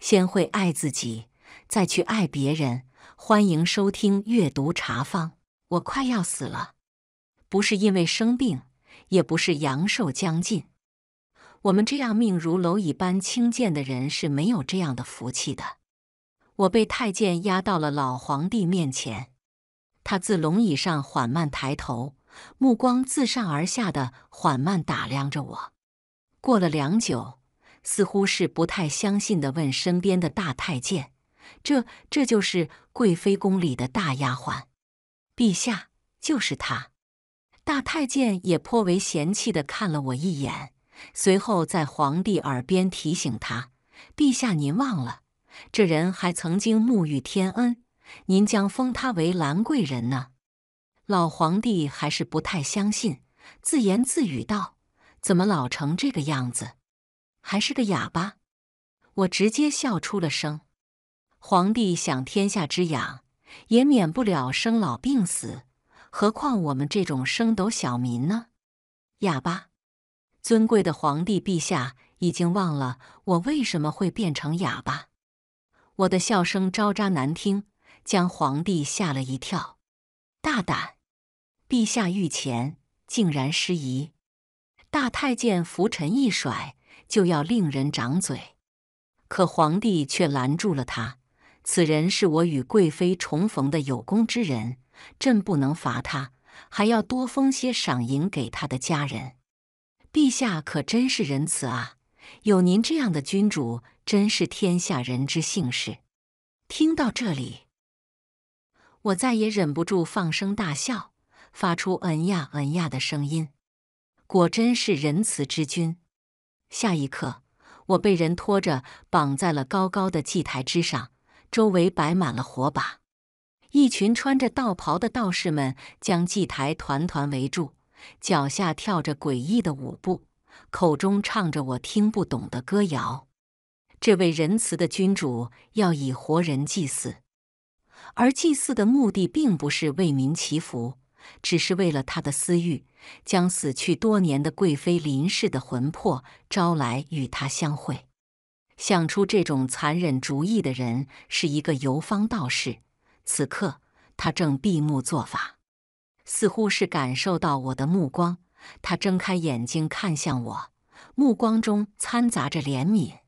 先会爱自己，再去爱别人。欢迎收听阅读茶坊。我快要死了，不是因为生病，也不是阳寿将尽。我们这样命如蝼蚁般轻贱的人是没有这样的福气的。我被太监压到了老皇帝面前，他自龙椅上缓慢抬头，目光自上而下的缓慢打量着我。过了良久。似乎是不太相信的，问身边的大太监：“这这就是贵妃宫里的大丫鬟，陛下就是他。”大太监也颇为嫌弃的看了我一眼，随后在皇帝耳边提醒他：“陛下，您忘了，这人还曾经沐浴天恩，您将封他为兰贵人呢。”老皇帝还是不太相信，自言自语道：“怎么老成这个样子？”还是个哑巴，我直接笑出了声。皇帝享天下之养，也免不了生老病死，何况我们这种升斗小民呢？哑巴，尊贵的皇帝陛下已经忘了我为什么会变成哑巴。我的笑声招渣难听，将皇帝吓了一跳。大胆，陛下御前竟然失仪！大太监拂尘一甩。就要令人掌嘴，可皇帝却拦住了他。此人是我与贵妃重逢的有功之人，朕不能罚他，还要多封些赏银给他的家人。陛下可真是仁慈啊！有您这样的君主，真是天下人之幸事。听到这里，我再也忍不住，放声大笑，发出“嗯呀嗯呀”的声音。果真是仁慈之君。下一刻，我被人拖着绑在了高高的祭台之上，周围摆满了火把，一群穿着道袍的道士们将祭台团团围住，脚下跳着诡异的舞步，口中唱着我听不懂的歌谣。这位仁慈的君主要以活人祭祀，而祭祀的目的并不是为民祈福。只是为了他的私欲，将死去多年的贵妃林氏的魂魄招来与他相会。想出这种残忍主意的人是一个游方道士，此刻他正闭目做法，似乎是感受到我的目光，他睁开眼睛看向我，目光中掺杂着怜悯。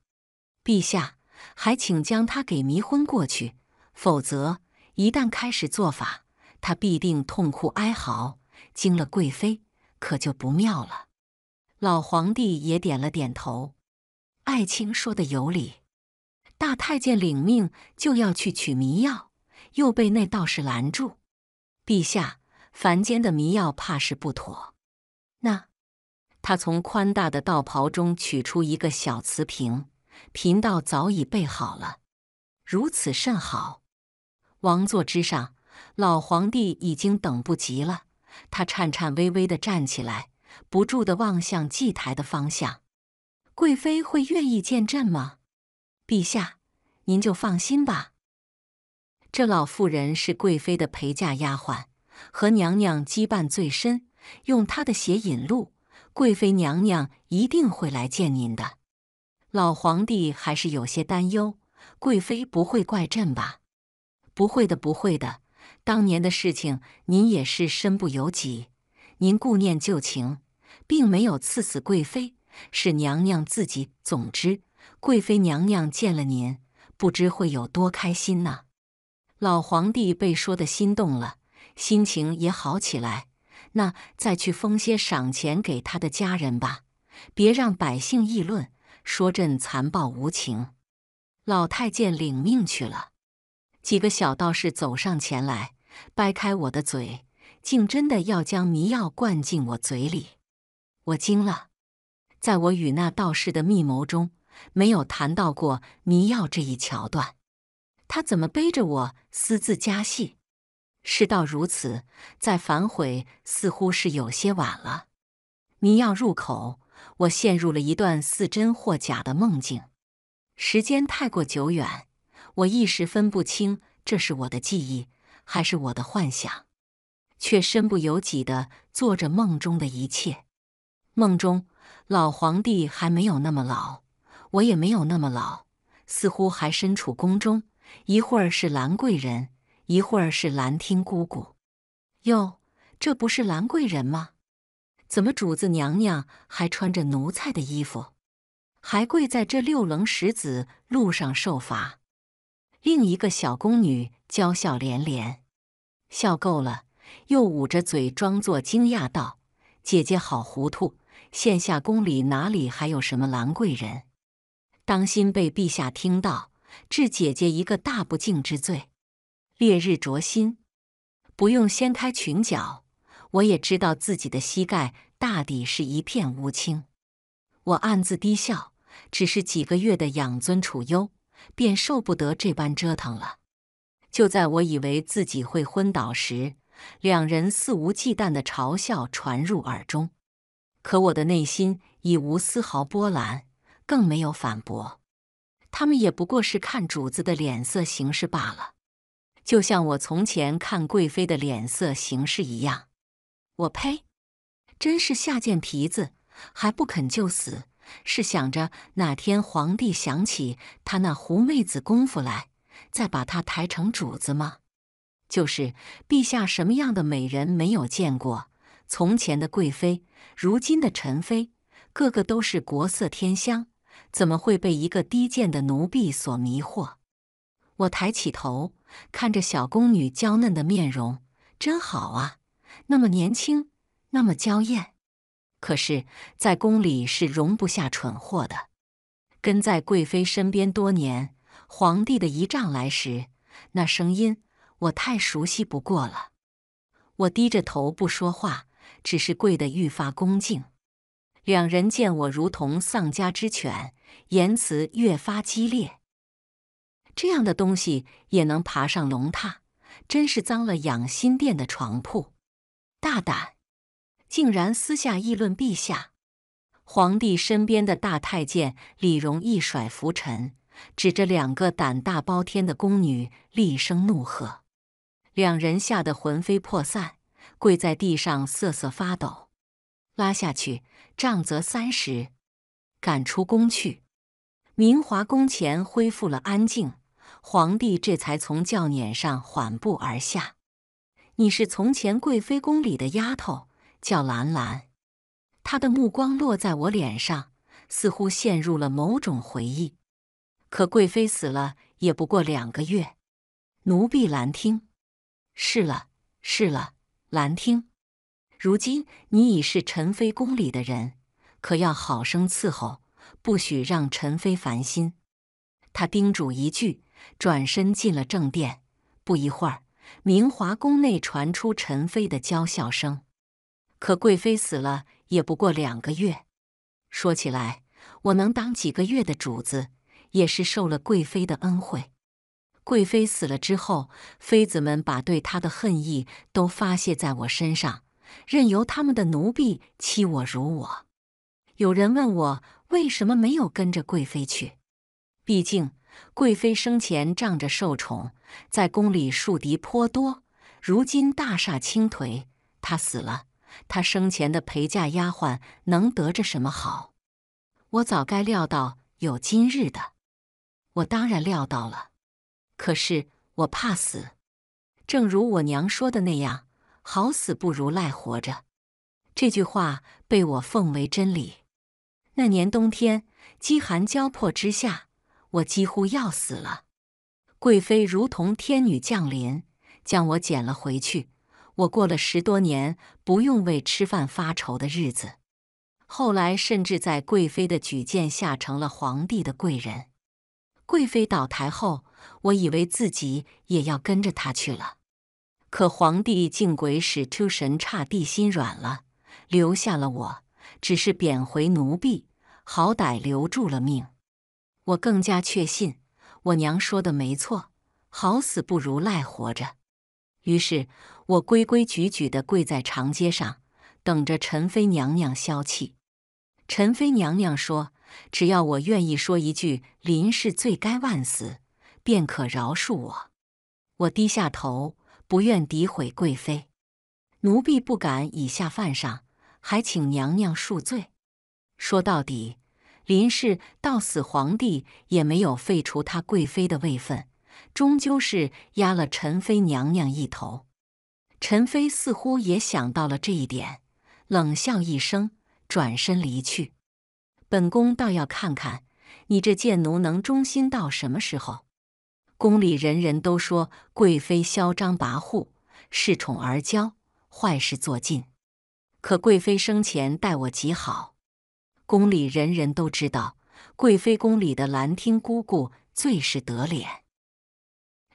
陛下，还请将他给迷昏过去，否则一旦开始做法。他必定痛哭哀嚎，惊了贵妃，可就不妙了。老皇帝也点了点头，爱卿说的有理。大太监领命就要去取迷药，又被那道士拦住。陛下，凡间的迷药怕是不妥。那他从宽大的道袍中取出一个小瓷瓶，贫道早已备好了。如此甚好。王座之上。老皇帝已经等不及了，他颤颤巍巍地站起来，不住地望向祭台的方向。贵妃会愿意见朕吗？陛下，您就放心吧。这老妇人是贵妃的陪嫁丫鬟，和娘娘羁绊最深，用她的血引路，贵妃娘娘一定会来见您的。老皇帝还是有些担忧，贵妃不会怪朕吧？不会的，不会的。当年的事情，您也是身不由己。您顾念旧情，并没有赐死贵妃，是娘娘自己。总之，贵妃娘娘见了您，不知会有多开心呢。老皇帝被说的心动了，心情也好起来。那再去封些赏钱给他的家人吧，别让百姓议论说朕残暴无情。老太监领命去了。几个小道士走上前来，掰开我的嘴，竟真的要将迷药灌进我嘴里。我惊了，在我与那道士的密谋中，没有谈到过迷药这一桥段。他怎么背着我私自加戏？事到如此，再反悔似乎是有些晚了。迷药入口，我陷入了一段似真或假的梦境，时间太过久远。我一时分不清这是我的记忆还是我的幻想，却身不由己地做着梦中的一切。梦中，老皇帝还没有那么老，我也没有那么老，似乎还身处宫中。一会儿是兰贵人，一会儿是兰听姑姑。哟，这不是兰贵人吗？怎么主子娘娘还穿着奴才的衣服，还跪在这六棱石子路上受罚？另一个小宫女娇笑连连，笑够了，又捂着嘴装作惊讶道：“姐姐好糊涂，现下宫里哪里还有什么兰贵人？当心被陛下听到，治姐姐一个大不敬之罪。”烈日灼心，不用掀开裙角，我也知道自己的膝盖大抵是一片乌青。我暗自低笑，只是几个月的养尊处优。便受不得这般折腾了。就在我以为自己会昏倒时，两人肆无忌惮的嘲笑传入耳中。可我的内心已无丝毫波澜，更没有反驳。他们也不过是看主子的脸色行事罢了，就像我从前看贵妃的脸色行事一样。我呸！真是下贱皮子，还不肯就死。是想着哪天皇帝想起他那狐媚子功夫来，再把他抬成主子吗？就是陛下什么样的美人没有见过？从前的贵妃，如今的宸妃，个个都是国色天香，怎么会被一个低贱的奴婢所迷惑？我抬起头看着小宫女娇嫩的面容，真好啊，那么年轻，那么娇艳。可是，在宫里是容不下蠢货的。跟在贵妃身边多年，皇帝的仪仗来时，那声音我太熟悉不过了。我低着头不说话，只是跪得愈发恭敬。两人见我如同丧家之犬，言辞越发激烈。这样的东西也能爬上龙榻，真是脏了养心殿的床铺。大胆！竟然私下议论陛下！皇帝身边的大太监李荣一甩拂尘，指着两个胆大包天的宫女，厉声怒喝。两人吓得魂飞魄散，跪在地上瑟瑟发抖。拉下去，杖责三十，赶出宫去。明华宫前恢复了安静，皇帝这才从轿辇上缓步而下。你是从前贵妃宫里的丫头？叫兰兰，她的目光落在我脸上，似乎陷入了某种回忆。可贵妃死了也不过两个月，奴婢兰听是了是了，兰听。如今你已是陈妃宫里的人，可要好生伺候，不许让陈妃烦心。他叮嘱一句，转身进了正殿。不一会儿，明华宫内传出陈妃的娇笑声。可贵妃死了也不过两个月，说起来，我能当几个月的主子，也是受了贵妃的恩惠。贵妃死了之后，妃子们把对她的恨意都发泄在我身上，任由他们的奴婢欺我辱我。有人问我为什么没有跟着贵妃去，毕竟贵妃生前仗着受宠，在宫里树敌颇多，如今大厦倾颓，她死了。他生前的陪嫁丫鬟能得着什么好？我早该料到有今日的，我当然料到了。可是我怕死，正如我娘说的那样，好死不如赖活着。这句话被我奉为真理。那年冬天，饥寒交迫之下，我几乎要死了。贵妃如同天女降临，将我捡了回去。我过了十多年不用为吃饭发愁的日子，后来甚至在贵妃的举荐下成了皇帝的贵人。贵妃倒台后，我以为自己也要跟着她去了，可皇帝敬鬼使出神差地心软了，留下了我，只是贬回奴婢，好歹留住了命。我更加确信，我娘说的没错，好死不如赖活着。于是。我规规矩矩地跪在长街上，等着陈妃娘娘消气。陈妃娘娘说：“只要我愿意说一句‘林氏罪该万死’，便可饶恕我。”我低下头，不愿诋毁贵妃，奴婢不敢以下犯上，还请娘娘恕罪。说到底，林氏到死，皇帝也没有废除她贵妃的位分，终究是压了陈妃娘娘一头。陈妃似乎也想到了这一点，冷笑一声，转身离去。本宫倒要看看你这贱奴能忠心到什么时候。宫里人人都说贵妃嚣张跋扈、恃宠而骄，坏事做尽。可贵妃生前待我极好，宫里人人都知道，贵妃宫里的兰听姑姑最是得脸。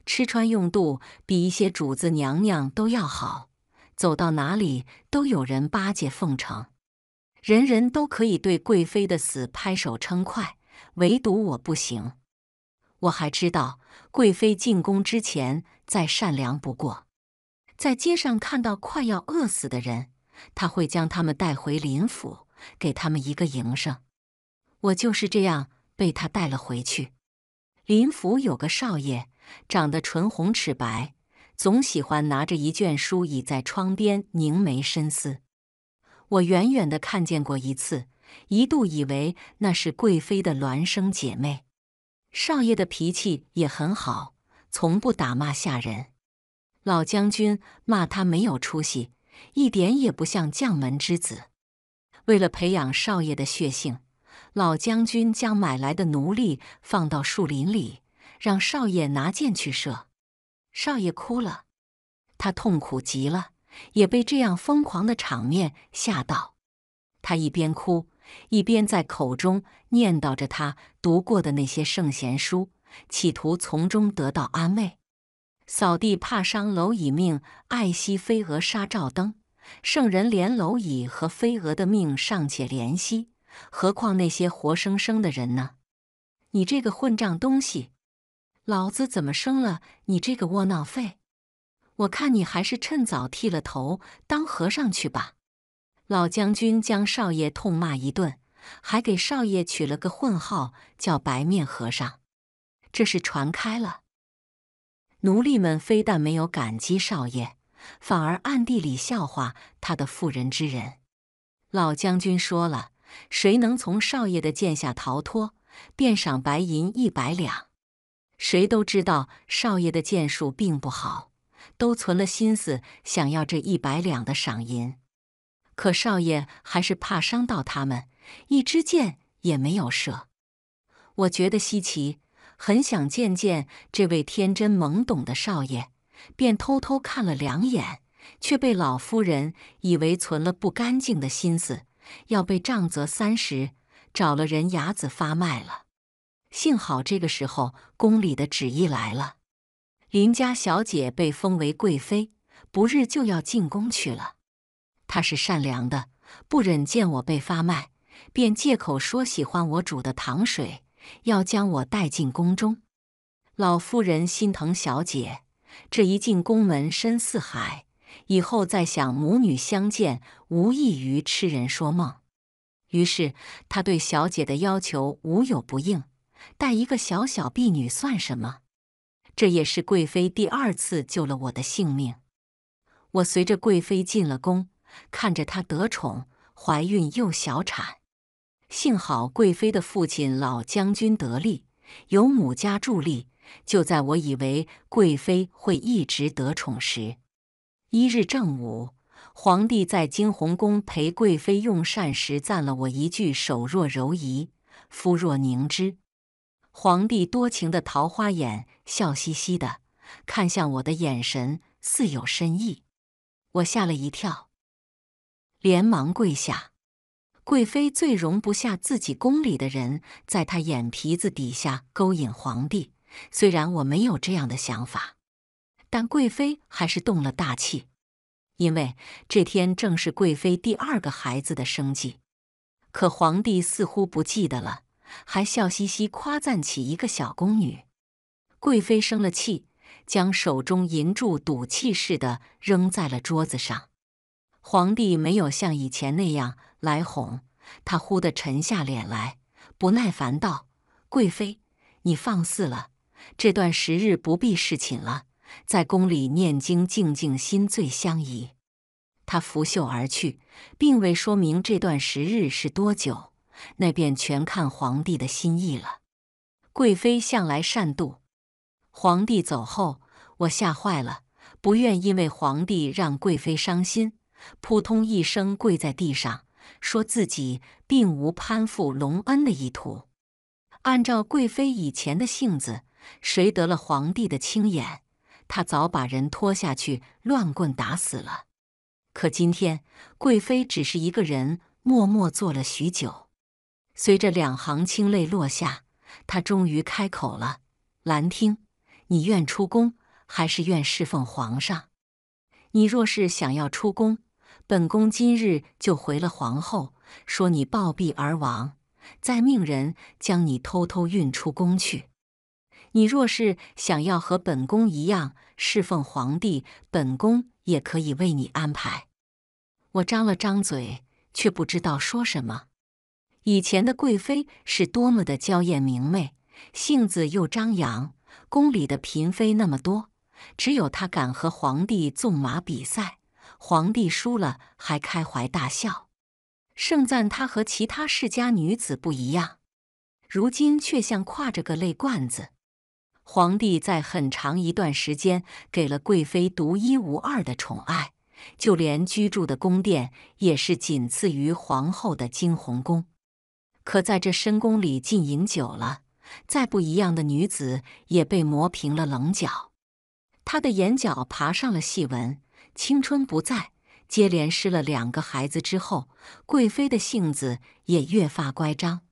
吃穿用度比一些主子娘娘都要好，走到哪里都有人巴结奉承，人人都可以对贵妃的死拍手称快，唯独我不行。我还知道，贵妃进宫之前再善良不过，在街上看到快要饿死的人，他会将他们带回林府，给他们一个营生。我就是这样被他带了回去。林府有个少爷。长得唇红齿白，总喜欢拿着一卷书倚在窗边凝眉深思。我远远的看见过一次，一度以为那是贵妃的孪生姐妹。少爷的脾气也很好，从不打骂下人。老将军骂他没有出息，一点也不像将门之子。为了培养少爷的血性，老将军将买来的奴隶放到树林里。让少爷拿箭去射，少爷哭了，他痛苦极了，也被这样疯狂的场面吓到。他一边哭，一边在口中念叨着他读过的那些圣贤书，企图从中得到安慰。扫地怕伤蝼蚁命，爱惜飞蛾纱罩灯。圣人连蝼蚁和飞蛾的命尚且怜惜，何况那些活生生的人呢？你这个混账东西！老子怎么生了你这个窝囊废？我看你还是趁早剃了头当和尚去吧！老将军将少爷痛骂一顿，还给少爷取了个混号叫“白面和尚”。这事传开了，奴隶们非但没有感激少爷，反而暗地里笑话他的妇人之仁。老将军说了，谁能从少爷的剑下逃脱，便赏白银一百两。谁都知道少爷的剑术并不好，都存了心思想要这一百两的赏银。可少爷还是怕伤到他们，一支箭也没有射。我觉得稀奇，很想见见这位天真懵懂的少爷，便偷偷看了两眼，却被老夫人以为存了不干净的心思，要被杖责三十，找了人牙子发卖了。幸好这个时候，宫里的旨意来了，林家小姐被封为贵妃，不日就要进宫去了。她是善良的，不忍见我被发卖，便借口说喜欢我煮的糖水，要将我带进宫中。老夫人心疼小姐，这一进宫门深似海，以后再想母女相见，无异于痴人说梦。于是，他对小姐的要求无有不应。带一个小小婢女算什么？这也是贵妃第二次救了我的性命。我随着贵妃进了宫，看着她得宠、怀孕又小产，幸好贵妃的父亲老将军得力，有母家助力。就在我以为贵妃会一直得宠时，一日正午，皇帝在金鸿宫陪贵妃用膳时，赞了我一句：“手若柔仪，肤若凝脂。”皇帝多情的桃花眼，笑嘻嘻的看向我的眼神似有深意，我吓了一跳，连忙跪下。贵妃最容不下自己宫里的人，在她眼皮子底下勾引皇帝。虽然我没有这样的想法，但贵妃还是动了大气，因为这天正是贵妃第二个孩子的生计。可皇帝似乎不记得了。还笑嘻嘻夸赞起一个小宫女，贵妃生了气，将手中银柱赌气似的扔在了桌子上。皇帝没有像以前那样来哄她，忽地沉下脸来，不耐烦道：“贵妃，你放肆了！这段时日不必侍寝了，在宫里念经，静静心最相宜。”他拂袖而去，并未说明这段时日是多久。那便全看皇帝的心意了。贵妃向来善妒，皇帝走后，我吓坏了，不愿因为皇帝让贵妃伤心，扑通一声跪在地上，说自己并无攀附隆恩的意图。按照贵妃以前的性子，谁得了皇帝的青眼，他早把人拖下去乱棍打死了。可今天，贵妃只是一个人默默坐了许久。随着两行清泪落下，他终于开口了：“兰听，你愿出宫，还是愿侍奉皇上？你若是想要出宫，本宫今日就回了皇后，说你暴毙而亡，再命人将你偷偷运出宫去。你若是想要和本宫一样侍奉皇帝，本宫也可以为你安排。”我张了张嘴，却不知道说什么。以前的贵妃是多么的娇艳明媚，性子又张扬。宫里的嫔妃那么多，只有她敢和皇帝纵马比赛，皇帝输了还开怀大笑，盛赞她和其他世家女子不一样。如今却像挎着个泪罐子。皇帝在很长一段时间给了贵妃独一无二的宠爱，就连居住的宫殿也是仅次于皇后的惊鸿宫。可在这深宫里浸淫久了，再不一样的女子也被磨平了棱角。她的眼角爬上了细纹，青春不在。接连失了两个孩子之后，贵妃的性子也越发乖张，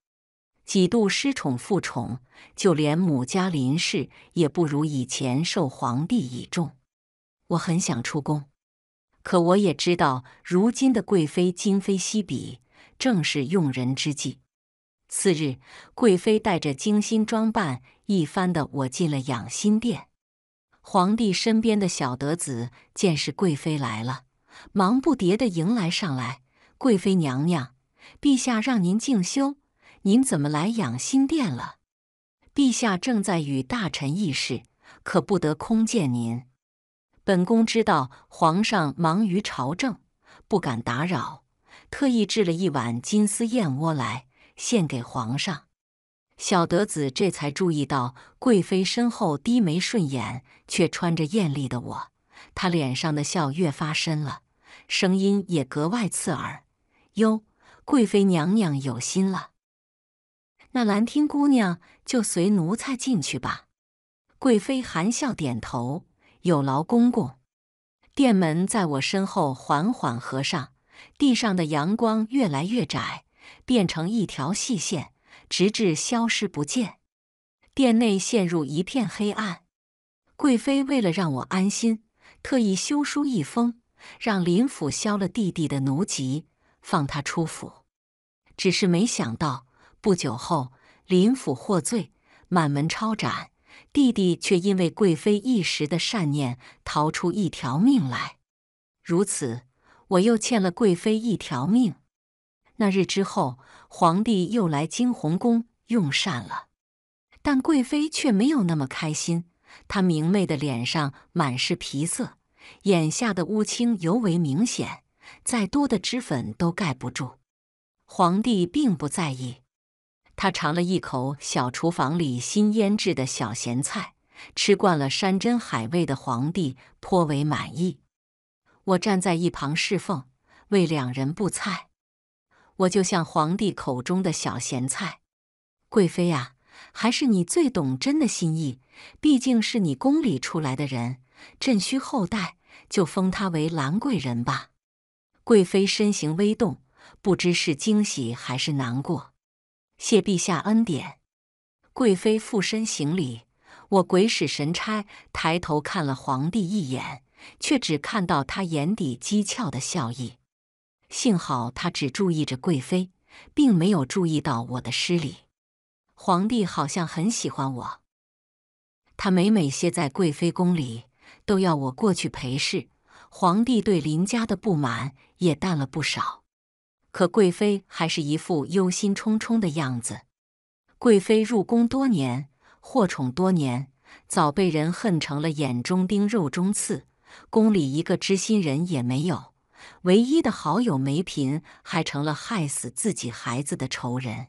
几度失宠复宠，就连母家林氏也不如以前受皇帝倚重。我很想出宫，可我也知道，如今的贵妃今非昔比，正是用人之际。次日，贵妃带着精心装扮一番的我进了养心殿。皇帝身边的小德子见是贵妃来了，忙不迭的迎来上来：“贵妃娘娘，陛下让您静修，您怎么来养心殿了？陛下正在与大臣议事，可不得空见您。本宫知道皇上忙于朝政，不敢打扰，特意制了一碗金丝燕窝来。”献给皇上，小德子这才注意到贵妃身后低眉顺眼却穿着艳丽的我，他脸上的笑越发深了，声音也格外刺耳。哟，贵妃娘娘有心了，那兰听姑娘就随奴才进去吧。贵妃含笑点头，有劳公公。殿门在我身后缓缓合上，地上的阳光越来越窄。变成一条细线，直至消失不见。殿内陷入一片黑暗。贵妃为了让我安心，特意修书一封，让林府消了弟弟的奴籍，放他出府。只是没想到，不久后林府获罪，满门抄斩，弟弟却因为贵妃一时的善念逃出一条命来。如此，我又欠了贵妃一条命。那日之后，皇帝又来金鸿宫用膳了，但贵妃却没有那么开心。她明媚的脸上满是皮色，眼下的乌青尤为明显，再多的脂粉都盖不住。皇帝并不在意，他尝了一口小厨房里新腌制的小咸菜，吃惯了山珍海味的皇帝颇为满意。我站在一旁侍奉，为两人布菜。我就像皇帝口中的小咸菜，贵妃呀，还是你最懂朕的心意。毕竟是你宫里出来的人，朕需厚待，就封她为兰贵人吧。贵妃身形微动，不知是惊喜还是难过。谢陛下恩典。贵妃附身行礼，我鬼使神差抬头看了皇帝一眼，却只看到他眼底讥诮的笑意。幸好他只注意着贵妃，并没有注意到我的失礼。皇帝好像很喜欢我，他每每歇在贵妃宫里，都要我过去陪侍。皇帝对林家的不满也淡了不少，可贵妃还是一副忧心忡忡的样子。贵妃入宫多年，获宠多年，早被人恨成了眼中钉、肉中刺，宫里一个知心人也没有。唯一的好友梅嫔还成了害死自己孩子的仇人，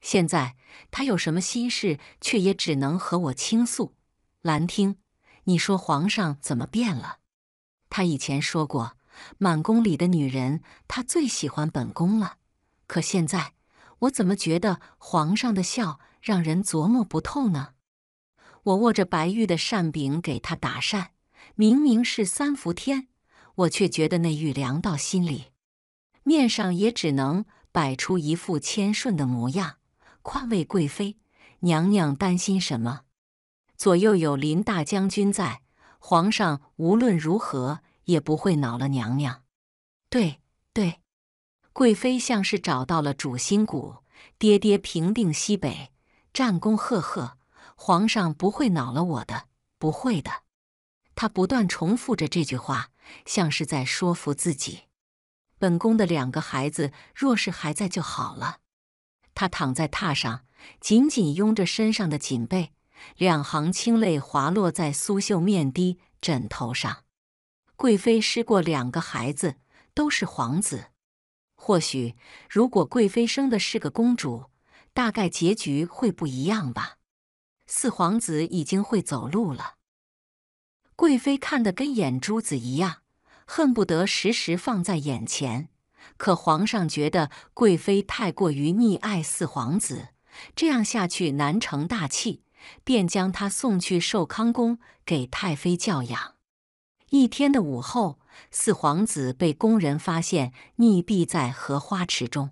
现在他有什么心事，却也只能和我倾诉。兰听，你说皇上怎么变了？他以前说过，满宫里的女人，他最喜欢本宫了。可现在，我怎么觉得皇上的笑让人琢磨不透呢？我握着白玉的扇柄给他打扇，明明是三伏天。我却觉得那玉凉到心里，面上也只能摆出一副谦顺的模样，宽慰贵妃娘娘担心什么。左右有林大将军在，皇上无论如何也不会恼了娘娘。对对，贵妃像是找到了主心骨。爹爹平定西北，战功赫赫，皇上不会恼了我的，不会的。他不断重复着这句话。像是在说服自己，本宫的两个孩子若是还在就好了。他躺在榻上，紧紧拥着身上的锦被，两行清泪滑落在苏绣面滴枕头上。贵妃失过两个孩子，都是皇子。或许，如果贵妃生的是个公主，大概结局会不一样吧。四皇子已经会走路了。贵妃看得跟眼珠子一样，恨不得时时放在眼前。可皇上觉得贵妃太过于溺爱四皇子，这样下去难成大器，便将他送去寿康宫给太妃教养。一天的午后，四皇子被宫人发现溺毙在荷花池中。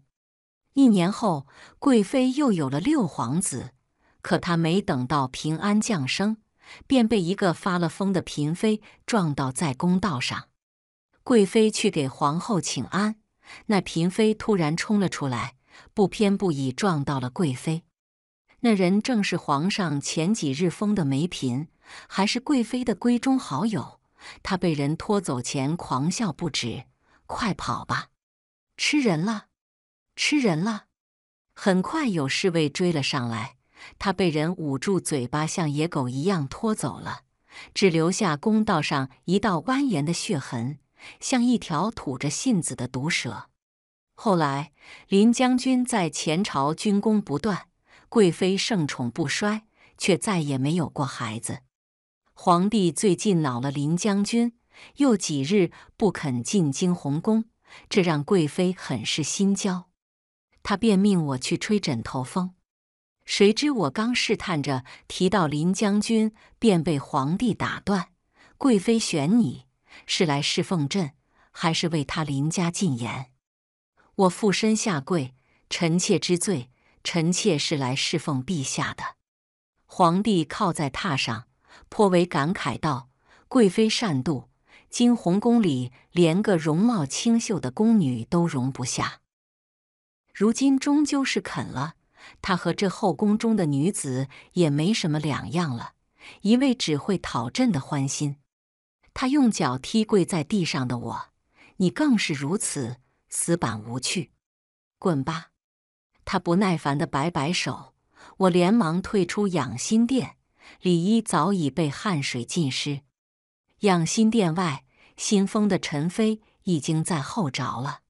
一年后，贵妃又有了六皇子，可她没等到平安降生。便被一个发了疯的嫔妃撞到在宫道上。贵妃去给皇后请安，那嫔妃突然冲了出来，不偏不倚撞到了贵妃。那人正是皇上前几日封的梅嫔，还是贵妃的闺中好友。她被人拖走前狂笑不止：“快跑吧，吃人了，吃人了！”很快有侍卫追了上来。他被人捂住嘴巴，像野狗一样拖走了，只留下公道上一道蜿蜒的血痕，像一条吐着信子的毒蛇。后来，林将军在前朝军功不断，贵妃盛宠不衰，却再也没有过孩子。皇帝最近恼了林将军，又几日不肯进京红宫，这让贵妃很是心焦。他便命我去吹枕头风。谁知我刚试探着提到林将军，便被皇帝打断：“贵妃选你是来侍奉朕，还是为他林家进言？”我俯身下跪：“臣妾知罪，臣妾是来侍奉陛下的。”皇帝靠在榻上，颇为感慨道：“贵妃善妒，今鸿宫里连个容貌清秀的宫女都容不下，如今终究是肯了。”他和这后宫中的女子也没什么两样了，一味只会讨朕的欢心。他用脚踢跪在地上的我，你更是如此，死板无趣。滚吧！他不耐烦的摆摆手。我连忙退出养心殿，里衣早已被汗水浸湿。养心殿外，新封的宸妃已经在候着了。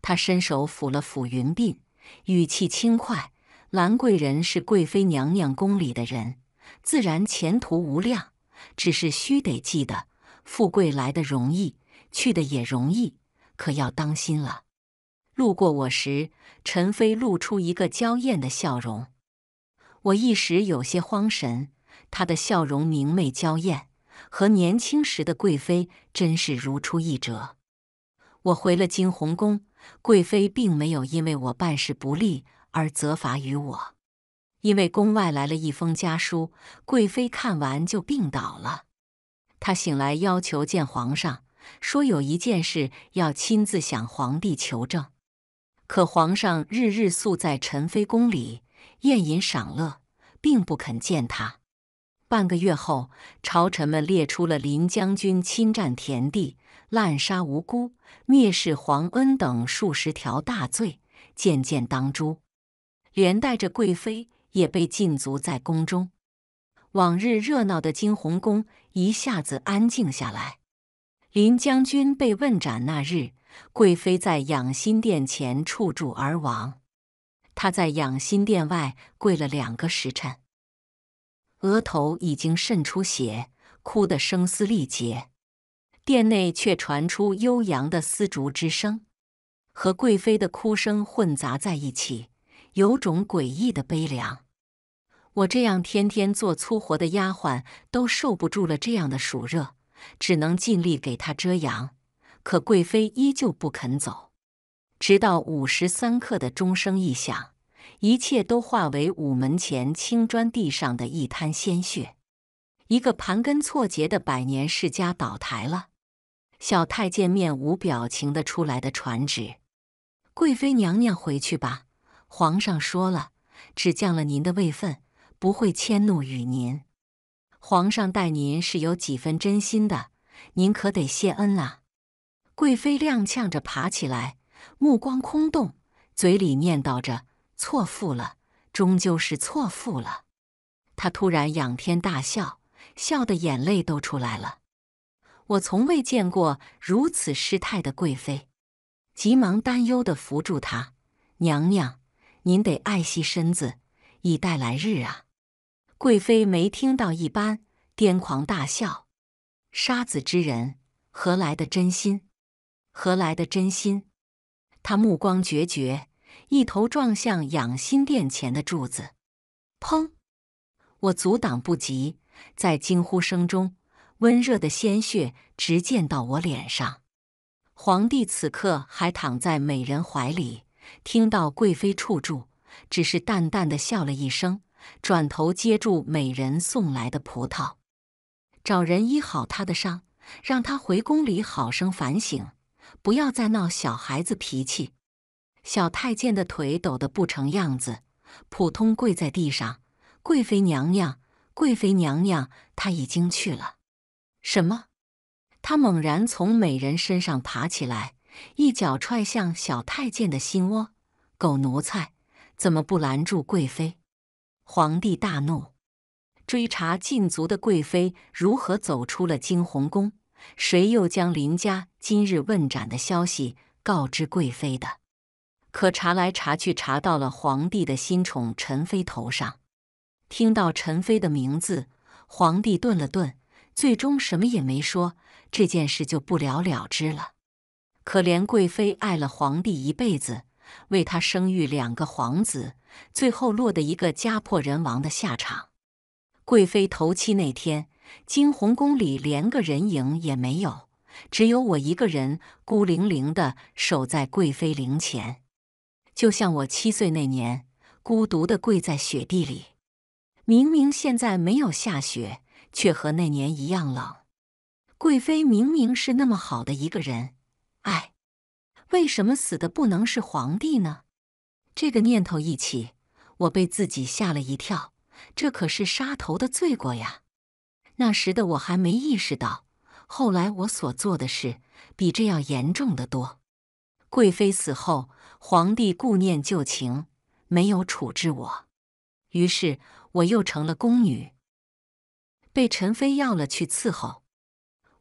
她伸手抚了抚云鬓，语气轻快。兰贵人是贵妃娘娘宫里的人，自然前途无量。只是须得记得，富贵来的容易，去的也容易，可要当心了。路过我时，陈妃露出一个娇艳的笑容，我一时有些慌神。她的笑容明媚娇艳，和年轻时的贵妃真是如出一辙。我回了金鸿宫，贵妃并没有因为我办事不利。而责罚于我，因为宫外来了一封家书，贵妃看完就病倒了。她醒来要求见皇上，说有一件事要亲自向皇帝求证。可皇上日日宿在宸妃宫里宴饮赏乐，并不肯见她。半个月后，朝臣们列出了林将军侵占田地、滥杀无辜、蔑视皇恩等数十条大罪，件件当诛。连带着贵妃也被禁足在宫中，往日热闹的金鸿宫一下子安静下来。林将军被问斩那日，贵妃在养心殿前处处而亡。她在养心殿外跪了两个时辰，额头已经渗出血，哭得声嘶力竭。殿内却传出悠扬的丝竹之声，和贵妃的哭声混杂在一起。有种诡异的悲凉，我这样天天做粗活的丫鬟都受不住了这样的暑热，只能尽力给她遮阳。可贵妃依旧不肯走，直到午时三刻的钟声一响，一切都化为午门前青砖地上的一滩鲜血。一个盘根错节的百年世家倒台了。小太监面无表情的出来的传旨：“贵妃娘娘回去吧。”皇上说了，只降了您的位分，不会迁怒于您。皇上待您是有几分真心的，您可得谢恩啊！贵妃踉跄着爬起来，目光空洞，嘴里念叨着：“错付了，终究是错付了。”她突然仰天大笑，笑得眼泪都出来了。我从未见过如此失态的贵妃，急忙担忧的扶住她，娘娘。您得爱惜身子，以待来日啊！贵妃没听到一般，癫狂大笑。杀子之人，何来的真心？何来的真心？他目光决绝，一头撞向养心殿前的柱子。砰！我阻挡不及，在惊呼声中，温热的鲜血直溅到我脸上。皇帝此刻还躺在美人怀里。听到贵妃处住，只是淡淡的笑了一声，转头接住美人送来的葡萄，找人医好她的伤，让她回宫里好生反省，不要再闹小孩子脾气。小太监的腿抖得不成样子，普通跪在地上：“贵妃娘娘，贵妃娘娘，她已经去了。”什么？他猛然从美人身上爬起来。一脚踹向小太监的心窝，狗奴才怎么不拦住贵妃？皇帝大怒，追查禁足的贵妃如何走出了惊鸿宫，谁又将林家今日问斩的消息告知贵妃的？可查来查去，查到了皇帝的新宠陈妃头上。听到陈妃的名字，皇帝顿了顿，最终什么也没说，这件事就不了了之了。可怜贵妃爱了皇帝一辈子，为他生育两个皇子，最后落得一个家破人亡的下场。贵妃头七那天，金鸿宫里连个人影也没有，只有我一个人孤零零的守在贵妃灵前，就像我七岁那年孤独的跪在雪地里。明明现在没有下雪，却和那年一样冷。贵妃明明是那么好的一个人。哎，为什么死的不能是皇帝呢？这个念头一起，我被自己吓了一跳。这可是杀头的罪过呀！那时的我还没意识到，后来我所做的事比这要严重的多。贵妃死后，皇帝顾念旧情，没有处置我，于是我又成了宫女，被陈妃要了去伺候。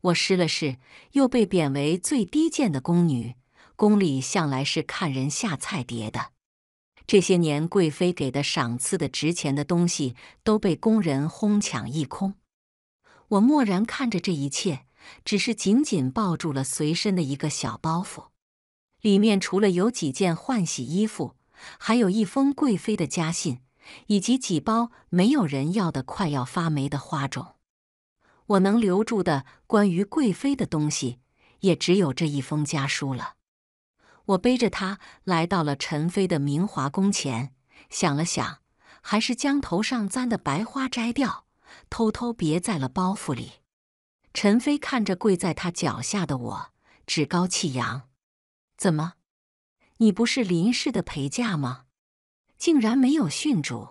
我失了势，又被贬为最低贱的宫女。宫里向来是看人下菜碟的。这些年，贵妃给的赏赐的值钱的东西，都被宫人哄抢一空。我默然看着这一切，只是紧紧抱住了随身的一个小包袱。里面除了有几件换洗衣服，还有一封贵妃的家信，以及几包没有人要的快要发霉的花种。我能留住的关于贵妃的东西，也只有这一封家书了。我背着她来到了陈妃的明华宫前，想了想，还是将头上簪的白花摘掉，偷偷别在了包袱里。陈妃看着跪在她脚下的我，趾高气扬：“怎么，你不是林氏的陪嫁吗？竟然没有训主？”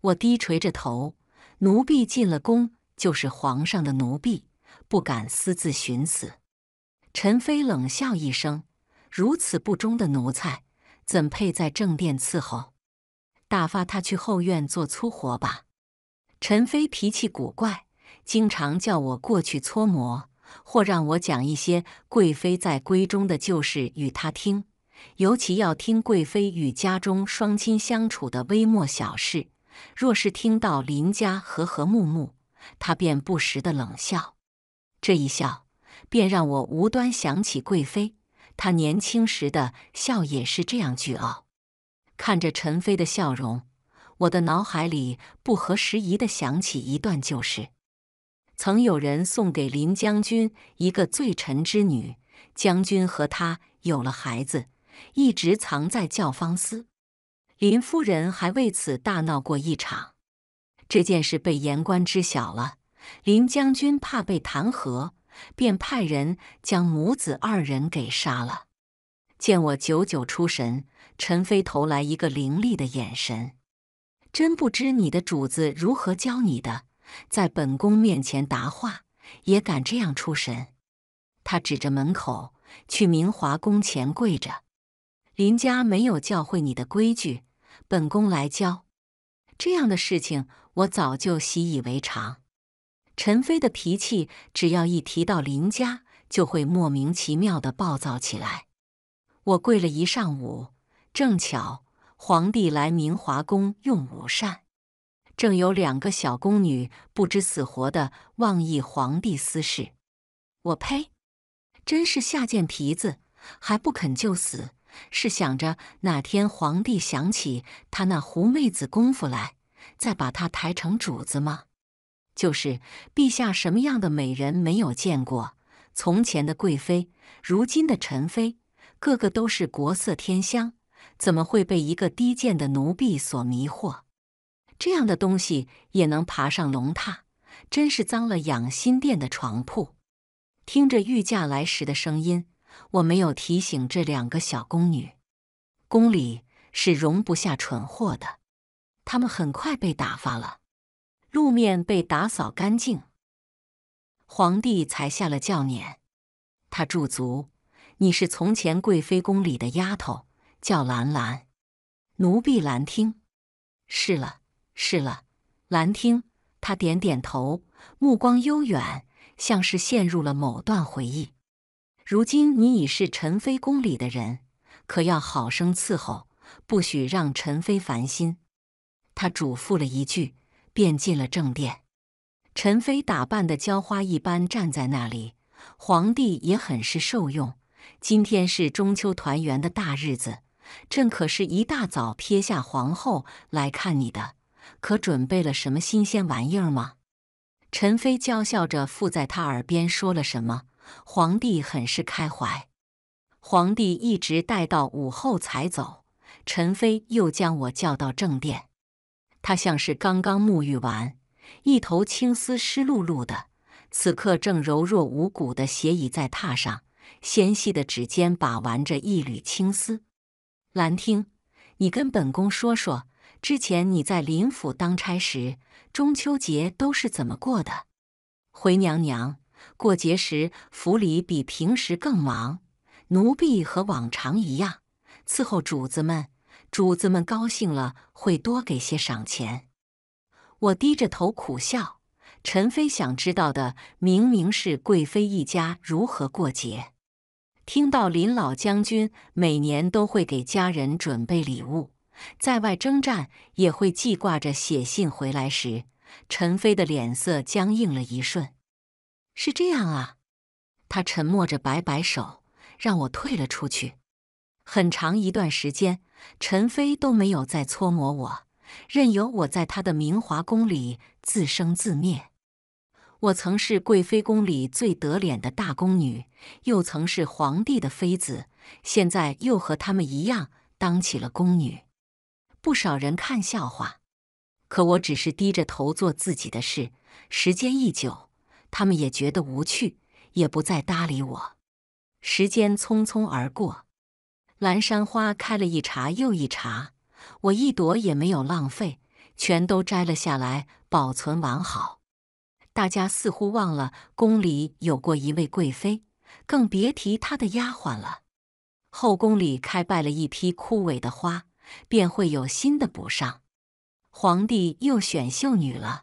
我低垂着头：“奴婢进了宫。”就是皇上的奴婢，不敢私自寻死。陈妃冷笑一声：“如此不忠的奴才，怎配在正殿伺候？打发他去后院做粗活吧。”陈妃脾气古怪，经常叫我过去搓磨，或让我讲一些贵妃在闺中的旧事与他听。尤其要听贵妃与家中双亲相处的微末小事。若是听到林家和和睦睦，他便不时的冷笑，这一笑便让我无端想起贵妃，她年轻时的笑也是这样倨傲。看着陈妃的笑容，我的脑海里不合时宜的想起一段旧事：曾有人送给林将军一个罪臣之女，将军和她有了孩子，一直藏在教坊司，林夫人还为此大闹过一场。这件事被言官知晓了，林将军怕被弹劾，便派人将母子二人给杀了。见我久久出神，陈飞投来一个凌厉的眼神。真不知你的主子如何教你的，在本宫面前答话也敢这样出神。他指着门口去明华宫前跪着。林家没有教会你的规矩，本宫来教。这样的事情我早就习以为常。陈妃的脾气，只要一提到林家，就会莫名其妙的暴躁起来。我跪了一上午，正巧皇帝来明华宫用午膳，正有两个小宫女不知死活的妄议皇帝私事。我呸！真是下贱蹄子，还不肯就死。是想着哪天皇帝想起他那狐媚子功夫来，再把他抬成主子吗？就是陛下什么样的美人没有见过？从前的贵妃，如今的宸妃，个个都是国色天香，怎么会被一个低贱的奴婢所迷惑？这样的东西也能爬上龙榻，真是脏了养心殿的床铺。听着御驾来时的声音。我没有提醒这两个小宫女，宫里是容不下蠢货的。她们很快被打发了，路面被打扫干净，皇帝才下了轿辇。他驻足：“你是从前贵妃宫里的丫头，叫兰兰，奴婢兰听。”“是了，是了，兰听。”他点点头，目光悠远，像是陷入了某段回忆。如今你已是宸妃宫里的人，可要好生伺候，不许让宸妃烦心。他嘱咐了一句，便进了正殿。宸妃打扮的娇花一般站在那里，皇帝也很是受用。今天是中秋团圆的大日子，朕可是一大早撇下皇后来看你的，可准备了什么新鲜玩意儿吗？陈妃娇笑着附在他耳边说了什么。皇帝很是开怀，皇帝一直待到午后才走。陈妃又将我叫到正殿，她像是刚刚沐浴完，一头青丝湿漉漉的，此刻正柔若无骨的斜倚在榻上，纤细的指尖把玩着一缕青丝。兰听，你跟本宫说说，之前你在林府当差时，中秋节都是怎么过的？回娘娘。过节时，府里比平时更忙。奴婢和往常一样伺候主子们，主子们高兴了会多给些赏钱。我低着头苦笑。陈妃想知道的明明是贵妃一家如何过节。听到林老将军每年都会给家人准备礼物，在外征战也会记挂着写信回来时，陈妃的脸色僵硬了一瞬。是这样啊，他沉默着摆摆手，让我退了出去。很长一段时间，陈飞都没有再搓磨我，任由我在他的明华宫里自生自灭。我曾是贵妃宫里最得脸的大宫女，又曾是皇帝的妃子，现在又和他们一样当起了宫女。不少人看笑话，可我只是低着头做自己的事。时间一久。他们也觉得无趣，也不再搭理我。时间匆匆而过，蓝山花开了一茬又一茬，我一朵也没有浪费，全都摘了下来，保存完好。大家似乎忘了宫里有过一位贵妃，更别提她的丫鬟了。后宫里开败了一批枯萎的花，便会有新的补上。皇帝又选秀女了。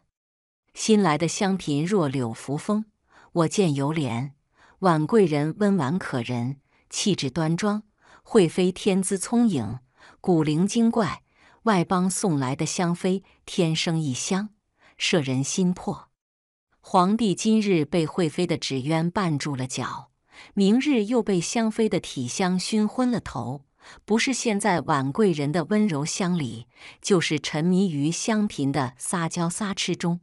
新来的香嫔若柳扶风，我见犹怜；婉贵人温婉可人，气质端庄；惠妃天资聪颖，古灵精怪；外邦送来的香妃天生异香，摄人心魄。皇帝今日被惠妃的纸鸢绊住了脚，明日又被香妃的体香熏昏了头，不是现在婉贵人的温柔乡里，就是沉迷于香嫔的撒娇撒痴中。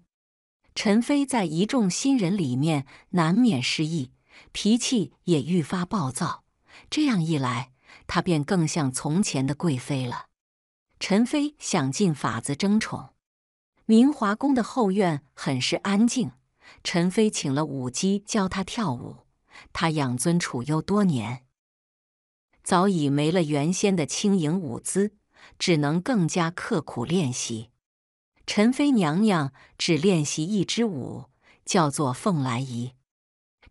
陈妃在一众新人里面难免失意，脾气也愈发暴躁。这样一来，她便更像从前的贵妃了。陈飞想尽法子争宠。明华宫的后院很是安静。陈妃请了舞姬教她跳舞。她养尊处优多年，早已没了原先的轻盈舞姿，只能更加刻苦练习。宸妃娘娘只练习一支舞，叫做凤来仪。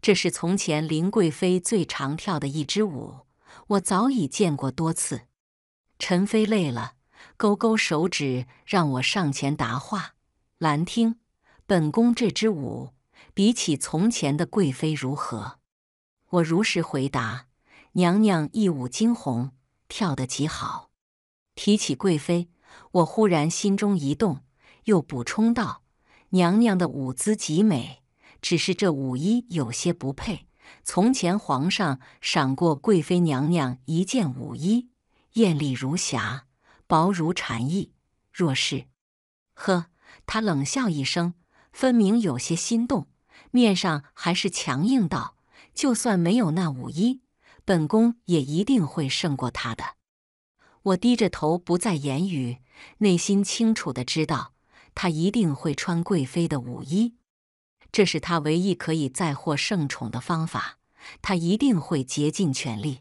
这是从前林贵妃最常跳的一支舞，我早已见过多次。宸妃累了，勾勾手指让我上前答话。兰听，本宫这支舞比起从前的贵妃如何？我如实回答：娘娘一舞惊鸿，跳得极好。提起贵妃，我忽然心中一动。又补充道：“娘娘的舞姿极美，只是这舞衣有些不配。从前皇上赏过贵妃娘娘一件舞衣，艳丽如霞，薄如蝉翼。若是……呵，他冷笑一声，分明有些心动，面上还是强硬道：‘就算没有那舞衣，本宫也一定会胜过她的。’我低着头，不再言语，内心清楚的知道。”她一定会穿贵妃的舞衣，这是她唯一可以再获圣宠的方法。她一定会竭尽全力。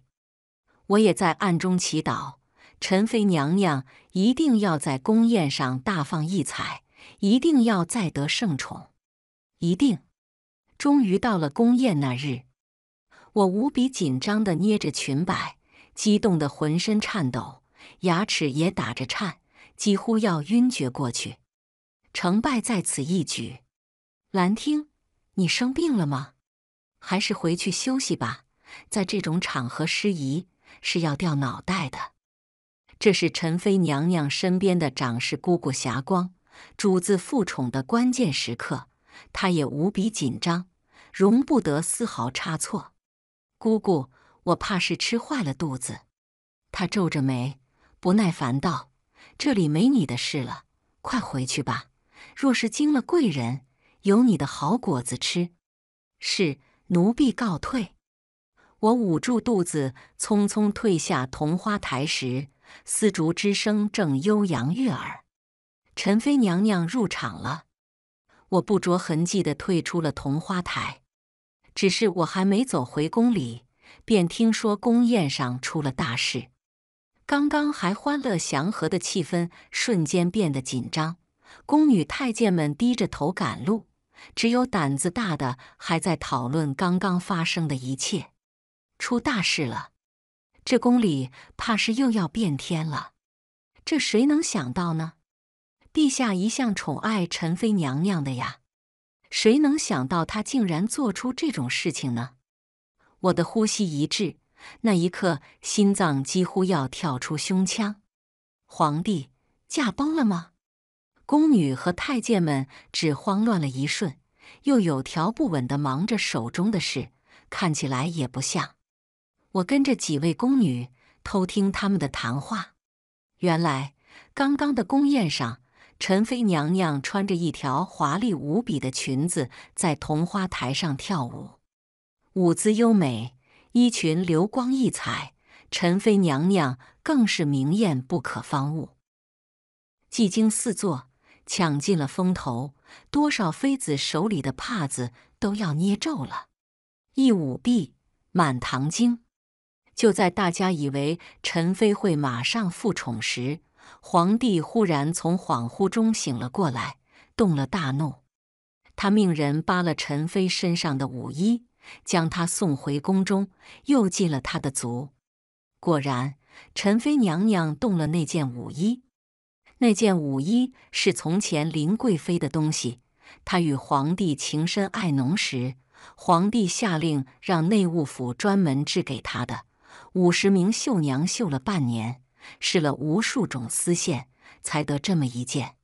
我也在暗中祈祷，陈妃娘娘一定要在宫宴上大放异彩，一定要再得圣宠。一定。终于到了宫宴那日，我无比紧张的捏着裙摆，激动的浑身颤抖，牙齿也打着颤，几乎要晕厥过去。成败在此一举，兰听，你生病了吗？还是回去休息吧。在这种场合失仪是要掉脑袋的。这是宸妃娘娘身边的长事姑姑霞光，主子复宠的关键时刻，她也无比紧张，容不得丝毫差错。姑姑，我怕是吃坏了肚子。她皱着眉，不耐烦道：“这里没你的事了，快回去吧。”若是惊了贵人，有你的好果子吃。是奴婢告退。我捂住肚子，匆匆退下桐花台时，丝竹之声正悠扬悦耳。陈妃娘娘入场了。我不着痕迹的退出了桐花台。只是我还没走回宫里，便听说宫宴上出了大事。刚刚还欢乐祥和的气氛，瞬间变得紧张。宫女太监们低着头赶路，只有胆子大的还在讨论刚刚发生的一切。出大事了！这宫里怕是又要变天了。这谁能想到呢？陛下一向宠爱宸妃娘娘的呀，谁能想到她竟然做出这种事情呢？我的呼吸一滞，那一刻心脏几乎要跳出胸腔。皇帝驾崩了吗？宫女和太监们只慌乱了一瞬，又有条不紊地忙着手中的事，看起来也不像。我跟着几位宫女偷听他们的谈话，原来刚刚的宫宴上，陈妃娘娘穿着一条华丽无比的裙子，在桐花台上跳舞，舞姿优美，衣裙流光溢彩，陈妃娘娘更是明艳不可方物，惊四座。抢尽了风头，多少妃子手里的帕子都要捏皱了。一舞弊，满堂惊。就在大家以为陈妃会马上复宠时，皇帝忽然从恍惚中醒了过来，动了大怒。他命人扒了陈妃身上的舞衣，将她送回宫中，又禁了她的足。果然，陈妃娘娘动了那件舞衣。那件舞衣是从前林贵妃的东西，她与皇帝情深爱浓时，皇帝下令让内务府专门制给她的。五十名绣娘绣了半年，试了无数种丝线，才得这么一件。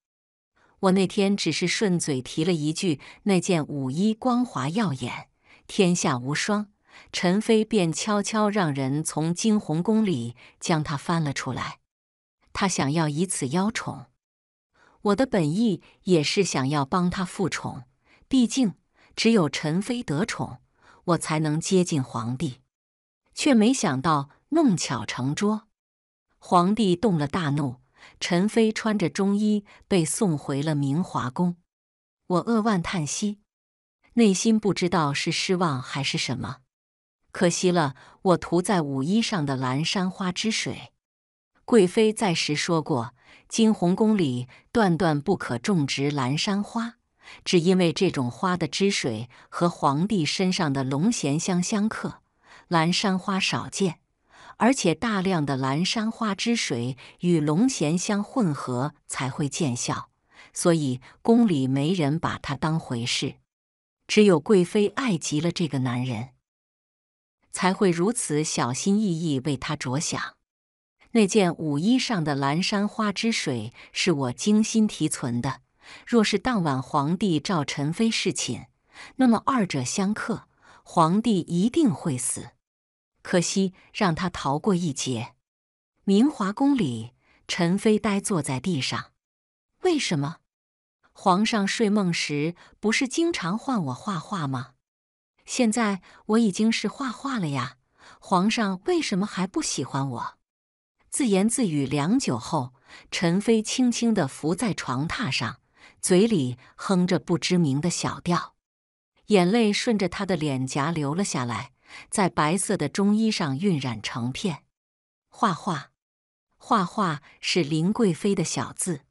我那天只是顺嘴提了一句，那件舞衣光滑耀眼，天下无双。陈妃便悄悄让人从惊鸿宫里将它翻了出来。他想要以此邀宠，我的本意也是想要帮他复宠，毕竟只有陈妃得宠，我才能接近皇帝。却没想到弄巧成拙，皇帝动了大怒，陈妃穿着中衣被送回了明华宫。我扼腕叹息，内心不知道是失望还是什么。可惜了，我涂在舞衣上的蓝山花之水。贵妃在时说过，金鸿宫里断断不可种植蓝山花，只因为这种花的汁水和皇帝身上的龙涎香相克。蓝山花少见，而且大量的蓝山花汁水与龙涎香混合才会见效，所以宫里没人把它当回事。只有贵妃爱极了这个男人，才会如此小心翼翼为他着想。那件舞衣上的蓝山花之水是我精心提存的。若是当晚皇帝召宸妃侍寝，那么二者相克，皇帝一定会死。可惜让他逃过一劫。明华宫里，宸妃呆坐在地上。为什么？皇上睡梦时不是经常唤我画画吗？现在我已经是画画了呀。皇上为什么还不喜欢我？自言自语良久后，陈妃轻轻地伏在床榻上，嘴里哼着不知名的小调，眼泪顺着她的脸颊流了下来，在白色的中衣上晕染成片。画画，画画是林贵妃的小字。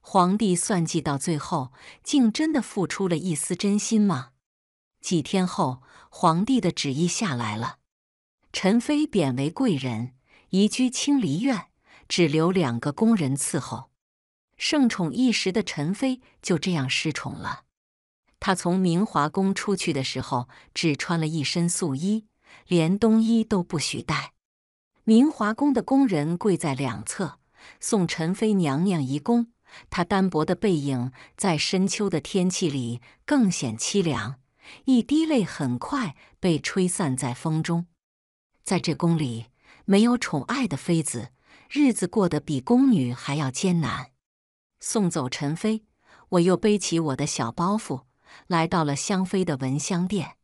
皇帝算计到最后，竟真的付出了一丝真心吗？几天后，皇帝的旨意下来了，陈妃贬为贵人。移居清离院，只留两个宫人伺候。盛宠一时的陈妃就这样失宠了。她从明华宫出去的时候，只穿了一身素衣，连冬衣都不许带。明华宫的宫人跪在两侧送陈妃娘娘一宫，她单薄的背影在深秋的天气里更显凄凉。一滴泪很快被吹散在风中，在这宫里。没有宠爱的妃子，日子过得比宫女还要艰难。送走陈妃，我又背起我的小包袱，来到了香妃的闻香殿。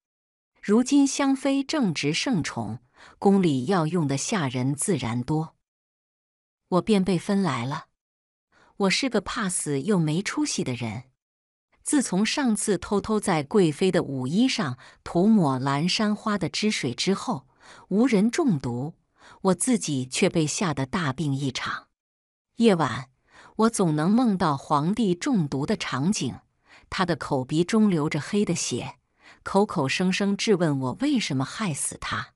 如今香妃正值盛宠，宫里要用的下人自然多，我便被分来了。我是个怕死又没出息的人。自从上次偷偷在贵妃的舞衣上涂抹蓝山花的汁水之后，无人中毒。我自己却被吓得大病一场。夜晚，我总能梦到皇帝中毒的场景，他的口鼻中流着黑的血，口口声声质问我为什么害死他。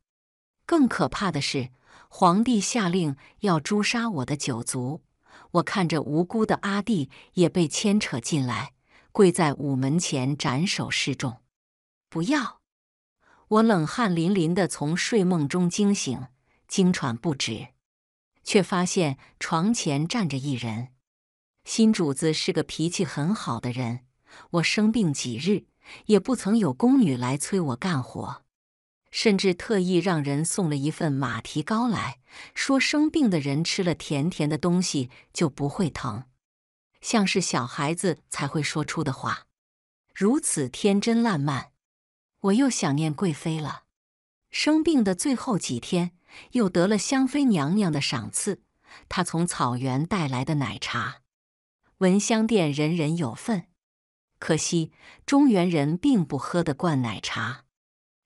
更可怕的是，皇帝下令要诛杀我的九族。我看着无辜的阿弟也被牵扯进来，跪在午门前斩首示众。不要！我冷汗淋淋的从睡梦中惊醒。惊喘不止，却发现床前站着一人。新主子是个脾气很好的人，我生病几日，也不曾有宫女来催我干活，甚至特意让人送了一份马蹄糕来说：“生病的人吃了甜甜的东西就不会疼。”像是小孩子才会说出的话，如此天真烂漫。我又想念贵妃了。生病的最后几天。又得了香妃娘娘的赏赐，她从草原带来的奶茶，闻香殿人人有份。可惜中原人并不喝得惯奶茶。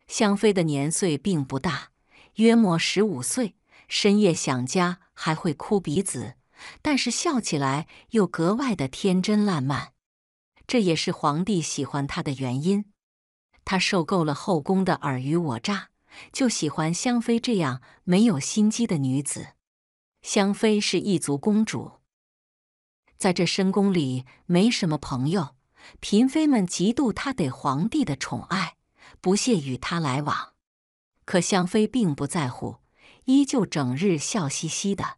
香妃的年岁并不大，约莫十五岁，深夜想家还会哭鼻子，但是笑起来又格外的天真烂漫。这也是皇帝喜欢她的原因。他受够了后宫的尔虞我诈。就喜欢香妃这样没有心机的女子。香妃是异族公主，在这深宫里没什么朋友，嫔妃们嫉妒她得皇帝的宠爱，不屑与她来往。可香妃并不在乎，依旧整日笑嘻嘻的。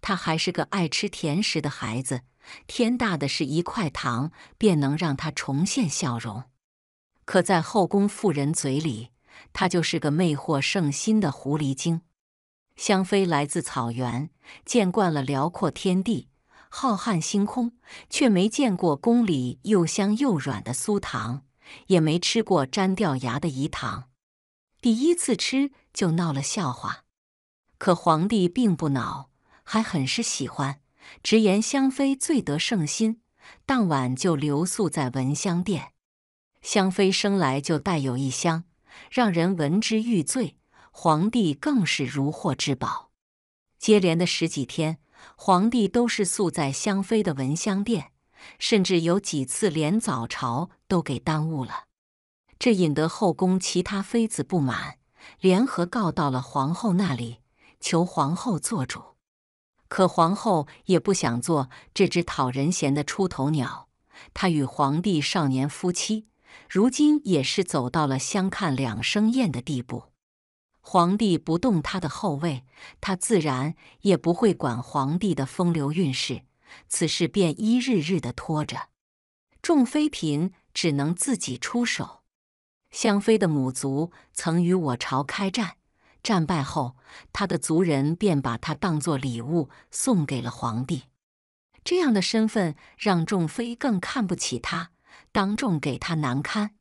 她还是个爱吃甜食的孩子，天大的是一块糖，便能让她重现笑容。可在后宫妇人嘴里。她就是个魅惑圣心的狐狸精。香妃来自草原，见惯了辽阔天地、浩瀚星空，却没见过宫里又香又软的酥糖，也没吃过粘掉牙的饴糖。第一次吃就闹了笑话。可皇帝并不恼，还很是喜欢，直言香妃最得圣心。当晚就留宿在闻香殿。香妃生来就带有异香。让人闻之欲醉，皇帝更是如获至宝。接连的十几天，皇帝都是宿在香妃的闻香殿，甚至有几次连早朝都给耽误了。这引得后宫其他妃子不满，联合告到了皇后那里，求皇后做主。可皇后也不想做这只讨人嫌的出头鸟，她与皇帝少年夫妻。如今也是走到了相看两生厌的地步。皇帝不动他的后位，他自然也不会管皇帝的风流韵事。此事便一日日的拖着，众妃嫔只能自己出手。香妃的母族曾与我朝开战，战败后，她的族人便把她当做礼物送给了皇帝。这样的身份让众妃更看不起她。当众给他难堪，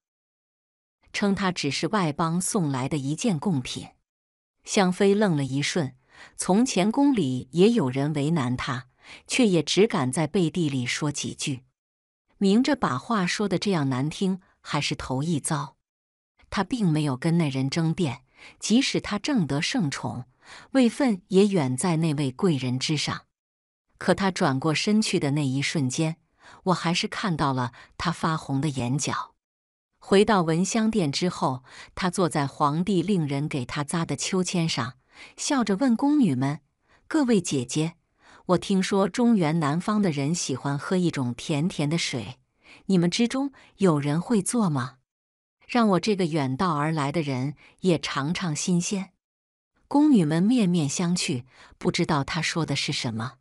称他只是外邦送来的一件贡品。香妃愣了一瞬，从前宫里也有人为难他，却也只敢在背地里说几句，明着把话说的这样难听，还是头一遭。他并没有跟那人争辩，即使他正得圣宠，位分也远在那位贵人之上，可他转过身去的那一瞬间。我还是看到了他发红的眼角。回到闻香殿之后，他坐在皇帝令人给他扎的秋千上，笑着问宫女们：“各位姐姐，我听说中原南方的人喜欢喝一种甜甜的水，你们之中有人会做吗？让我这个远道而来的人也尝尝新鲜。”宫女们面面相觑，不知道他说的是什么，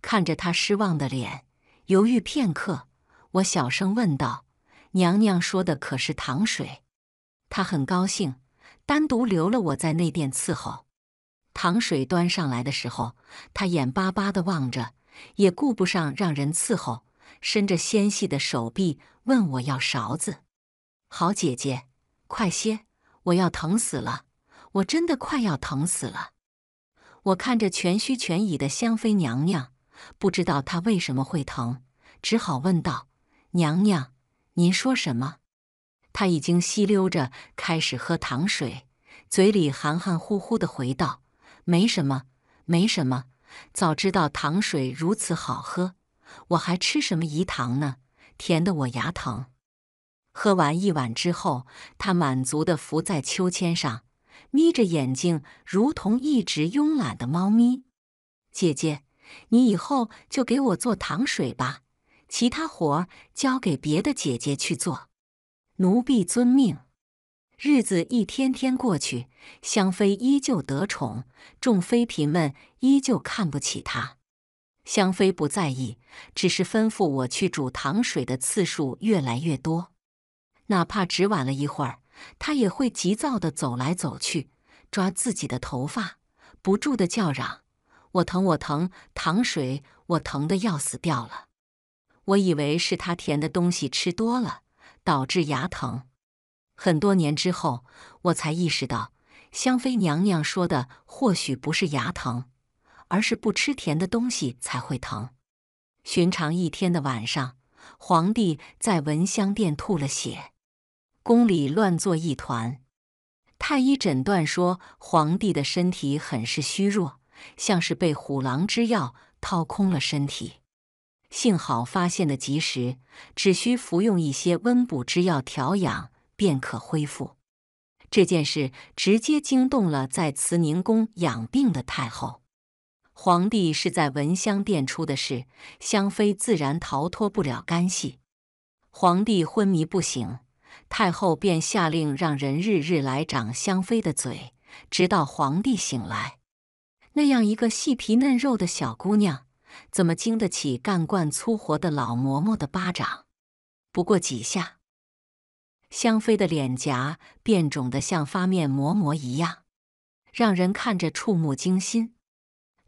看着他失望的脸。犹豫片刻，我小声问道：“娘娘说的可是糖水？”她很高兴，单独留了我在内殿伺候。糖水端上来的时候，她眼巴巴的望着，也顾不上让人伺候，伸着纤细的手臂问我要勺子：“好姐姐，快些，我要疼死了！我真的快要疼死了！”我看着全虚全倚的香妃娘娘。不知道他为什么会疼，只好问道：“娘娘，您说什么？”他已经吸溜着开始喝糖水，嘴里含含糊糊的回道：“没什么，没什么。早知道糖水如此好喝，我还吃什么饴糖呢？甜的我牙疼。”喝完一碗之后，他满足的伏在秋千上，眯着眼睛，如同一只慵懒的猫咪。姐姐。你以后就给我做糖水吧，其他活儿交给别的姐姐去做。奴婢遵命。日子一天天过去，香妃依旧得宠，众妃嫔们依旧看不起她。香妃不在意，只是吩咐我去煮糖水的次数越来越多。哪怕只晚了一会儿，她也会急躁的走来走去，抓自己的头发，不住的叫嚷。我疼，我疼，糖水我疼的要死掉了。我以为是他甜的东西吃多了导致牙疼。很多年之后，我才意识到，香妃娘娘说的或许不是牙疼，而是不吃甜的东西才会疼。寻常一天的晚上，皇帝在闻香殿吐了血，宫里乱作一团。太医诊断说，皇帝的身体很是虚弱。像是被虎狼之药掏空了身体，幸好发现的及时，只需服用一些温补之药调养便可恢复。这件事直接惊动了在慈宁宫养病的太后。皇帝是在闻香殿出的事，香妃自然逃脱不了干系。皇帝昏迷不醒，太后便下令让人日日来掌香妃的嘴，直到皇帝醒来。那样一个细皮嫩肉的小姑娘，怎么经得起干惯粗活的老嬷嬷的巴掌？不过几下，香妃的脸颊变肿得像发面馍馍一样，让人看着触目惊心。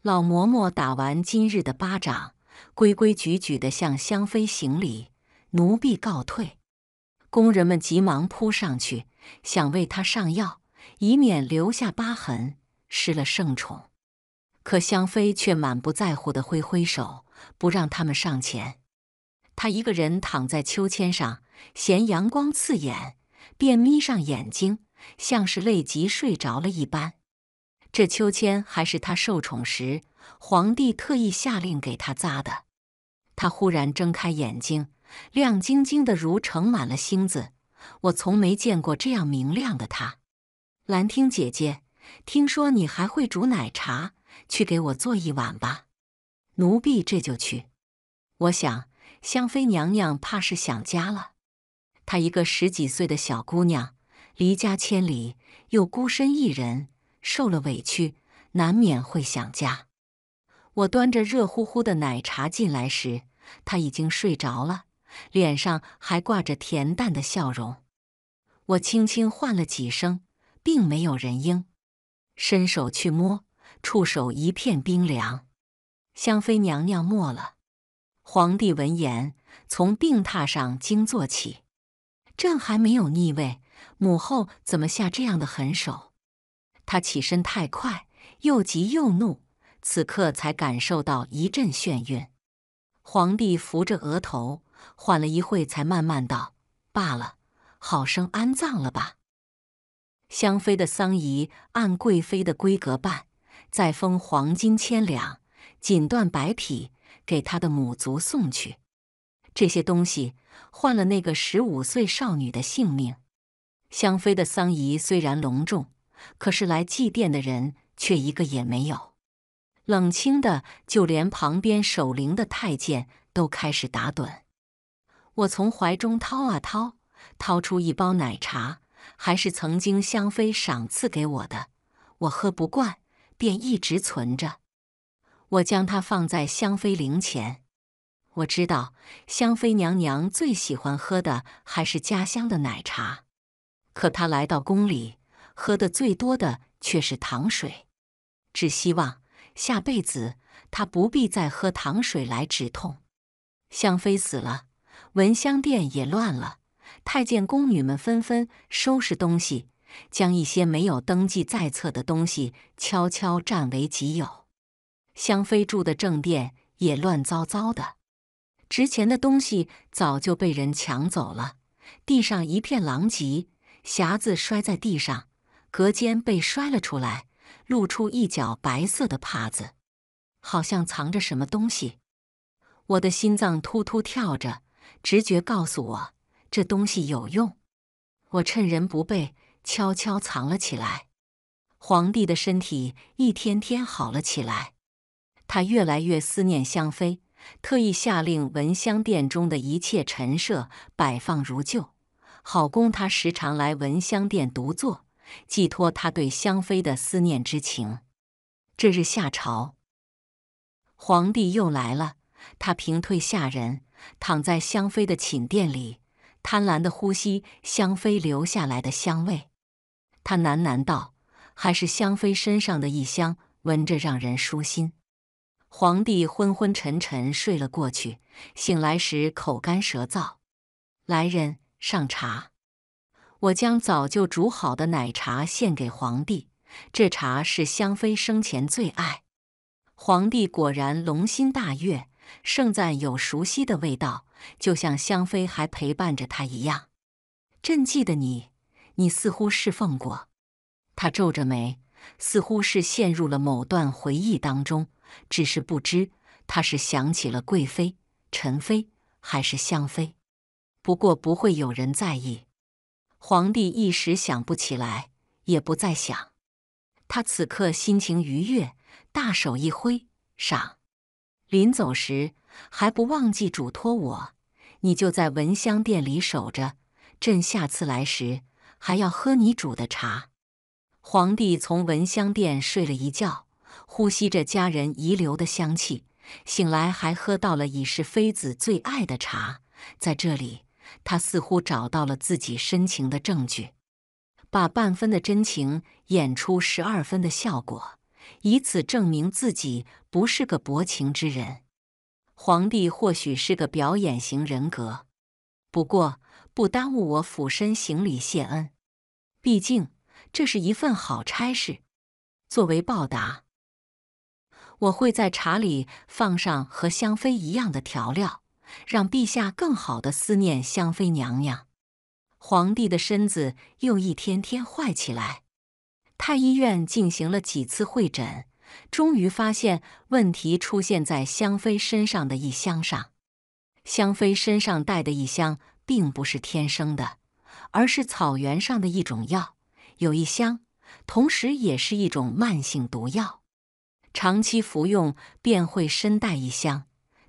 老嬷嬷打完今日的巴掌，规规矩矩地向香妃行礼：“奴婢告退。”工人们急忙扑上去，想为她上药，以免留下疤痕，失了圣宠。可香妃却满不在乎地挥挥手，不让他们上前。她一个人躺在秋千上，嫌阳光刺眼，便眯上眼睛，像是累极睡着了一般。这秋千还是她受宠时，皇帝特意下令给她扎的。她忽然睁开眼睛，亮晶晶的如盛满了星子。我从没见过这样明亮的她。兰听姐姐，听说你还会煮奶茶。去给我做一碗吧，奴婢这就去。我想，香妃娘娘怕是想家了。她一个十几岁的小姑娘，离家千里，又孤身一人，受了委屈，难免会想家。我端着热乎乎的奶茶进来时，她已经睡着了，脸上还挂着恬淡的笑容。我轻轻唤了几声，并没有人应，伸手去摸。触手一片冰凉，香妃娘娘没了。皇帝闻言从病榻上惊坐起，朕还没有逆位，母后怎么下这样的狠手？他起身太快，又急又怒，此刻才感受到一阵眩晕。皇帝扶着额头，缓了一会，才慢慢道：“罢了，好生安葬了吧。香妃的丧仪按贵妃的规格办。”再封黄金千两、锦缎百匹给他的母族送去。这些东西换了那个十五岁少女的性命。香妃的丧仪虽然隆重，可是来祭奠的人却一个也没有，冷清的，就连旁边守灵的太监都开始打盹。我从怀中掏啊掏，掏出一包奶茶，还是曾经香妃赏赐给我的。我喝不惯。便一直存着，我将它放在香妃灵前。我知道香妃娘娘最喜欢喝的还是家乡的奶茶，可她来到宫里喝的最多的却是糖水。只希望下辈子她不必再喝糖水来止痛。香妃死了，蚊香殿也乱了，太监宫女们纷纷收拾东西。将一些没有登记在册的东西悄悄占为己有。香妃住的正殿也乱糟糟的，值钱的东西早就被人抢走了，地上一片狼藉。匣子摔在地上，隔间被摔了出来，露出一角白色的帕子，好像藏着什么东西。我的心脏突突跳着，直觉告诉我这东西有用。我趁人不备。悄悄藏了起来。皇帝的身体一天天好了起来，他越来越思念香妃，特意下令闻香殿中的一切陈设摆放如旧，好供他时常来闻香殿独坐，寄托他对香妃的思念之情。这日下朝，皇帝又来了，他屏退下人，躺在香妃的寝殿里，贪婪的呼吸香妃留下来的香味。他喃喃道：“还是香妃身上的一香，闻着让人舒心。”皇帝昏昏沉沉睡了过去，醒来时口干舌燥。来人，上茶！我将早就煮好的奶茶献给皇帝。这茶是香妃生前最爱。皇帝果然龙心大悦，盛赞有熟悉的味道，就像香妃还陪伴着他一样。朕记得你。你似乎侍奉过，他皱着眉，似乎是陷入了某段回忆当中，只是不知他是想起了贵妃、陈妃还是香妃。不过不会有人在意。皇帝一时想不起来，也不再想。他此刻心情愉悦，大手一挥，赏。临走时还不忘记嘱托我：“你就在闻香殿里守着，朕下次来时。”还要喝你煮的茶。皇帝从闻香殿睡了一觉，呼吸着家人遗留的香气，醒来还喝到了已是妃子最爱的茶。在这里，他似乎找到了自己深情的证据，把半分的真情演出十二分的效果，以此证明自己不是个薄情之人。皇帝或许是个表演型人格，不过不耽误我俯身行礼谢恩。毕竟，这是一份好差事。作为报答，我会在茶里放上和香妃一样的调料，让陛下更好的思念香妃娘娘。皇帝的身子又一天天坏起来，太医院进行了几次会诊，终于发现问题出现在香妃身上的一香上。香妃身上带的一香并不是天生的。而是草原上的一种药，有一香，同时也是一种慢性毒药。长期服用便会身带一香，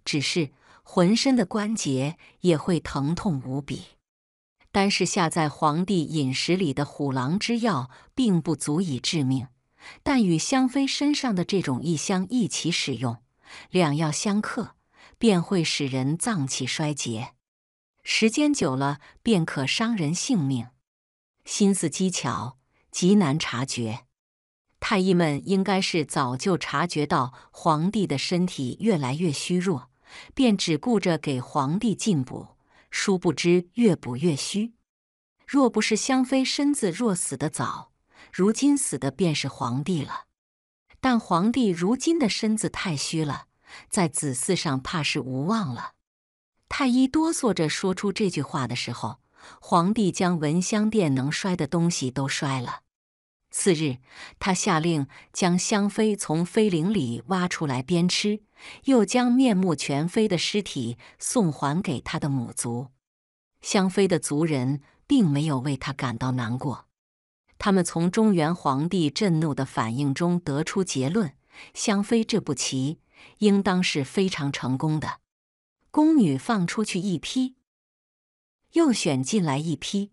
只是浑身的关节也会疼痛无比。单是下在皇帝饮食里的虎狼之药，并不足以致命，但与香妃身上的这种异香一起使用，两药相克，便会使人脏器衰竭。时间久了，便可伤人性命。心思机巧，极难察觉。太医们应该是早就察觉到皇帝的身体越来越虚弱，便只顾着给皇帝进补，殊不知越补越虚。若不是香妃身子弱，死的早，如今死的便是皇帝了。但皇帝如今的身子太虚了，在子嗣上怕是无望了。太医哆嗦着说出这句话的时候，皇帝将闻香殿能摔的东西都摔了。次日，他下令将香妃从飞陵里挖出来鞭笞，又将面目全非的尸体送还给他的母族。香妃的族人并没有为他感到难过，他们从中原皇帝震怒的反应中得出结论：香妃这步棋应当是非常成功的。宫女放出去一批，又选进来一批，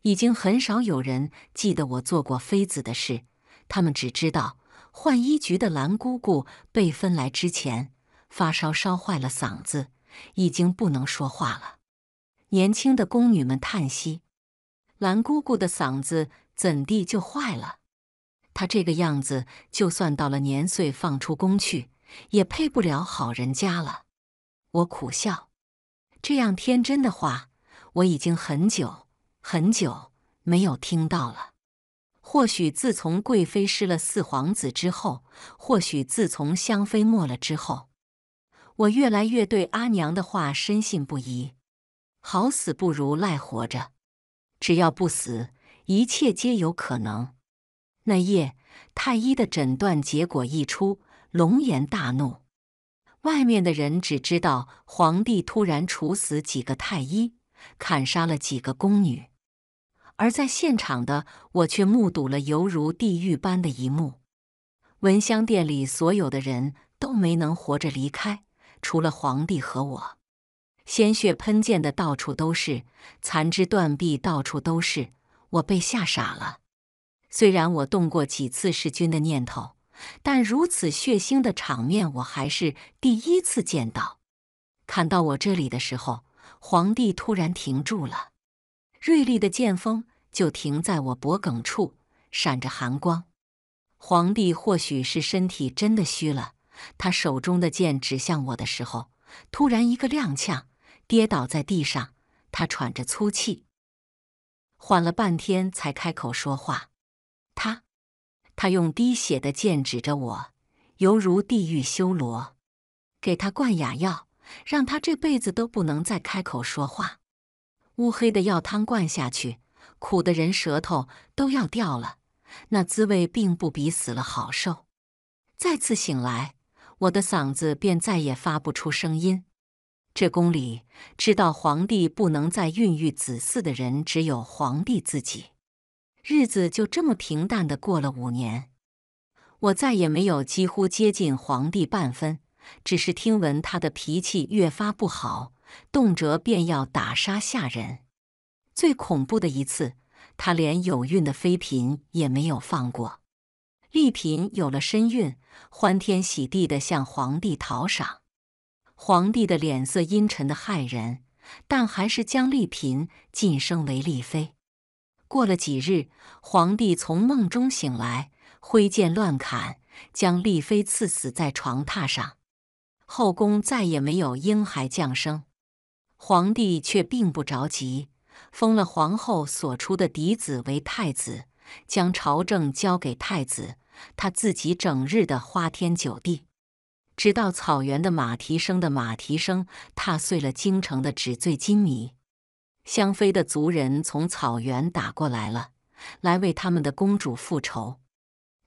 已经很少有人记得我做过妃子的事。他们只知道浣衣局的蓝姑姑被分来之前发烧烧坏了嗓子，已经不能说话了。年轻的宫女们叹息：“蓝姑姑的嗓子怎地就坏了？她这个样子，就算到了年岁放出宫去，也配不了好人家了。”我苦笑，这样天真的话，我已经很久很久没有听到了。或许自从贵妃失了四皇子之后，或许自从香妃没了之后，我越来越对阿娘的话深信不疑。好死不如赖活着，只要不死，一切皆有可能。那夜，太医的诊断结果一出，龙颜大怒。外面的人只知道皇帝突然处死几个太医，砍杀了几个宫女，而在现场的我却目睹了犹如地狱般的一幕。闻香殿里所有的人都没能活着离开，除了皇帝和我。鲜血喷溅的到处都是，残肢断臂到处都是，我被吓傻了。虽然我动过几次弑君的念头。但如此血腥的场面，我还是第一次见到。砍到我这里的时候，皇帝突然停住了，锐利的剑锋就停在我脖颈处，闪着寒光。皇帝或许是身体真的虚了，他手中的剑指向我的时候，突然一个踉跄，跌倒在地上。他喘着粗气，缓了半天才开口说话：“他。”他用滴血的剑指着我，犹如地狱修罗。给他灌哑药，让他这辈子都不能再开口说话。乌黑的药汤灌下去，苦的人舌头都要掉了。那滋味并不比死了好受。再次醒来，我的嗓子便再也发不出声音。这宫里知道皇帝不能再孕育子嗣的人，只有皇帝自己。日子就这么平淡的过了五年，我再也没有几乎接近皇帝半分，只是听闻他的脾气越发不好，动辄便要打杀下人。最恐怖的一次，他连有孕的妃嫔也没有放过。丽嫔有了身孕，欢天喜地的向皇帝讨赏，皇帝的脸色阴沉的骇人，但还是将丽嫔晋升为丽妃。过了几日，皇帝从梦中醒来，挥剑乱砍，将丽妃刺死在床榻上。后宫再也没有婴孩降生，皇帝却并不着急，封了皇后所出的嫡子为太子，将朝政交给太子，他自己整日的花天酒地，直到草原的马蹄声的马蹄声踏碎了京城的纸醉金迷。香妃的族人从草原打过来了，来为他们的公主复仇。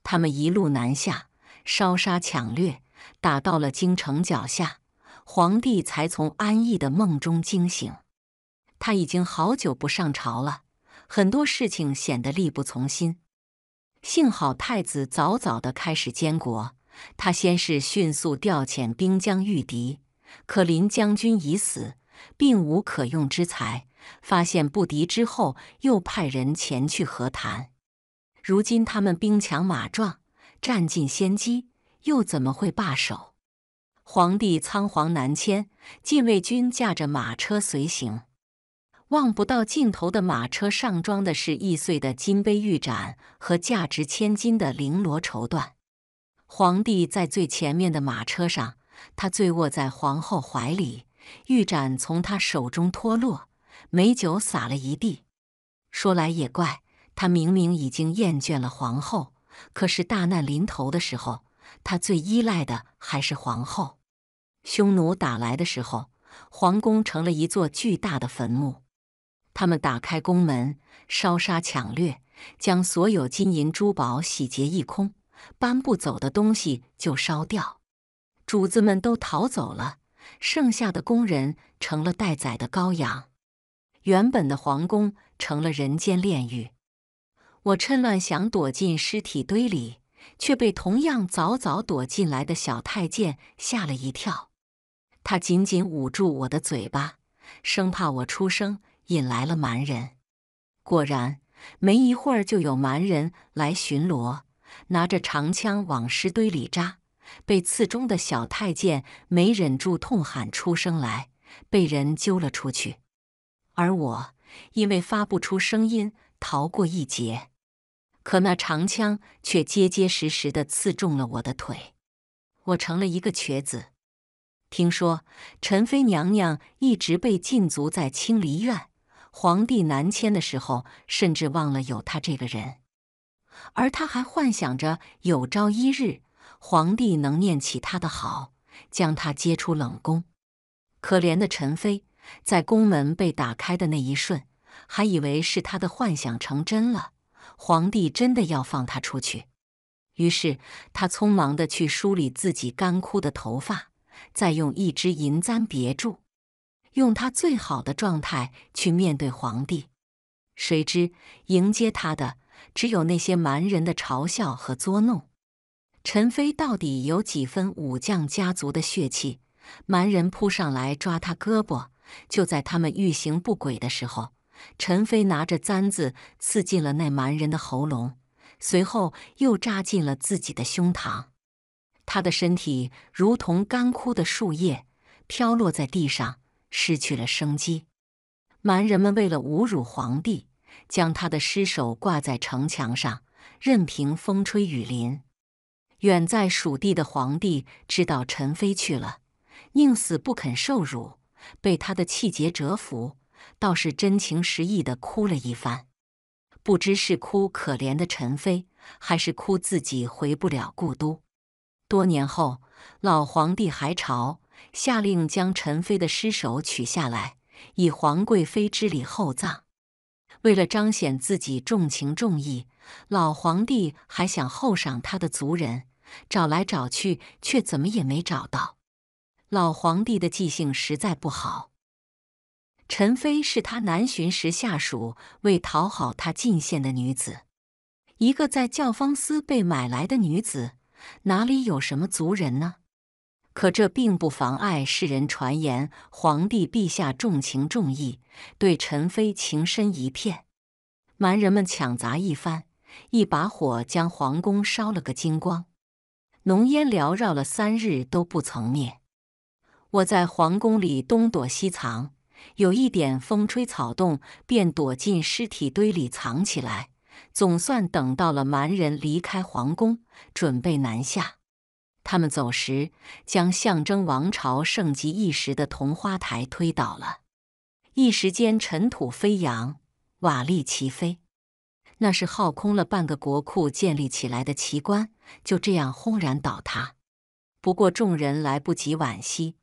他们一路南下，烧杀抢掠，打到了京城脚下。皇帝才从安逸的梦中惊醒。他已经好久不上朝了，很多事情显得力不从心。幸好太子早早的开始监国，他先是迅速调遣兵将御敌，可林将军已死，并无可用之才。发现不敌之后，又派人前去和谈。如今他们兵强马壮，占尽先机，又怎么会罢手？皇帝仓皇南迁，禁卫军驾着马车随行，望不到尽头的马车上装的是易碎的金杯玉盏和价值千金的绫罗绸缎。皇帝在最前面的马车上，他醉卧在皇后怀里，玉盏从他手中脱落。美酒洒了一地，说来也怪，他明明已经厌倦了皇后，可是大难临头的时候，他最依赖的还是皇后。匈奴打来的时候，皇宫成了一座巨大的坟墓。他们打开宫门，烧杀抢掠，将所有金银珠宝洗劫一空，搬不走的东西就烧掉。主子们都逃走了，剩下的工人成了待宰的羔羊。原本的皇宫成了人间炼狱。我趁乱想躲进尸体堆里，却被同样早早躲进来的小太监吓了一跳。他紧紧捂住我的嘴巴，生怕我出声引来了蛮人。果然，没一会儿就有蛮人来巡逻，拿着长枪往尸堆里扎。被刺中的小太监没忍住痛喊出声来，被人揪了出去。而我因为发不出声音，逃过一劫，可那长枪却结结实实的刺中了我的腿，我成了一个瘸子。听说陈妃娘娘一直被禁足在清离院，皇帝南迁的时候甚至忘了有她这个人，而她还幻想着有朝一日皇帝能念起她的好，将她接出冷宫。可怜的陈妃。在宫门被打开的那一瞬，还以为是他的幻想成真了，皇帝真的要放他出去。于是他匆忙地去梳理自己干枯的头发，再用一支银簪别住，用他最好的状态去面对皇帝。谁知迎接他的只有那些蛮人的嘲笑和作弄。陈妃到底有几分武将家族的血气，蛮人扑上来抓他胳膊。就在他们欲行不轨的时候，陈飞拿着簪子刺进了那蛮人的喉咙，随后又扎进了自己的胸膛。他的身体如同干枯的树叶，飘落在地上，失去了生机。蛮人们为了侮辱皇帝，将他的尸首挂在城墙上，任凭风吹雨淋。远在蜀地的皇帝知道陈飞去了，宁死不肯受辱。被他的气节折服，倒是真情实意的哭了一番，不知是哭可怜的陈妃，还是哭自己回不了故都。多年后，老皇帝还朝，下令将陈妃的尸首取下来，以皇贵妃之礼厚葬。为了彰显自己重情重义，老皇帝还想厚赏他的族人，找来找去，却怎么也没找到。老皇帝的记性实在不好。陈妃是他南巡时下属为讨好他进献的女子，一个在教坊司被买来的女子，哪里有什么族人呢？可这并不妨碍世人传言皇帝陛下重情重义，对陈妃情深一片。蛮人们抢砸一番，一把火将皇宫烧了个精光，浓烟缭绕了三日都不曾灭。我在皇宫里东躲西藏，有一点风吹草动便躲进尸体堆里藏起来。总算等到了蛮人离开皇宫，准备南下。他们走时将象征王朝盛极一时的铜花台推倒了，一时间尘土飞扬，瓦砾齐飞。那是耗空了半个国库建立起来的奇观，就这样轰然倒塌。不过众人来不及惋惜。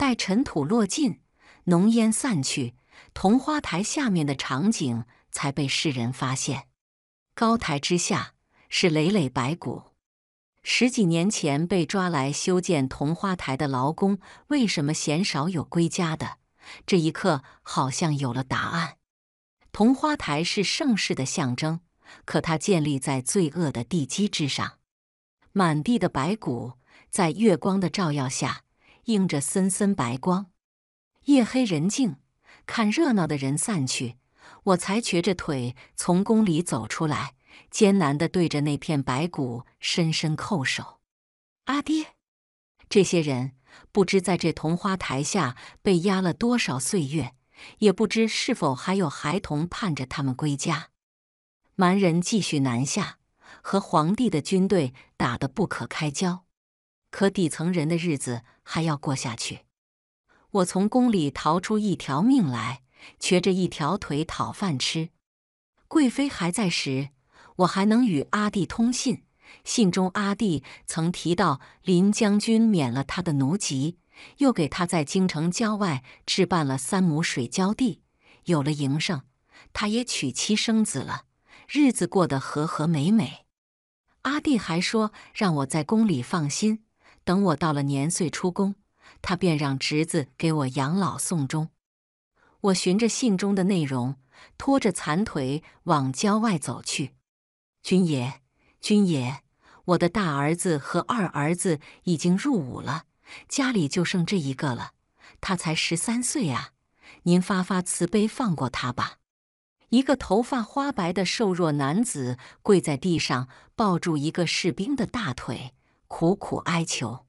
待尘土落尽，浓烟散去，桐花台下面的场景才被世人发现。高台之下是累累白骨。十几年前被抓来修建桐花台的劳工，为什么鲜少有归家的？这一刻好像有了答案。桐花台是盛世的象征，可它建立在罪恶的地基之上。满地的白骨在月光的照耀下。映着森森白光，夜黑人静，看热闹的人散去，我才瘸着腿从宫里走出来，艰难地对着那片白骨深深叩首。阿爹，这些人不知在这桐花台下被压了多少岁月，也不知是否还有孩童盼着他们归家。蛮人继续南下，和皇帝的军队打得不可开交。可底层人的日子还要过下去。我从宫里逃出一条命来，瘸着一条腿讨饭吃。贵妃还在时，我还能与阿弟通信。信中阿弟曾提到，林将军免了他的奴籍，又给他在京城郊外置办了三亩水浇地。有了营生，他也娶妻生子了，日子过得和和美美。阿弟还说让我在宫里放心。等我到了年岁出宫，他便让侄子给我养老送终。我循着信中的内容，拖着残腿往郊外走去。军爷，军爷，我的大儿子和二儿子已经入伍了，家里就剩这一个了。他才十三岁啊！您发发慈悲，放过他吧！一个头发花白的瘦弱男子跪在地上，抱住一个士兵的大腿。苦苦哀求，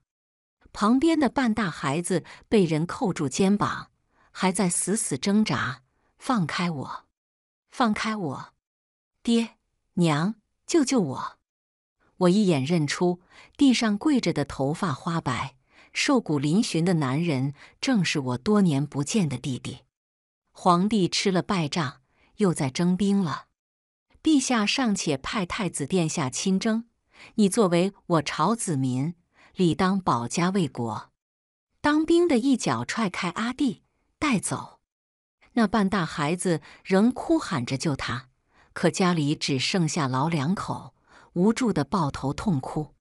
旁边的半大孩子被人扣住肩膀，还在死死挣扎：“放开我，放开我！爹娘，救救我！”我一眼认出，地上跪着的头发花白、瘦骨嶙峋的男人，正是我多年不见的弟弟。皇帝吃了败仗，又在征兵了。陛下尚且派太子殿下亲征。你作为我朝子民，理当保家卫国。当兵的一脚踹开阿弟，带走。那半大孩子仍哭喊着救他，可家里只剩下老两口，无助的抱头痛哭。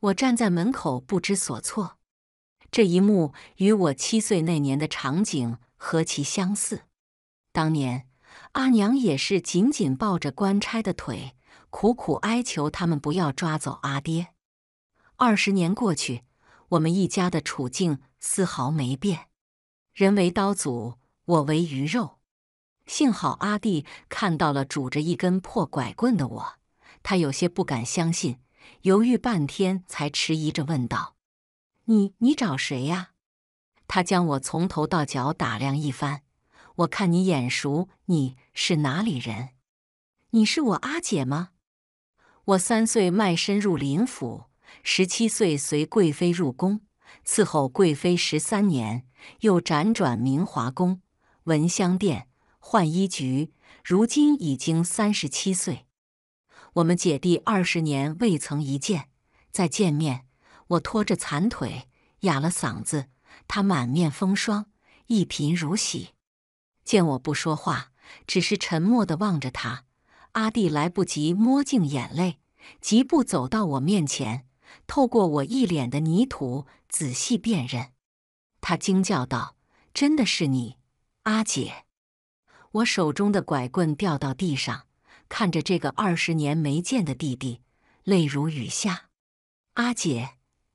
我站在门口不知所措。这一幕与我七岁那年的场景何其相似！当年阿娘也是紧紧抱着官差的腿。苦苦哀求他们不要抓走阿爹。二十年过去，我们一家的处境丝毫没变。人为刀俎，我为鱼肉。幸好阿弟看到了拄着一根破拐棍的我，他有些不敢相信，犹豫半天才迟疑着问道：“你你找谁呀？”他将我从头到脚打量一番，我看你眼熟，你是哪里人？你是我阿姐吗？我三岁卖身入林府，十七岁随贵妃入宫伺候贵妃十三年，又辗转明华宫、闻香殿、浣衣局，如今已经三十七岁。我们姐弟二十年未曾一见，再见面，我拖着残腿，哑了嗓子，他满面风霜，一贫如洗。见我不说话，只是沉默地望着他。阿弟来不及摸净眼泪，疾步走到我面前，透过我一脸的泥土仔细辨认。他惊叫道：“真的是你，阿姐！”我手中的拐棍掉到地上，看着这个二十年没见的弟弟，泪如雨下。“阿姐，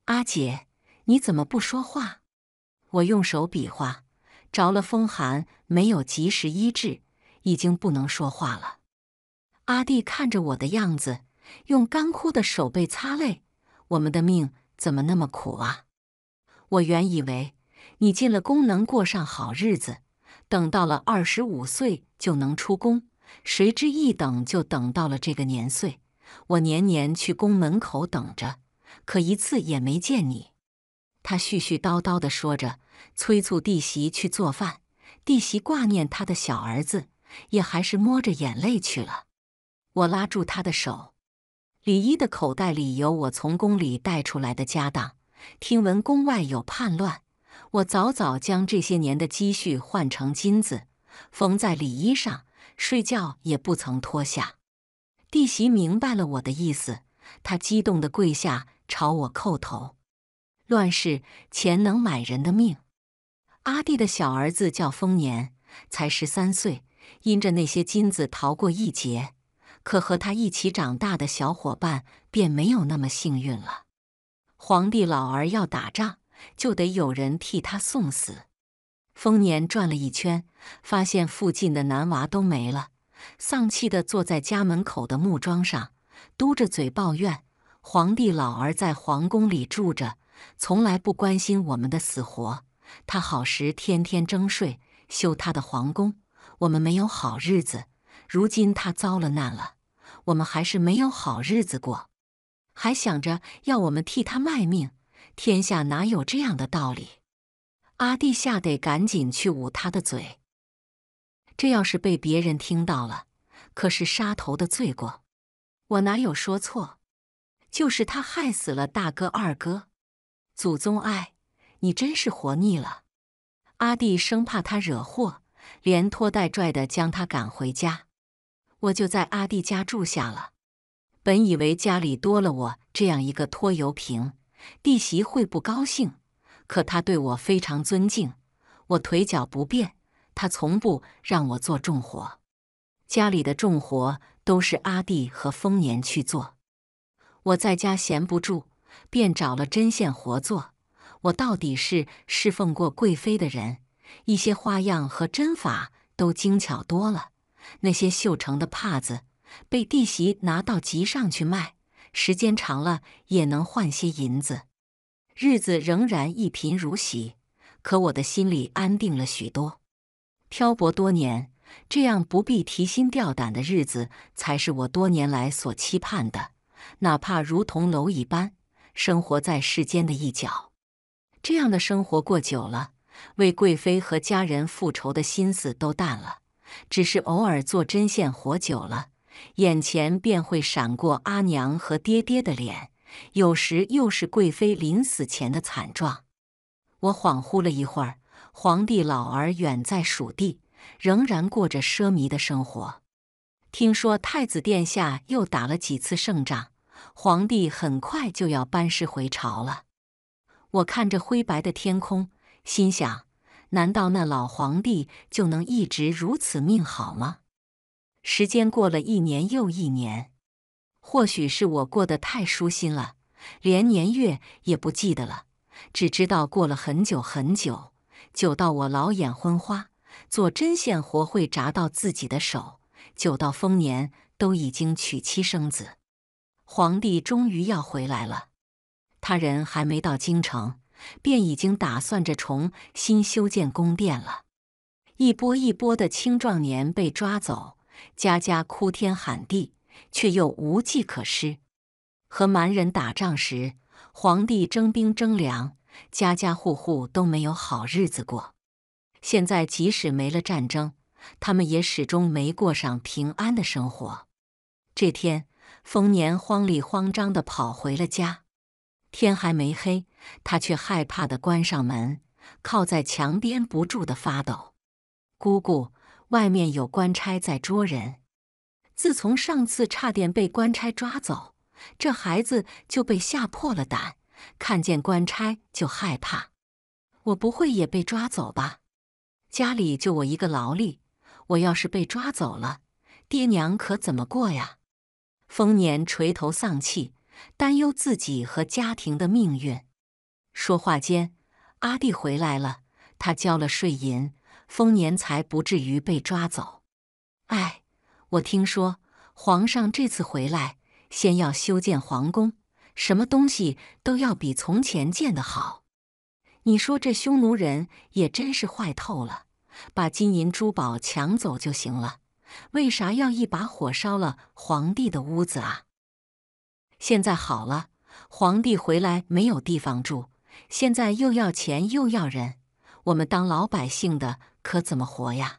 阿姐，你怎么不说话？”我用手比划：“着了风寒，没有及时医治，已经不能说话了。”阿弟看着我的样子，用干枯的手背擦泪。我们的命怎么那么苦啊？我原以为你进了宫能过上好日子，等到了二十五岁就能出宫，谁知一等就等到了这个年岁。我年年去宫门口等着，可一次也没见你。他絮絮叨叨地说着，催促弟媳去做饭。弟媳挂念他的小儿子，也还是摸着眼泪去了。我拉住他的手，李衣的口袋里有我从宫里带出来的家当。听闻宫外有叛乱，我早早将这些年的积蓄换成金子，缝在里衣上，睡觉也不曾脱下。弟媳明白了我的意思，她激动的跪下朝我叩头。乱世，钱能买人的命。阿弟的小儿子叫丰年，才十三岁，因着那些金子逃过一劫。可和他一起长大的小伙伴便没有那么幸运了。皇帝老儿要打仗，就得有人替他送死。丰年转了一圈，发现附近的男娃都没了，丧气地坐在家门口的木桩上，嘟着嘴抱怨：“皇帝老儿在皇宫里住着，从来不关心我们的死活。他好时天天征税修他的皇宫，我们没有好日子。”如今他遭了难了，我们还是没有好日子过，还想着要我们替他卖命，天下哪有这样的道理？阿弟吓得赶紧去捂他的嘴，这要是被别人听到了，可是杀头的罪过。我哪有说错？就是他害死了大哥二哥，祖宗哎！你真是活腻了。阿弟生怕他惹祸，连拖带拽的将他赶回家。我就在阿弟家住下了。本以为家里多了我这样一个拖油瓶，弟媳会不高兴，可她对我非常尊敬。我腿脚不便，她从不让我做重活，家里的重活都是阿弟和丰年去做。我在家闲不住，便找了针线活做。我到底是侍奉过贵妃的人，一些花样和针法都精巧多了。那些绣成的帕子被弟媳拿到集上去卖，时间长了也能换些银子。日子仍然一贫如洗，可我的心里安定了许多。漂泊多年，这样不必提心吊胆的日子才是我多年来所期盼的，哪怕如同蝼蚁般生活在世间的一角。这样的生活过久了，为贵妃和家人复仇的心思都淡了。只是偶尔做针线，活久了，眼前便会闪过阿娘和爹爹的脸，有时又是贵妃临死前的惨状。我恍惚了一会儿，皇帝老儿远在蜀地，仍然过着奢靡的生活。听说太子殿下又打了几次胜仗，皇帝很快就要班师回朝了。我看着灰白的天空，心想。难道那老皇帝就能一直如此命好吗？时间过了一年又一年，或许是我过得太舒心了，连年月也不记得了，只知道过了很久很久，久到我老眼昏花，做针线活会扎到自己的手，久到丰年都已经娶妻生子，皇帝终于要回来了，他人还没到京城。便已经打算着重新修建宫殿了。一波一波的青壮年被抓走，家家哭天喊地，却又无计可施。和蛮人打仗时，皇帝征兵征粮，家家户户都没有好日子过。现在即使没了战争，他们也始终没过上平安的生活。这天，丰年慌里慌张地跑回了家，天还没黑。他却害怕地关上门，靠在墙边不住地发抖。姑姑，外面有官差在捉人。自从上次差点被官差抓走，这孩子就被吓破了胆，看见官差就害怕。我不会也被抓走吧？家里就我一个劳力，我要是被抓走了，爹娘可怎么过呀？丰年垂头丧气，担忧自己和家庭的命运。说话间，阿弟回来了。他交了税银，丰年才不至于被抓走。哎，我听说皇上这次回来，先要修建皇宫，什么东西都要比从前建的好。你说这匈奴人也真是坏透了，把金银珠宝抢走就行了，为啥要一把火烧了皇帝的屋子啊？现在好了，皇帝回来没有地方住。现在又要钱又要人，我们当老百姓的可怎么活呀？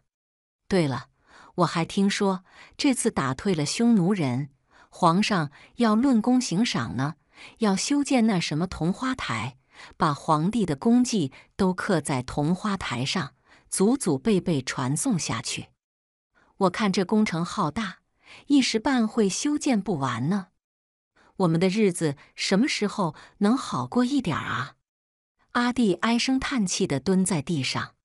对了，我还听说这次打退了匈奴人，皇上要论功行赏呢，要修建那什么铜花台，把皇帝的功绩都刻在铜花台上，祖祖辈辈传颂下去。我看这工程浩大，一时半会修建不完呢。我们的日子什么时候能好过一点啊？阿弟唉声叹气地蹲在地上，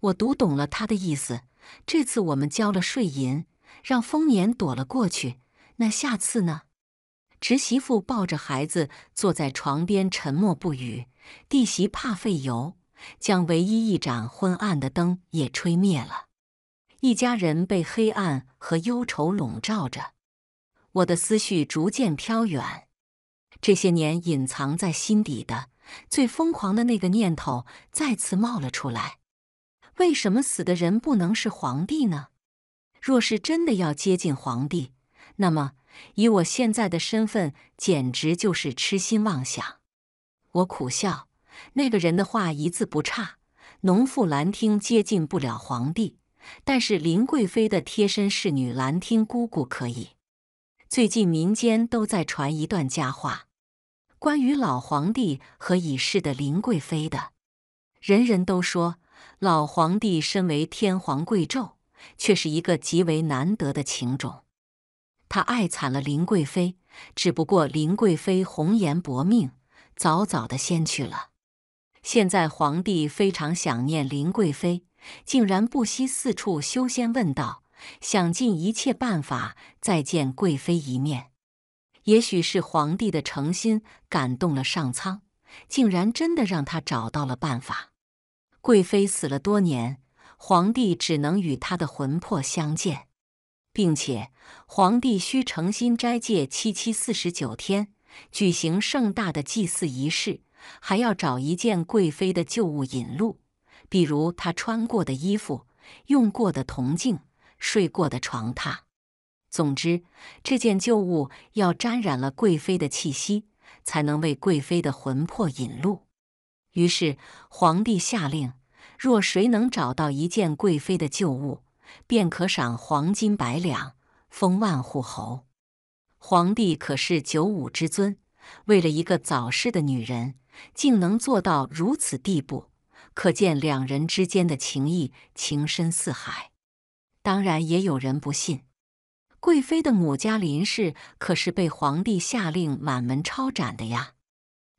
我读懂了他的意思。这次我们交了税银，让丰年躲了过去。那下次呢？侄媳妇抱着孩子坐在床边，沉默不语。弟媳怕费油，将唯一一盏昏暗的灯也吹灭了。一家人被黑暗和忧愁笼罩着。我的思绪逐渐飘远，这些年隐藏在心底的。最疯狂的那个念头再次冒了出来：为什么死的人不能是皇帝呢？若是真的要接近皇帝，那么以我现在的身份，简直就是痴心妄想。我苦笑。那个人的话一字不差。农妇兰汀接近不了皇帝，但是林贵妃的贴身侍女兰汀姑姑可以。最近民间都在传一段佳话。关于老皇帝和已逝的林贵妃的，人人都说，老皇帝身为天皇贵胄，却是一个极为难得的情种。他爱惨了林贵妃，只不过林贵妃红颜薄命，早早的先去了。现在皇帝非常想念林贵妃，竟然不惜四处修仙问道，想尽一切办法再见贵妃一面。也许是皇帝的诚心感动了上苍，竟然真的让他找到了办法。贵妃死了多年，皇帝只能与她的魂魄相见，并且皇帝需诚心斋戒七七四十九天，举行盛大的祭祀仪式，还要找一件贵妃的旧物引路，比如她穿过的衣服、用过的铜镜、睡过的床榻。总之，这件旧物要沾染了贵妃的气息，才能为贵妃的魂魄引路。于是，皇帝下令：若谁能找到一件贵妃的旧物，便可赏黄金百两，封万户侯。皇帝可是九五之尊，为了一个早逝的女人，竟能做到如此地步，可见两人之间的情谊情深似海。当然，也有人不信。贵妃的母家林氏可是被皇帝下令满门抄斩的呀，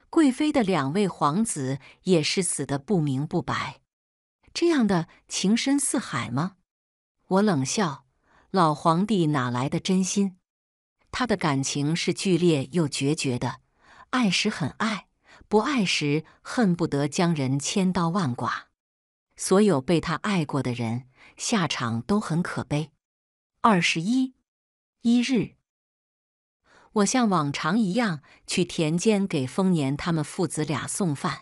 贵妃的两位皇子也是死得不明不白，这样的情深似海吗？我冷笑，老皇帝哪来的真心？他的感情是剧烈又决绝的，爱时很爱，不爱时恨不得将人千刀万剐，所有被他爱过的人下场都很可悲。二十一。一日，我像往常一样去田间给丰年他们父子俩送饭。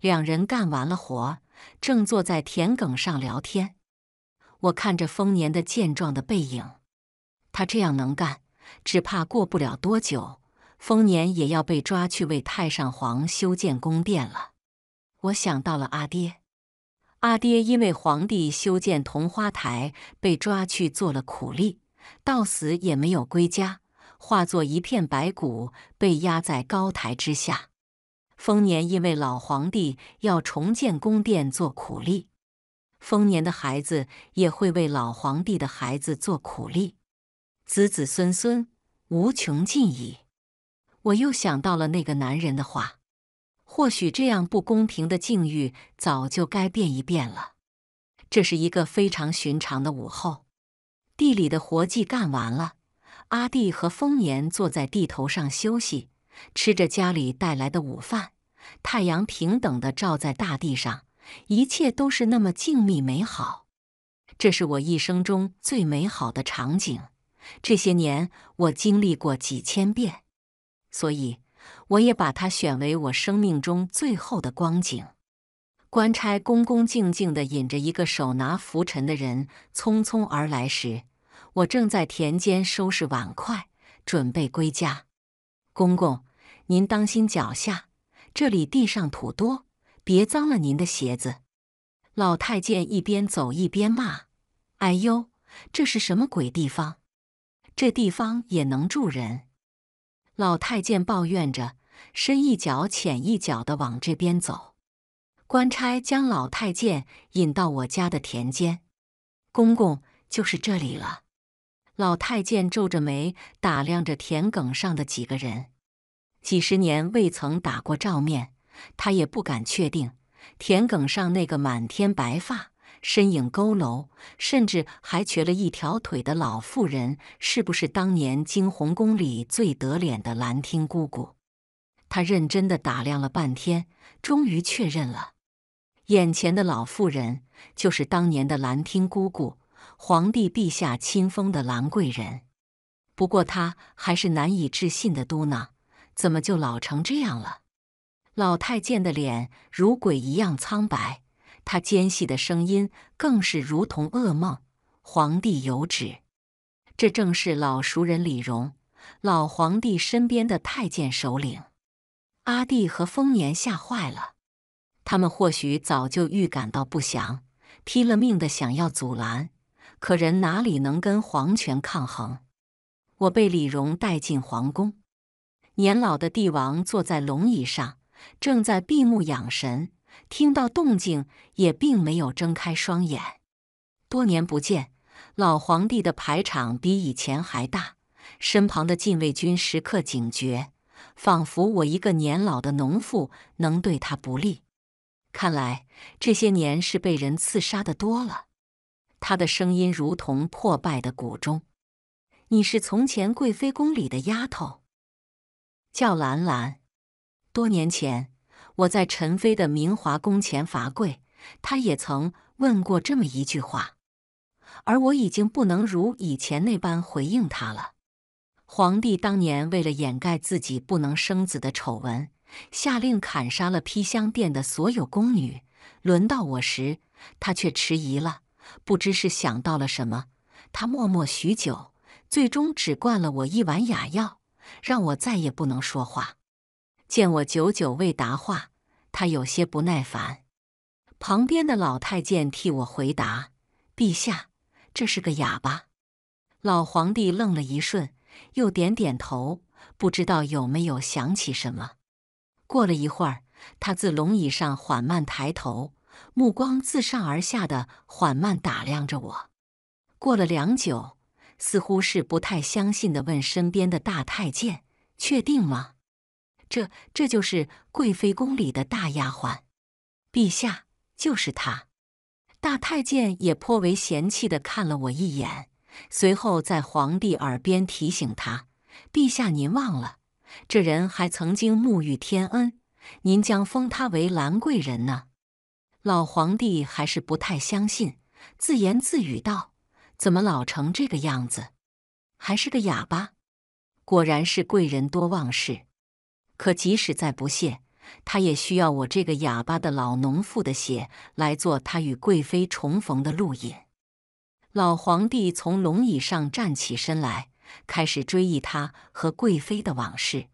两人干完了活，正坐在田埂上聊天。我看着丰年的健壮的背影，他这样能干，只怕过不了多久，丰年也要被抓去为太上皇修建宫殿了。我想到了阿爹，阿爹因为皇帝修建桐花台被抓去做了苦力。到死也没有归家，化作一片白骨，被压在高台之下。丰年因为老皇帝要重建宫殿，做苦力。丰年的孩子也会为老皇帝的孩子做苦力，子子孙孙无穷尽矣。我又想到了那个男人的话，或许这样不公平的境遇早就该变一变了。这是一个非常寻常的午后。地里的活计干完了，阿弟和丰年坐在地头上休息，吃着家里带来的午饭。太阳平等的照在大地上，一切都是那么静谧美好。这是我一生中最美好的场景，这些年我经历过几千遍，所以我也把它选为我生命中最后的光景。官差恭恭敬敬地引着一个手拿拂尘的人匆匆而来时，我正在田间收拾碗筷，准备归家。公公，您当心脚下，这里地上土多，别脏了您的鞋子。老太监一边走一边骂：“哎呦，这是什么鬼地方？这地方也能住人？”老太监抱怨着，深一脚浅一脚地往这边走。官差将老太监引到我家的田间，公公就是这里了。老太监皱着眉打量着田埂上的几个人，几十年未曾打过照面，他也不敢确定田埂上那个满天白发、身影佝偻，甚至还瘸了一条腿的老妇人是不是当年惊鸿宫里最得脸的兰听姑姑。他认真的打量了半天，终于确认了。眼前的老妇人就是当年的兰听姑姑，皇帝陛下亲封的兰贵人。不过她还是难以置信的嘟囔：“怎么就老成这样了？”老太监的脸如鬼一样苍白，他尖细的声音更是如同噩梦。皇帝有旨，这正是老熟人李荣，老皇帝身边的太监首领。阿弟和丰年吓坏了。他们或许早就预感到不祥，拼了命的想要阻拦，可人哪里能跟皇权抗衡？我被李荣带进皇宫，年老的帝王坐在龙椅上，正在闭目养神，听到动静也并没有睁开双眼。多年不见，老皇帝的排场比以前还大，身旁的禁卫军时刻警觉，仿佛我一个年老的农妇能对他不利。看来这些年是被人刺杀的多了。他的声音如同破败的古钟。你是从前贵妃宫里的丫头，叫兰兰。多年前我在宸妃的明华宫前罚跪，她也曾问过这么一句话，而我已经不能如以前那般回应她了。皇帝当年为了掩盖自己不能生子的丑闻。下令砍杀了披香殿的所有宫女。轮到我时，他却迟疑了，不知是想到了什么。他默默许久，最终只灌了我一碗哑药，让我再也不能说话。见我久久未答话，他有些不耐烦。旁边的老太监替我回答：“陛下，这是个哑巴。”老皇帝愣了一瞬，又点点头，不知道有没有想起什么。过了一会儿，他自龙椅上缓慢抬头，目光自上而下的缓慢打量着我。过了良久，似乎是不太相信的问身边的大太监：“确定吗？这这就是贵妃宫里的大丫鬟，陛下就是她。”大太监也颇为嫌弃的看了我一眼，随后在皇帝耳边提醒他：“陛下，您忘了。”这人还曾经沐浴天恩，您将封他为兰贵人呢。老皇帝还是不太相信，自言自语道：“怎么老成这个样子？还是个哑巴？果然是贵人多忘事。可即使再不屑，他也需要我这个哑巴的老农妇的血来做他与贵妃重逢的路引。”老皇帝从龙椅上站起身来。开始追忆他和贵妃的往事。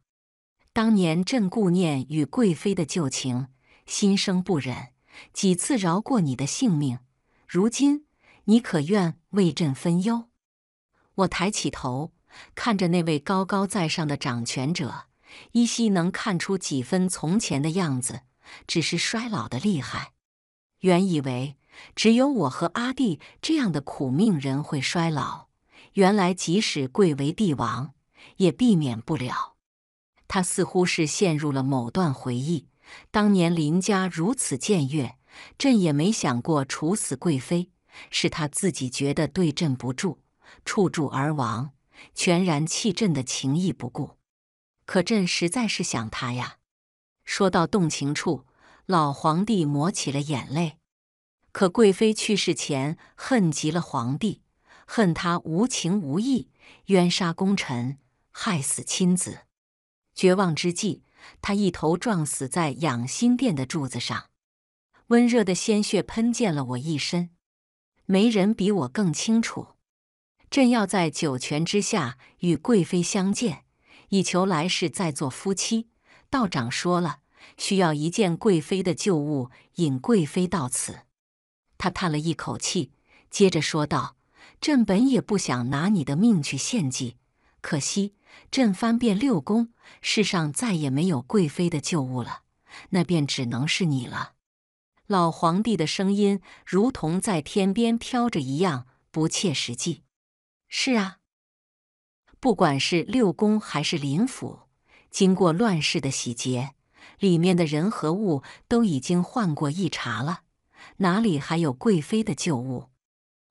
当年朕顾念与贵妃的旧情，心生不忍，几次饶过你的性命。如今你可愿为朕分忧？我抬起头，看着那位高高在上的掌权者，依稀能看出几分从前的样子，只是衰老的厉害。原以为只有我和阿弟这样的苦命人会衰老。原来，即使贵为帝王，也避免不了。他似乎是陷入了某段回忆。当年林家如此僭越，朕也没想过处死贵妃，是他自己觉得对朕不住，处处而亡，全然弃朕的情意不顾。可朕实在是想他呀。说到动情处，老皇帝抹起了眼泪。可贵妃去世前恨极了皇帝。恨他无情无义，冤杀功臣，害死亲子。绝望之际，他一头撞死在养心殿的柱子上，温热的鲜血喷溅了我一身。没人比我更清楚，朕要在九泉之下与贵妃相见，以求来世再做夫妻。道长说了，需要一件贵妃的旧物引贵妃到此。他叹了一口气，接着说道。朕本也不想拿你的命去献祭，可惜朕翻遍六宫，世上再也没有贵妃的旧物了，那便只能是你了。老皇帝的声音如同在天边飘着一样不切实际。是啊，不管是六宫还是林府，经过乱世的洗劫，里面的人和物都已经换过一茬了，哪里还有贵妃的旧物？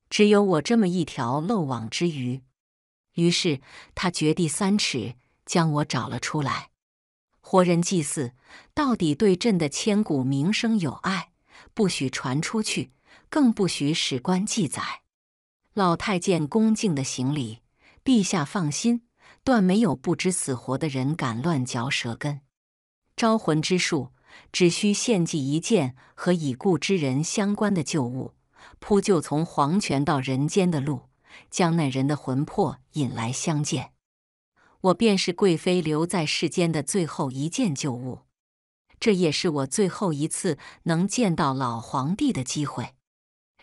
只有我这么一条漏网之鱼，于是他掘地三尺将我找了出来。活人祭祀到底对朕的千古名声有碍，不许传出去，更不许史官记载。老太监恭敬的行礼，陛下放心，断没有不知死活的人敢乱嚼舌根。招魂之术只需献祭一件和已故之人相关的旧物。铺就从黄泉到人间的路，将那人的魂魄引来相见。我便是贵妃留在世间的最后一件旧物，这也是我最后一次能见到老皇帝的机会。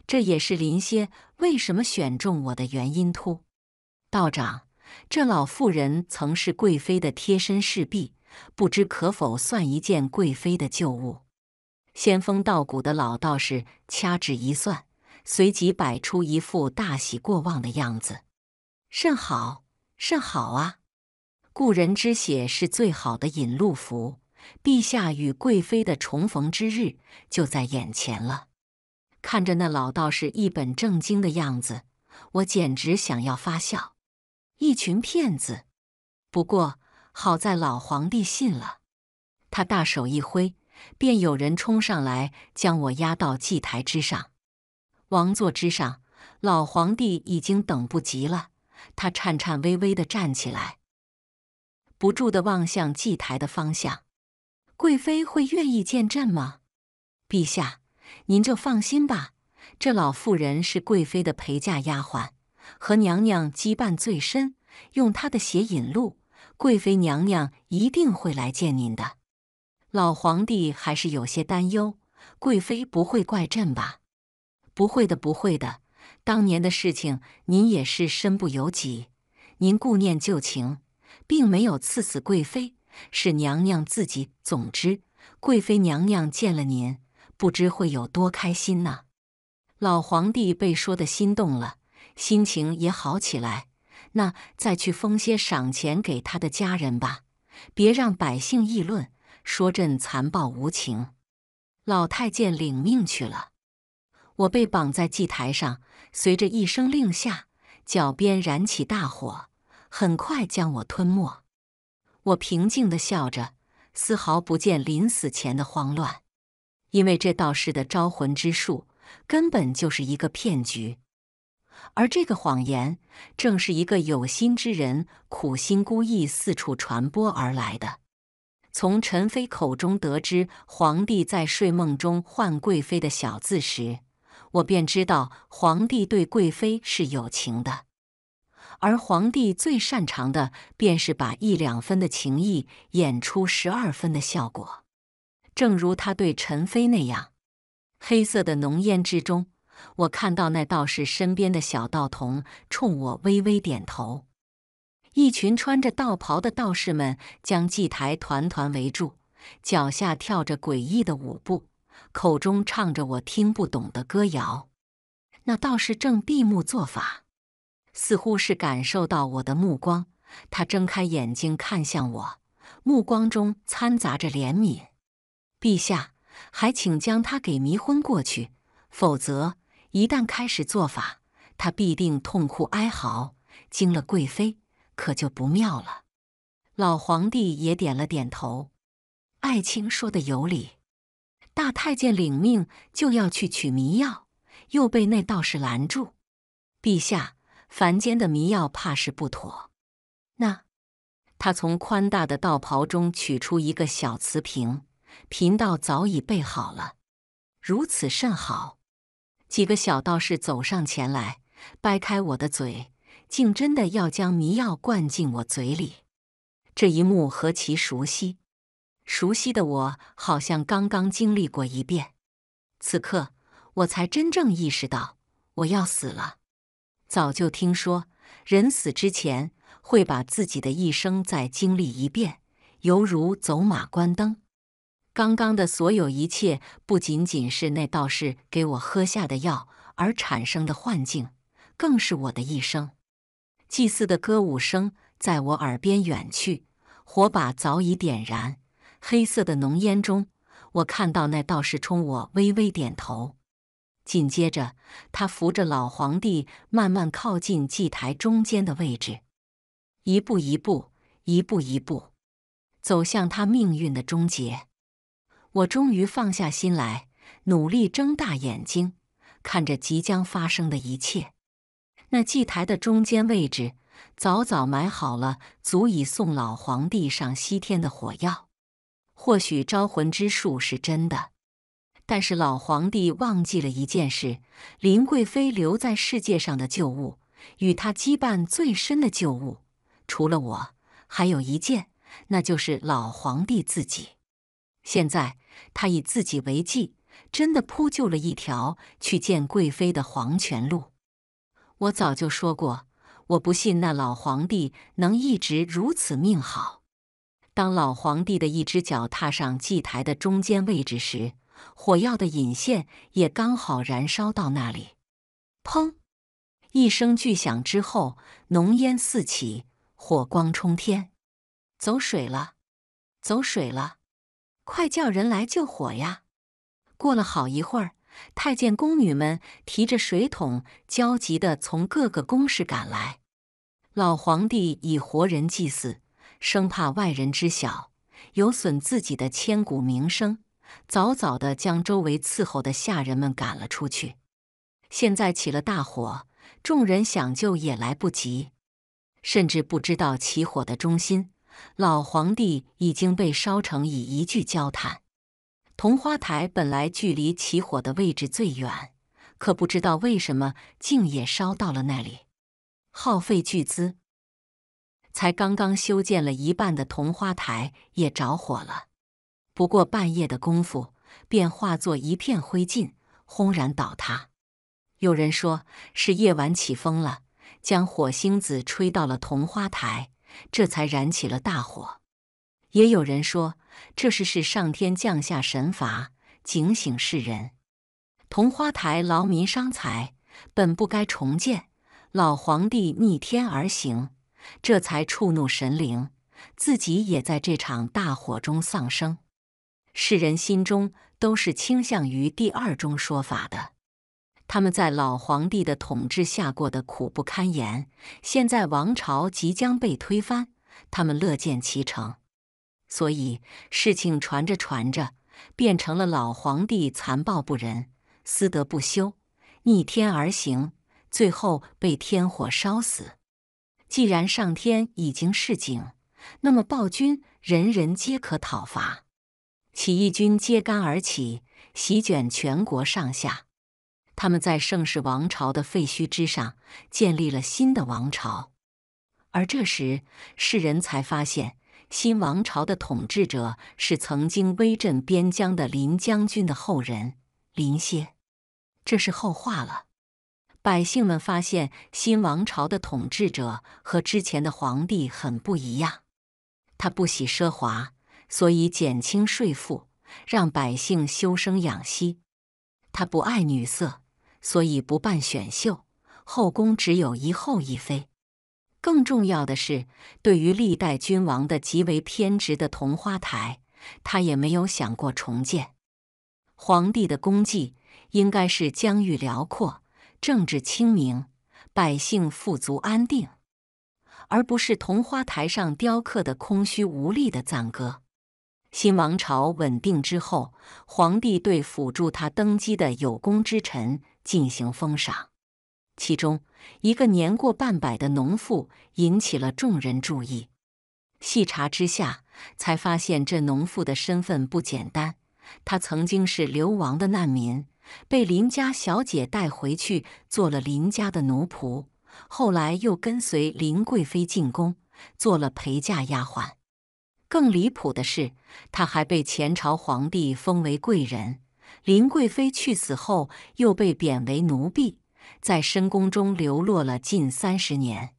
这也是林歇为什么选中我的原因。突道长，这老妇人曾是贵妃的贴身侍婢，不知可否算一件贵妃的旧物？仙风道骨的老道士掐指一算。随即摆出一副大喜过望的样子，甚好，甚好啊！故人之血是最好的引路符，陛下与贵妃的重逢之日就在眼前了。看着那老道士一本正经的样子，我简直想要发笑，一群骗子！不过好在老皇帝信了，他大手一挥，便有人冲上来将我压到祭台之上。王座之上，老皇帝已经等不及了。他颤颤巍巍的站起来，不住的望向祭台的方向。贵妃会愿意见朕吗？陛下，您就放心吧。这老妇人是贵妃的陪嫁丫鬟，和娘娘羁绊最深，用她的血引路，贵妃娘娘一定会来见您的。老皇帝还是有些担忧，贵妃不会怪朕吧？不会的，不会的。当年的事情，您也是身不由己。您顾念旧情，并没有赐死贵妃，是娘娘自己。总之，贵妃娘娘见了您，不知会有多开心呢。老皇帝被说的心动了，心情也好起来。那再去封些赏钱给他的家人吧，别让百姓议论说朕残暴无情。老太监领命去了。我被绑在祭台上，随着一声令下，脚边燃起大火，很快将我吞没。我平静地笑着，丝毫不见临死前的慌乱，因为这道士的招魂之术根本就是一个骗局，而这个谎言正是一个有心之人苦心孤诣四处传播而来的。从陈妃口中得知皇帝在睡梦中唤贵妃的小字时，我便知道，皇帝对贵妃是有情的，而皇帝最擅长的便是把一两分的情意演出十二分的效果，正如他对陈妃那样。黑色的浓烟之中，我看到那道士身边的小道童冲我微微点头。一群穿着道袍的道士们将祭台团团围住，脚下跳着诡异的舞步。口中唱着我听不懂的歌谣，那道士正闭目做法，似乎是感受到我的目光，他睁开眼睛看向我，目光中掺杂着怜悯。陛下，还请将他给迷昏过去，否则一旦开始做法，他必定痛苦哀嚎，惊了贵妃，可就不妙了。老皇帝也点了点头，爱卿说的有理。大太监领命就要去取迷药，又被那道士拦住。陛下，凡间的迷药怕是不妥。那他从宽大的道袍中取出一个小瓷瓶，贫道早已备好了。如此甚好。几个小道士走上前来，掰开我的嘴，竟真的要将迷药灌进我嘴里。这一幕何其熟悉！熟悉的我好像刚刚经历过一遍，此刻我才真正意识到我要死了。早就听说人死之前会把自己的一生再经历一遍，犹如走马观灯。刚刚的所有一切，不仅仅是那道士给我喝下的药而产生的幻境，更是我的一生。祭祀的歌舞声在我耳边远去，火把早已点燃。黑色的浓烟中，我看到那道士冲我微微点头，紧接着他扶着老皇帝慢慢靠近祭台中间的位置，一步一步，一步一步走向他命运的终结。我终于放下心来，努力睁大眼睛看着即将发生的一切。那祭台的中间位置，早早埋好了足以送老皇帝上西天的火药。或许招魂之术是真的，但是老皇帝忘记了一件事：林贵妃留在世界上的旧物，与他羁绊最深的旧物，除了我，还有一件，那就是老皇帝自己。现在他以自己为祭，真的铺就了一条去见贵妃的黄泉路。我早就说过，我不信那老皇帝能一直如此命好。当老皇帝的一只脚踏上祭台的中间位置时，火药的引线也刚好燃烧到那里。砰！一声巨响之后，浓烟四起，火光冲天。走水了！走水了！快叫人来救火呀！过了好一会儿，太监宫女们提着水桶，焦急的从各个宫室赶来。老皇帝以活人祭祀。生怕外人知晓，有损自己的千古名声，早早的将周围伺候的下人们赶了出去。现在起了大火，众人想救也来不及，甚至不知道起火的中心。老皇帝已经被烧成以一具焦炭。桐花台本来距离起火的位置最远，可不知道为什么竟也烧到了那里，耗费巨资。才刚刚修建了一半的桐花台也着火了，不过半夜的功夫便化作一片灰烬，轰然倒塌。有人说是夜晚起风了，将火星子吹到了桐花台，这才燃起了大火。也有人说这是是上天降下神罚，警醒世人。桐花台劳民伤财，本不该重建，老皇帝逆天而行。这才触怒神灵，自己也在这场大火中丧生。世人心中都是倾向于第二种说法的。他们在老皇帝的统治下过得苦不堪言，现在王朝即将被推翻，他们乐见其成。所以事情传着传着，变成了老皇帝残暴不仁、私德不修、逆天而行，最后被天火烧死。既然上天已经示警，那么暴君人人皆可讨伐。起义军揭竿而起，席卷全国上下。他们在盛世王朝的废墟之上建立了新的王朝。而这时，世人才发现，新王朝的统治者是曾经威震边疆的林将军的后人林歇。这是后话了。百姓们发现新王朝的统治者和之前的皇帝很不一样。他不喜奢华，所以减轻税赋，让百姓修生养息。他不爱女色，所以不办选秀，后宫只有一后一妃。更重要的是，对于历代君王的极为偏执的同花台，他也没有想过重建。皇帝的功绩应该是疆域辽阔。政治清明，百姓富足安定，而不是同花台上雕刻的空虚无力的赞歌。新王朝稳定之后，皇帝对辅助他登基的有功之臣进行封赏，其中一个年过半百的农妇引起了众人注意。细查之下，才发现这农妇的身份不简单，她曾经是流亡的难民。被林家小姐带回去做了林家的奴仆，后来又跟随林贵妃进宫，做了陪嫁丫鬟。更离谱的是，她还被前朝皇帝封为贵人。林贵妃去世后，又被贬为奴婢，在深宫中流落了近三十年。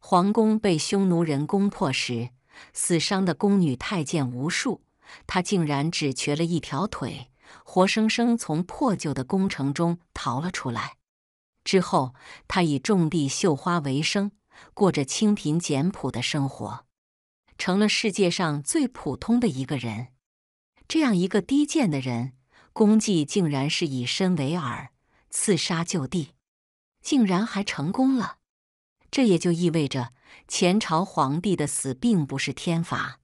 皇宫被匈奴人攻破时，死伤的宫女太监无数，她竟然只瘸了一条腿。活生生从破旧的工程中逃了出来，之后他以种地绣花为生，过着清贫简朴的生活，成了世界上最普通的一个人。这样一个低贱的人，功绩竟然是以身为饵刺杀就地，竟然还成功了。这也就意味着前朝皇帝的死并不是天罚，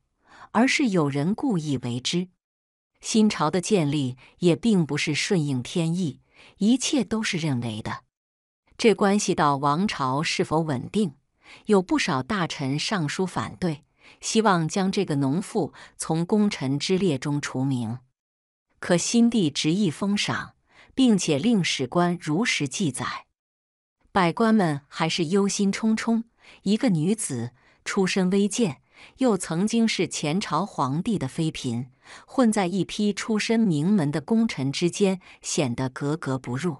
而是有人故意为之。新朝的建立也并不是顺应天意，一切都是人为的。这关系到王朝是否稳定，有不少大臣上书反对，希望将这个农妇从功臣之列中除名。可新帝执意封赏，并且令史官如实记载。百官们还是忧心忡忡：一个女子出身微贱，又曾经是前朝皇帝的妃嫔。混在一批出身名门的功臣之间，显得格格不入。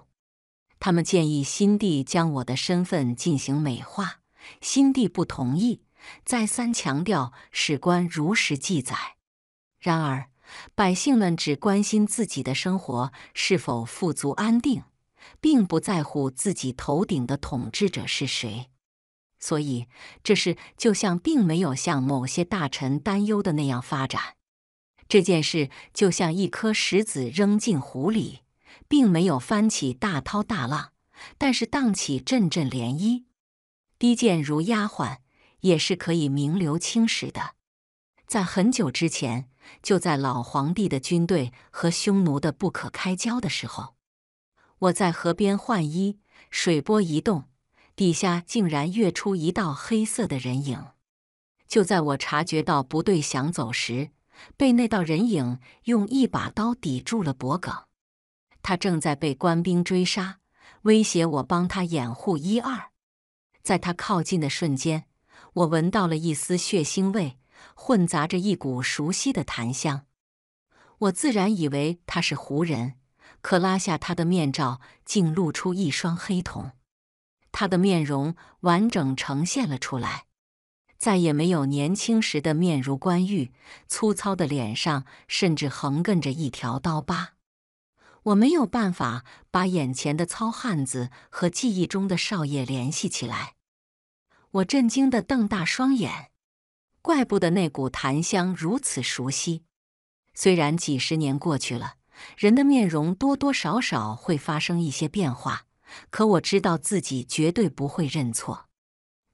他们建议新帝将我的身份进行美化，新帝不同意，再三强调史官如实记载。然而，百姓们只关心自己的生活是否富足安定，并不在乎自己头顶的统治者是谁。所以，这事就像并没有像某些大臣担忧的那样发展。这件事就像一颗石子扔进湖里，并没有翻起大涛大浪，但是荡起阵阵涟漪。低贱如丫鬟，也是可以名留青史的。在很久之前，就在老皇帝的军队和匈奴的不可开交的时候，我在河边换衣，水波一动，底下竟然跃出一道黑色的人影。就在我察觉到不对，想走时，被那道人影用一把刀抵住了脖颈，他正在被官兵追杀，威胁我帮他掩护一二。在他靠近的瞬间，我闻到了一丝血腥味，混杂着一股熟悉的檀香。我自然以为他是胡人，可拉下他的面罩，竟露出一双黑瞳，他的面容完整呈现了出来。再也没有年轻时的面如冠玉，粗糙的脸上甚至横亘着一条刀疤。我没有办法把眼前的糙汉子和记忆中的少爷联系起来。我震惊地瞪大双眼，怪不得那股檀香如此熟悉。虽然几十年过去了，人的面容多多少少会发生一些变化，可我知道自己绝对不会认错，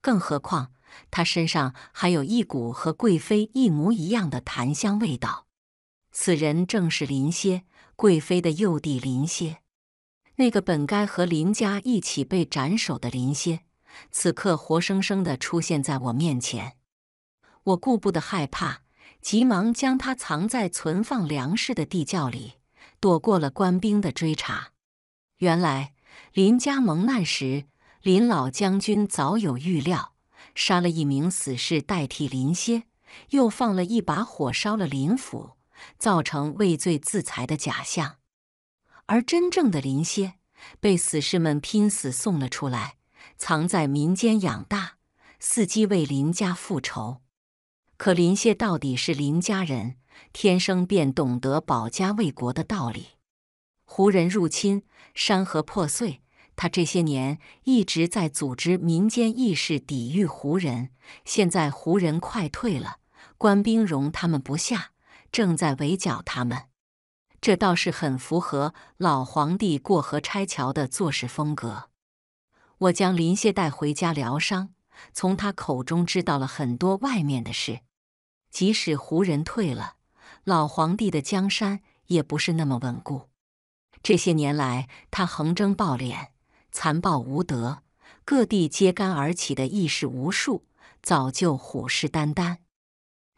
更何况。他身上还有一股和贵妃一模一样的檀香味道，此人正是林蝎，贵妃的幼弟林蝎。那个本该和林家一起被斩首的林蝎，此刻活生生的出现在我面前。我顾不得害怕，急忙将他藏在存放粮食的地窖里，躲过了官兵的追查。原来林家蒙难时，林老将军早有预料。杀了一名死士代替林歇，又放了一把火烧了林府，造成畏罪自裁的假象。而真正的林歇被死士们拼死送了出来，藏在民间养大，伺机为林家复仇。可林歇到底是林家人，天生便懂得保家卫国的道理。胡人入侵，山河破碎。他这些年一直在组织民间义士抵御胡人，现在胡人快退了，官兵容他们不下，正在围剿他们。这倒是很符合老皇帝过河拆桥的做事风格。我将林谢带回家疗伤，从他口中知道了很多外面的事。即使胡人退了，老皇帝的江山也不是那么稳固。这些年来，他横征暴敛。残暴无德，各地揭竿而起的义士无数，早就虎视眈眈。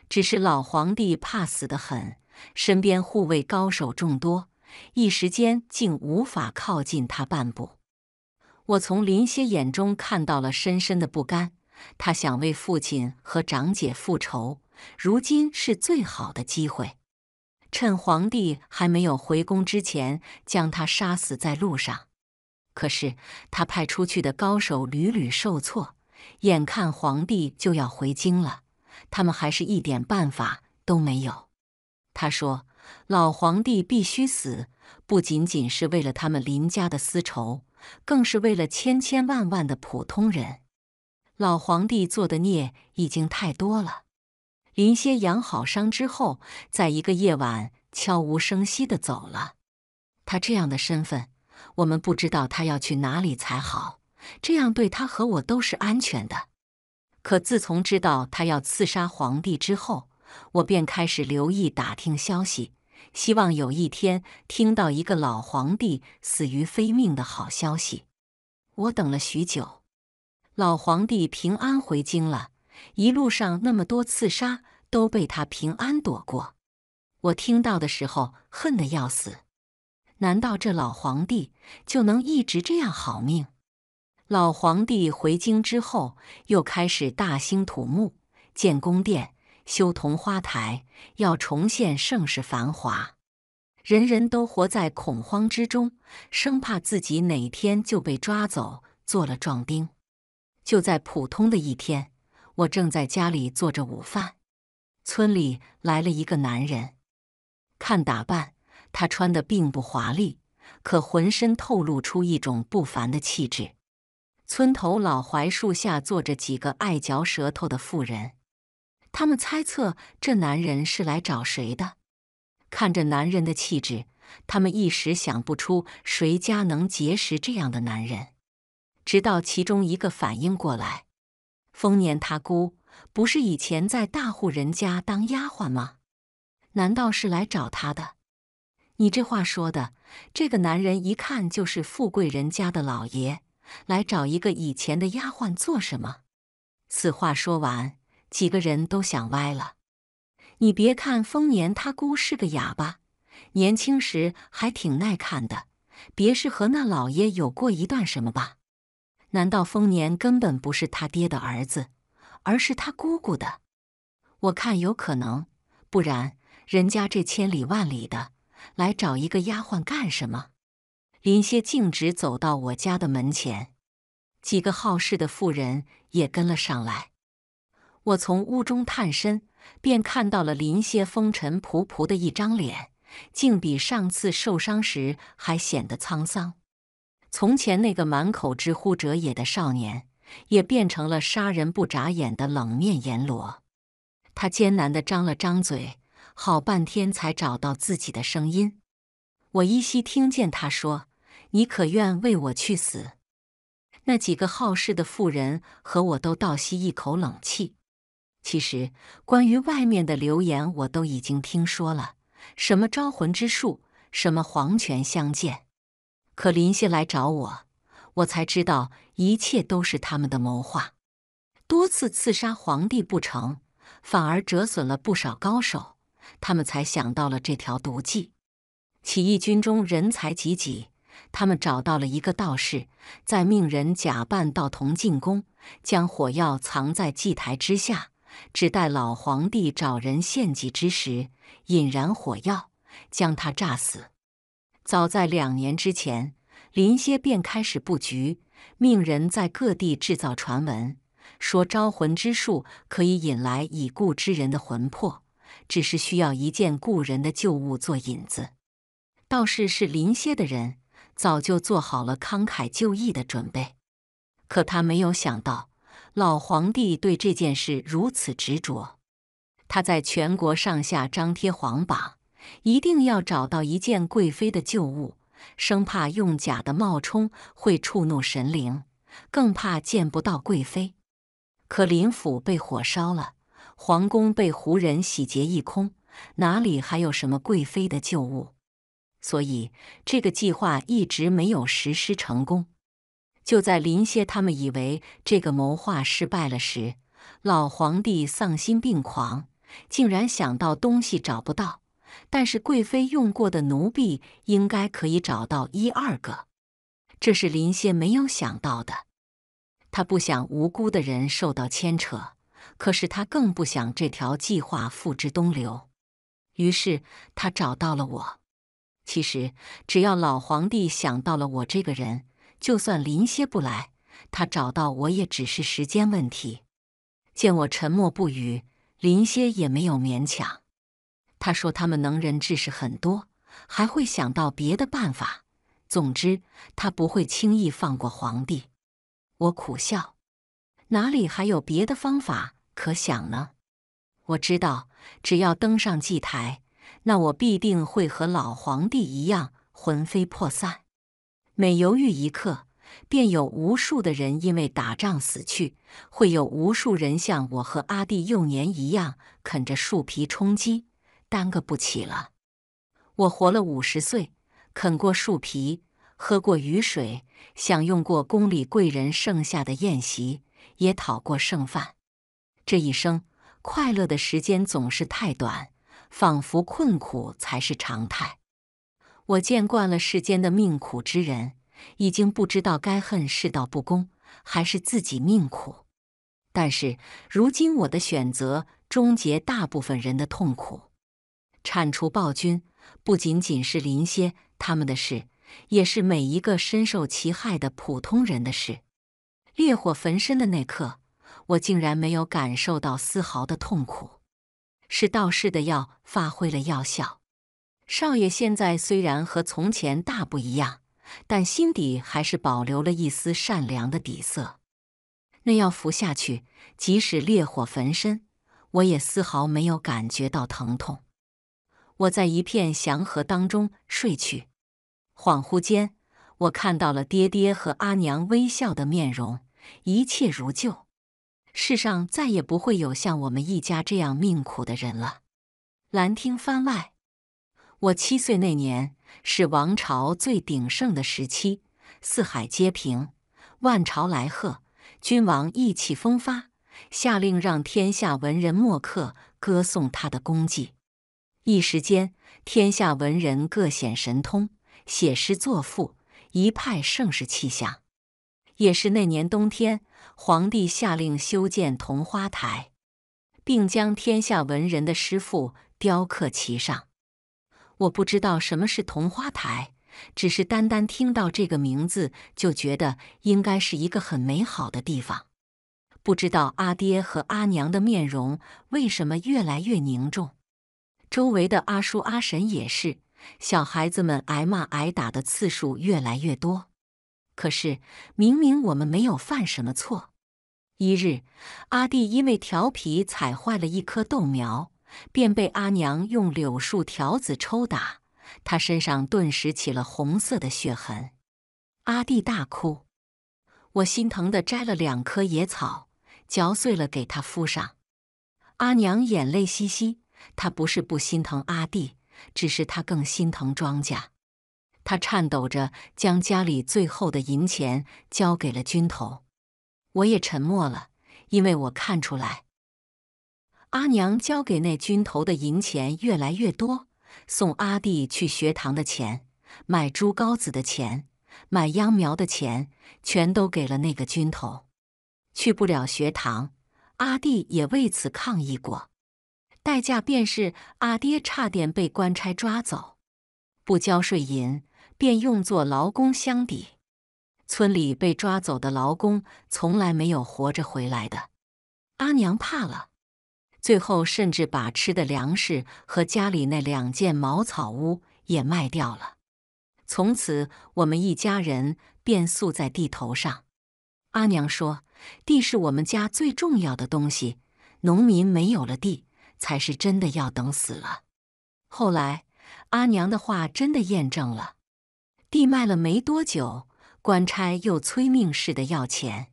只是老皇帝怕死的很，身边护卫高手众多，一时间竟无法靠近他半步。我从林歇眼中看到了深深的不甘，他想为父亲和长姐复仇，如今是最好的机会，趁皇帝还没有回宫之前，将他杀死在路上。可是他派出去的高手屡屡受挫，眼看皇帝就要回京了，他们还是一点办法都没有。他说：“老皇帝必须死，不仅仅是为了他们林家的私仇，更是为了千千万万的普通人。老皇帝做的孽已经太多了。”林歇养好伤之后，在一个夜晚悄无声息的走了。他这样的身份。我们不知道他要去哪里才好，这样对他和我都是安全的。可自从知道他要刺杀皇帝之后，我便开始留意打听消息，希望有一天听到一个老皇帝死于非命的好消息。我等了许久，老皇帝平安回京了，一路上那么多刺杀都被他平安躲过。我听到的时候恨得要死。难道这老皇帝就能一直这样好命？老皇帝回京之后，又开始大兴土木，建宫殿，修铜花台，要重现盛世繁华。人人都活在恐慌之中，生怕自己哪天就被抓走做了壮丁。就在普通的一天，我正在家里做着午饭，村里来了一个男人，看打扮。他穿的并不华丽，可浑身透露出一种不凡的气质。村头老槐树下坐着几个爱嚼舌头的妇人，他们猜测这男人是来找谁的。看着男人的气质，他们一时想不出谁家能结识这样的男人。直到其中一个反应过来，丰年他姑不是以前在大户人家当丫鬟吗？难道是来找他的？你这话说的，这个男人一看就是富贵人家的老爷，来找一个以前的丫鬟做什么？此话说完，几个人都想歪了。你别看丰年他姑是个哑巴，年轻时还挺耐看的，别是和那老爷有过一段什么吧？难道丰年根本不是他爹的儿子，而是他姑姑的？我看有可能，不然人家这千里万里的。来找一个丫鬟干什么？林歇径直走到我家的门前，几个好事的妇人也跟了上来。我从屋中探身，便看到了林歇风尘仆仆的一张脸，竟比上次受伤时还显得沧桑。从前那个满口之乎者也的少年，也变成了杀人不眨眼的冷面阎罗。他艰难的张了张嘴。好半天才找到自己的声音，我依稀听见他说：“你可愿为我去死？”那几个好事的妇人和我都倒吸一口冷气。其实关于外面的流言我都已经听说了，什么招魂之术，什么皇权相见。可林夕来找我，我才知道一切都是他们的谋划。多次刺杀皇帝不成，反而折损了不少高手。他们才想到了这条毒计。起义军中人才济济，他们找到了一个道士，在命人假扮道童进宫，将火药藏在祭台之下，只待老皇帝找人献祭之时，引燃火药，将他炸死。早在两年之前，林蝎便开始布局，命人在各地制造传闻，说招魂之术可以引来已故之人的魂魄。只是需要一件故人的旧物做引子。道士是临歇的人，早就做好了慷慨就义的准备。可他没有想到，老皇帝对这件事如此执着。他在全国上下张贴皇榜，一定要找到一件贵妃的旧物，生怕用假的冒充会触怒神灵，更怕见不到贵妃。可林府被火烧了。皇宫被胡人洗劫一空，哪里还有什么贵妃的旧物？所以这个计划一直没有实施成功。就在林蝎他们以为这个谋划失败了时，老皇帝丧心病狂，竟然想到东西找不到，但是贵妃用过的奴婢应该可以找到一二个。这是林蝎没有想到的，他不想无辜的人受到牵扯。可是他更不想这条计划付之东流，于是他找到了我。其实只要老皇帝想到了我这个人，就算林歇不来，他找到我也只是时间问题。见我沉默不语，林歇也没有勉强。他说：“他们能人志士很多，还会想到别的办法。总之，他不会轻易放过皇帝。”我苦笑：“哪里还有别的方法？”可想呢？我知道，只要登上祭台，那我必定会和老皇帝一样魂飞魄散。每犹豫一刻，便有无数的人因为打仗死去，会有无数人像我和阿弟幼年一样啃着树皮充饥，耽搁不起了。我活了五十岁，啃过树皮，喝过雨水，享用过宫里贵人剩下的宴席，也讨过剩饭。这一生，快乐的时间总是太短，仿佛困苦才是常态。我见惯了世间的命苦之人，已经不知道该恨世道不公，还是自己命苦。但是如今，我的选择，终结大部分人的痛苦，铲除暴君，不仅仅是林歇他们的事，也是每一个深受其害的普通人的事。烈火焚身的那刻。我竟然没有感受到丝毫的痛苦，是道士的药发挥了药效。少爷现在虽然和从前大不一样，但心底还是保留了一丝善良的底色。那药服下去，即使烈火焚身，我也丝毫没有感觉到疼痛。我在一片祥和当中睡去，恍惚间，我看到了爹爹和阿娘微笑的面容，一切如旧。世上再也不会有像我们一家这样命苦的人了。兰亭番外，我七岁那年是王朝最鼎盛的时期，四海皆平，万朝来贺，君王意气风发，下令让天下文人墨客歌颂他的功绩。一时间，天下文人各显神通，写诗作赋，一派盛世气象。也是那年冬天。皇帝下令修建桐花台，并将天下文人的诗赋雕刻其上。我不知道什么是桐花台，只是单单听到这个名字，就觉得应该是一个很美好的地方。不知道阿爹和阿娘的面容为什么越来越凝重，周围的阿叔阿婶也是，小孩子们挨骂挨打的次数越来越多。可是，明明我们没有犯什么错。一日，阿弟因为调皮踩坏了一棵豆苗，便被阿娘用柳树条子抽打，他身上顿时起了红色的血痕。阿弟大哭，我心疼的摘了两颗野草，嚼碎了给他敷上。阿娘眼泪兮兮，她不是不心疼阿弟，只是她更心疼庄稼。他颤抖着将家里最后的银钱交给了军头，我也沉默了，因为我看出来，阿娘交给那军头的银钱越来越多，送阿弟去学堂的钱、买猪羔子的钱、买秧苗的钱，全都给了那个军头。去不了学堂，阿弟也为此抗议过，代价便是阿爹差点被官差抓走，不交税银。便用作劳工箱底。村里被抓走的劳工从来没有活着回来的。阿娘怕了，最后甚至把吃的粮食和家里那两间茅草屋也卖掉了。从此，我们一家人便宿在地头上。阿娘说：“地是我们家最重要的东西，农民没有了地，才是真的要等死了。”后来，阿娘的话真的验证了。地卖了没多久，官差又催命似的要钱。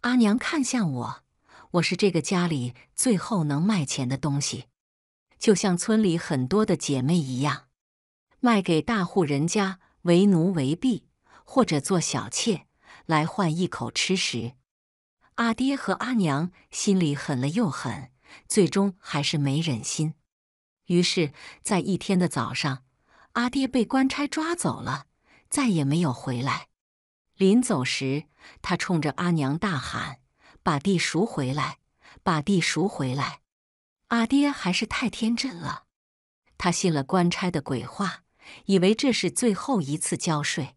阿娘看向我，我是这个家里最后能卖钱的东西，就像村里很多的姐妹一样，卖给大户人家为奴为婢，或者做小妾来换一口吃食。阿爹和阿娘心里狠了又狠，最终还是没忍心。于是，在一天的早上，阿爹被官差抓走了。再也没有回来。临走时，他冲着阿娘大喊：“把地赎回来，把地赎回来！”阿爹还是太天真了，他信了官差的鬼话，以为这是最后一次交税。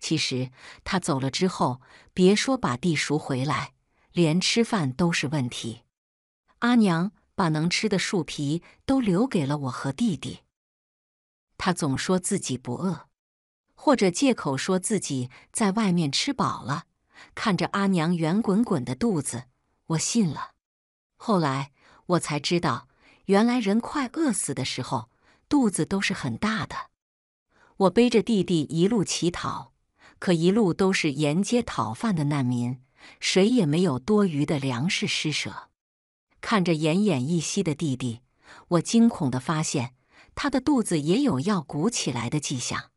其实他走了之后，别说把地赎回来，连吃饭都是问题。阿娘把能吃的树皮都留给了我和弟弟，他总说自己不饿。或者借口说自己在外面吃饱了，看着阿娘圆滚滚的肚子，我信了。后来我才知道，原来人快饿死的时候，肚子都是很大的。我背着弟弟一路乞讨，可一路都是沿街讨饭的难民，谁也没有多余的粮食施舍。看着奄奄一息的弟弟，我惊恐地发现他的肚子也有要鼓起来的迹象。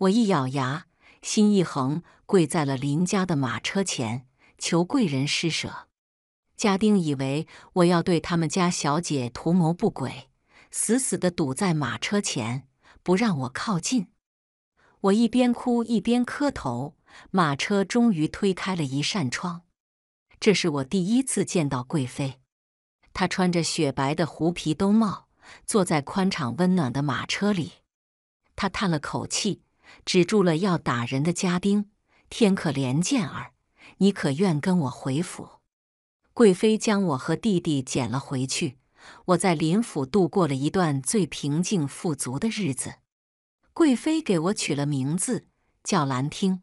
我一咬牙，心一横，跪在了林家的马车前，求贵人施舍。家丁以为我要对他们家小姐图谋不轨，死死地堵在马车前，不让我靠近。我一边哭一边磕头，马车终于推开了一扇窗。这是我第一次见到贵妃，她穿着雪白的狐皮兜帽，坐在宽敞温暖的马车里。她叹了口气。止住了要打人的家丁。天可怜见儿，你可愿跟我回府？贵妃将我和弟弟捡了回去。我在林府度过了一段最平静富足的日子。贵妃给我取了名字，叫兰汀。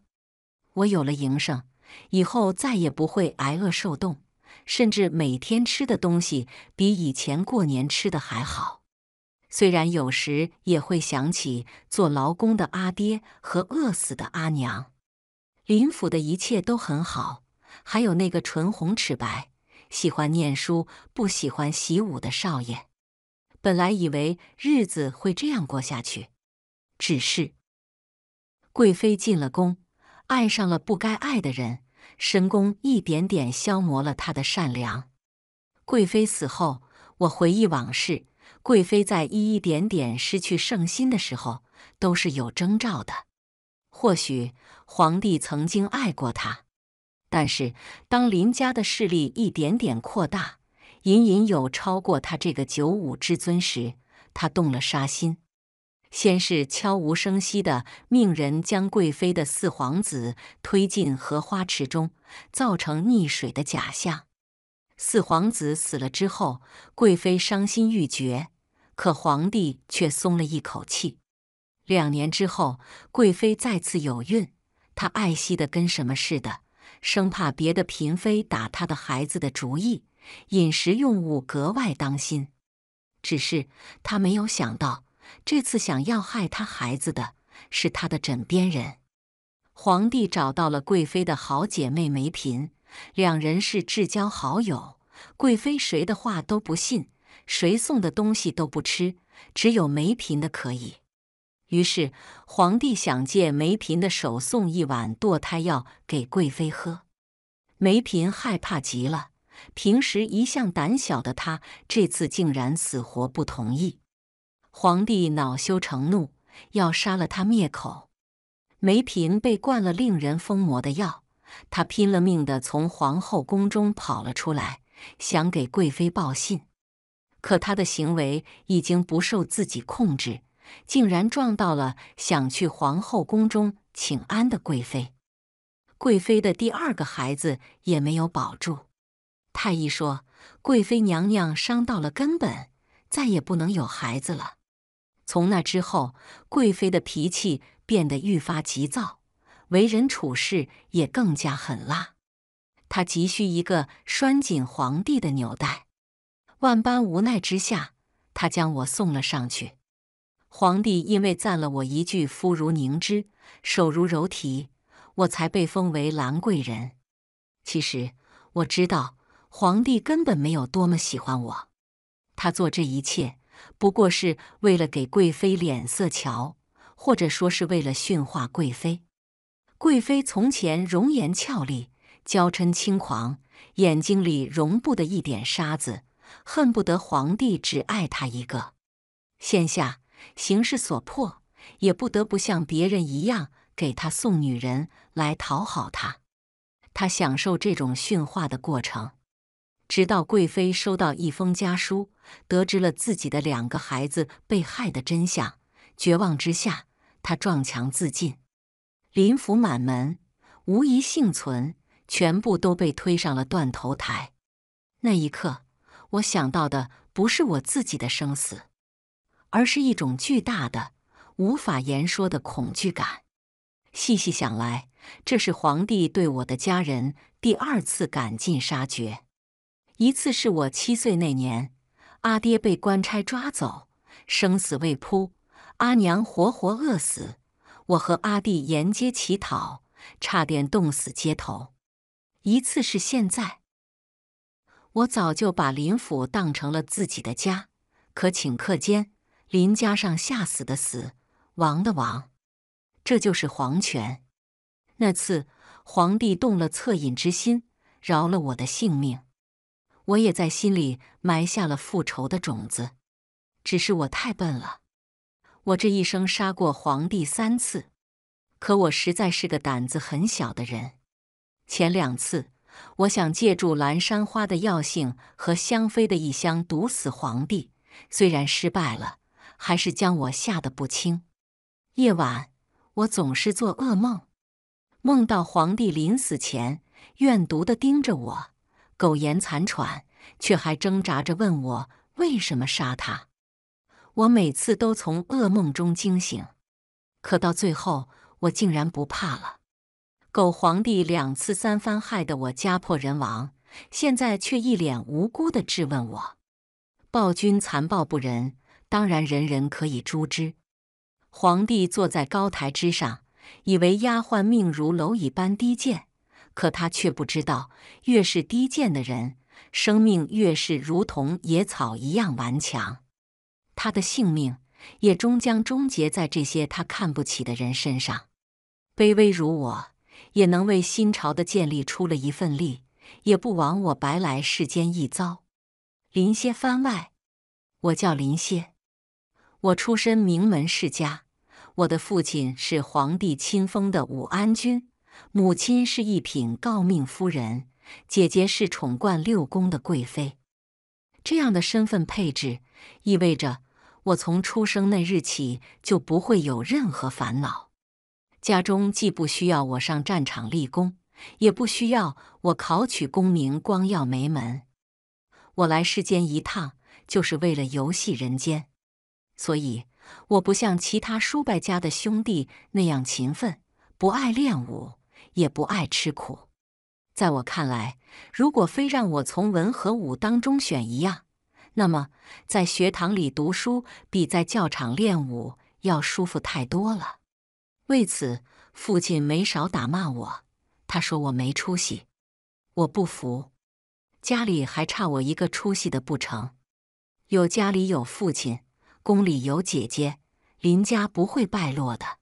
我有了营生，以后再也不会挨饿受冻，甚至每天吃的东西比以前过年吃的还好。虽然有时也会想起做劳工的阿爹和饿死的阿娘，林府的一切都很好，还有那个唇红齿白、喜欢念书不喜欢习武的少爷。本来以为日子会这样过下去，只是贵妃进了宫，爱上了不该爱的人，神宫一点点消磨了他的善良。贵妃死后，我回忆往事。贵妃在一一点点失去圣心的时候，都是有征兆的。或许皇帝曾经爱过她，但是当林家的势力一点点扩大，隐隐有超过他这个九五之尊时，他动了杀心。先是悄无声息的命人将贵妃的四皇子推进荷花池中，造成溺水的假象。四皇子死了之后，贵妃伤心欲绝，可皇帝却松了一口气。两年之后，贵妃再次有孕，她爱惜的跟什么似的，生怕别的嫔妃打她的孩子的主意，饮食用物格外当心。只是她没有想到，这次想要害她孩子的，是她的枕边人。皇帝找到了贵妃的好姐妹梅嫔。两人是至交好友，贵妃谁的话都不信，谁送的东西都不吃，只有梅嫔的可以。于是皇帝想借梅嫔的手送一碗堕胎药给贵妃喝，梅嫔害怕极了，平时一向胆小的她这次竟然死活不同意。皇帝恼羞成怒，要杀了她灭口。梅嫔被灌了令人疯魔的药。他拼了命的从皇后宫中跑了出来，想给贵妃报信，可他的行为已经不受自己控制，竟然撞到了想去皇后宫中请安的贵妃。贵妃的第二个孩子也没有保住。太医说，贵妃娘娘伤到了根本，再也不能有孩子了。从那之后，贵妃的脾气变得愈发急躁。为人处事也更加狠辣，他急需一个拴紧皇帝的纽带。万般无奈之下，他将我送了上去。皇帝因为赞了我一句“肤如凝脂，手如柔荑”，我才被封为兰贵人。其实我知道，皇帝根本没有多么喜欢我，他做这一切不过是为了给贵妃脸色瞧，或者说是为了驯化贵妃。贵妃从前容颜俏丽，娇嗔轻狂，眼睛里容不得一点沙子，恨不得皇帝只爱她一个。现下形势所迫，也不得不像别人一样给她送女人来讨好她。她享受这种驯化的过程，直到贵妃收到一封家书，得知了自己的两个孩子被害的真相，绝望之下，她撞墙自尽。林府满门无一幸存，全部都被推上了断头台。那一刻，我想到的不是我自己的生死，而是一种巨大的、无法言说的恐惧感。细细想来，这是皇帝对我的家人第二次赶尽杀绝。一次是我七岁那年，阿爹被官差抓走，生死未卜；阿娘活活饿死。我和阿弟沿街乞讨，差点冻死街头。一次是现在，我早就把林府当成了自己的家，可顷刻间，林家上下死的死，亡的亡，这就是皇权。那次皇帝动了恻隐之心，饶了我的性命，我也在心里埋下了复仇的种子。只是我太笨了。我这一生杀过皇帝三次，可我实在是个胆子很小的人。前两次，我想借助蓝山花的药性和香妃的一香毒死皇帝，虽然失败了，还是将我吓得不轻。夜晚，我总是做噩梦，梦到皇帝临死前怨毒的盯着我，苟延残喘，却还挣扎着问我为什么杀他。我每次都从噩梦中惊醒，可到最后我竟然不怕了。狗皇帝两次三番害得我家破人亡，现在却一脸无辜地质问我：暴君残暴不仁，当然人人可以诛之。皇帝坐在高台之上，以为丫鬟命如蝼蚁般低贱，可他却不知道，越是低贱的人，生命越是如同野草一样顽强。他的性命也终将终结在这些他看不起的人身上。卑微如我，也能为新朝的建立出了一份力，也不枉我白来世间一遭。林歇番外，我叫林歇，我出身名门世家，我的父亲是皇帝亲封的武安君，母亲是一品诰命夫人，姐姐是宠冠六宫的贵妃。这样的身份配置，意味着。我从出生那日起就不会有任何烦恼，家中既不需要我上战场立功，也不需要我考取功名光耀门门。我来世间一趟，就是为了游戏人间，所以我不像其他叔伯家的兄弟那样勤奋，不爱练武，也不爱吃苦。在我看来，如果非让我从文和武当中选一样，那么，在学堂里读书比在教场练武要舒服太多了。为此，父亲没少打骂我。他说我没出息。我不服。家里还差我一个出息的不成？有家里有父亲，宫里有姐姐，林家不会败落的。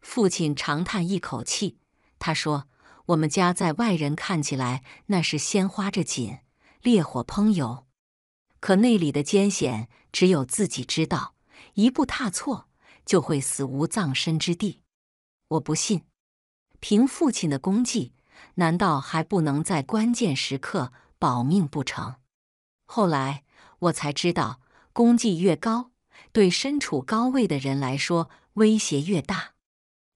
父亲长叹一口气，他说：“我们家在外人看起来，那是鲜花着锦，烈火烹油。”可那里的艰险只有自己知道，一步踏错就会死无葬身之地。我不信，凭父亲的功绩，难道还不能在关键时刻保命不成？后来我才知道，功绩越高，对身处高位的人来说威胁越大。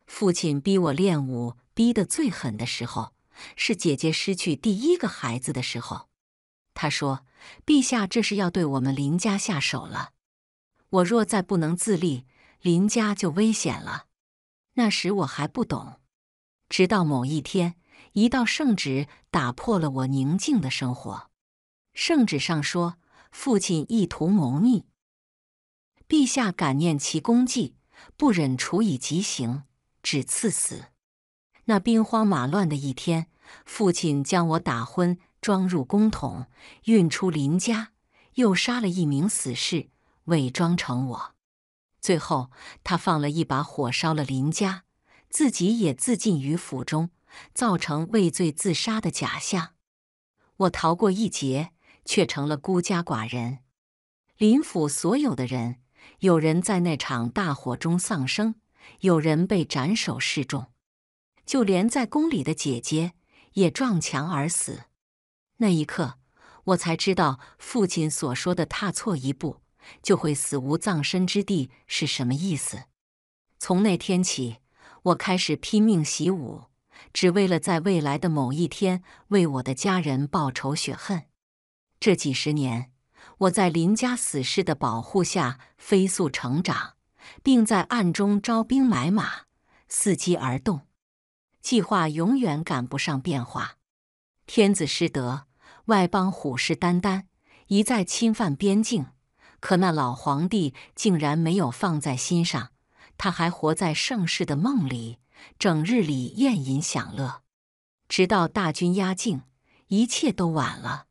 父亲逼我练武逼得最狠的时候，是姐姐失去第一个孩子的时候。他说。陛下，这是要对我们林家下手了。我若再不能自立，林家就危险了。那时我还不懂，直到某一天，一道圣旨打破了我宁静的生活。圣旨上说，父亲意图谋逆，陛下感念其功绩，不忍处以极刑，只赐死。那兵荒马乱的一天，父亲将我打昏。装入公桶，运出林家，又杀了一名死士，伪装成我。最后，他放了一把火烧了林家，自己也自尽于府中，造成畏罪自杀的假象。我逃过一劫，却成了孤家寡人。林府所有的人，有人在那场大火中丧生，有人被斩首示众，就连在宫里的姐姐也撞墙而死。那一刻，我才知道父亲所说的“踏错一步，就会死无葬身之地”是什么意思。从那天起，我开始拼命习武，只为了在未来的某一天为我的家人报仇雪恨。这几十年，我在林家死士的保护下飞速成长，并在暗中招兵买马，伺机而动。计划永远赶不上变化。天子失德，外邦虎视眈眈，一再侵犯边境。可那老皇帝竟然没有放在心上，他还活在盛世的梦里，整日里宴饮享乐。直到大军压境，一切都晚了。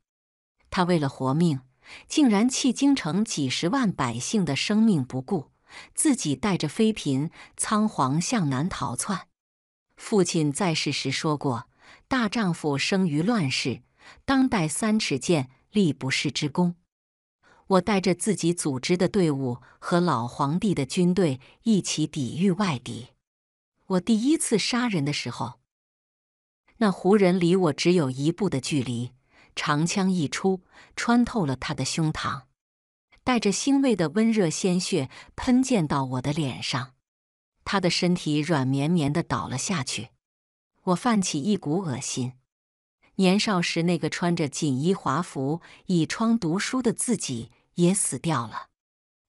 他为了活命，竟然弃京城几十万百姓的生命不顾，自己带着妃嫔仓皇向南逃窜。父亲在世时说过。大丈夫生于乱世，当代三尺剑，立不世之功。我带着自己组织的队伍和老皇帝的军队一起抵御外敌。我第一次杀人的时候，那胡人离我只有一步的距离，长枪一出，穿透了他的胸膛，带着腥味的温热鲜血喷溅到我的脸上，他的身体软绵绵的倒了下去。我泛起一股恶心。年少时那个穿着锦衣华服倚窗读书的自己也死掉了。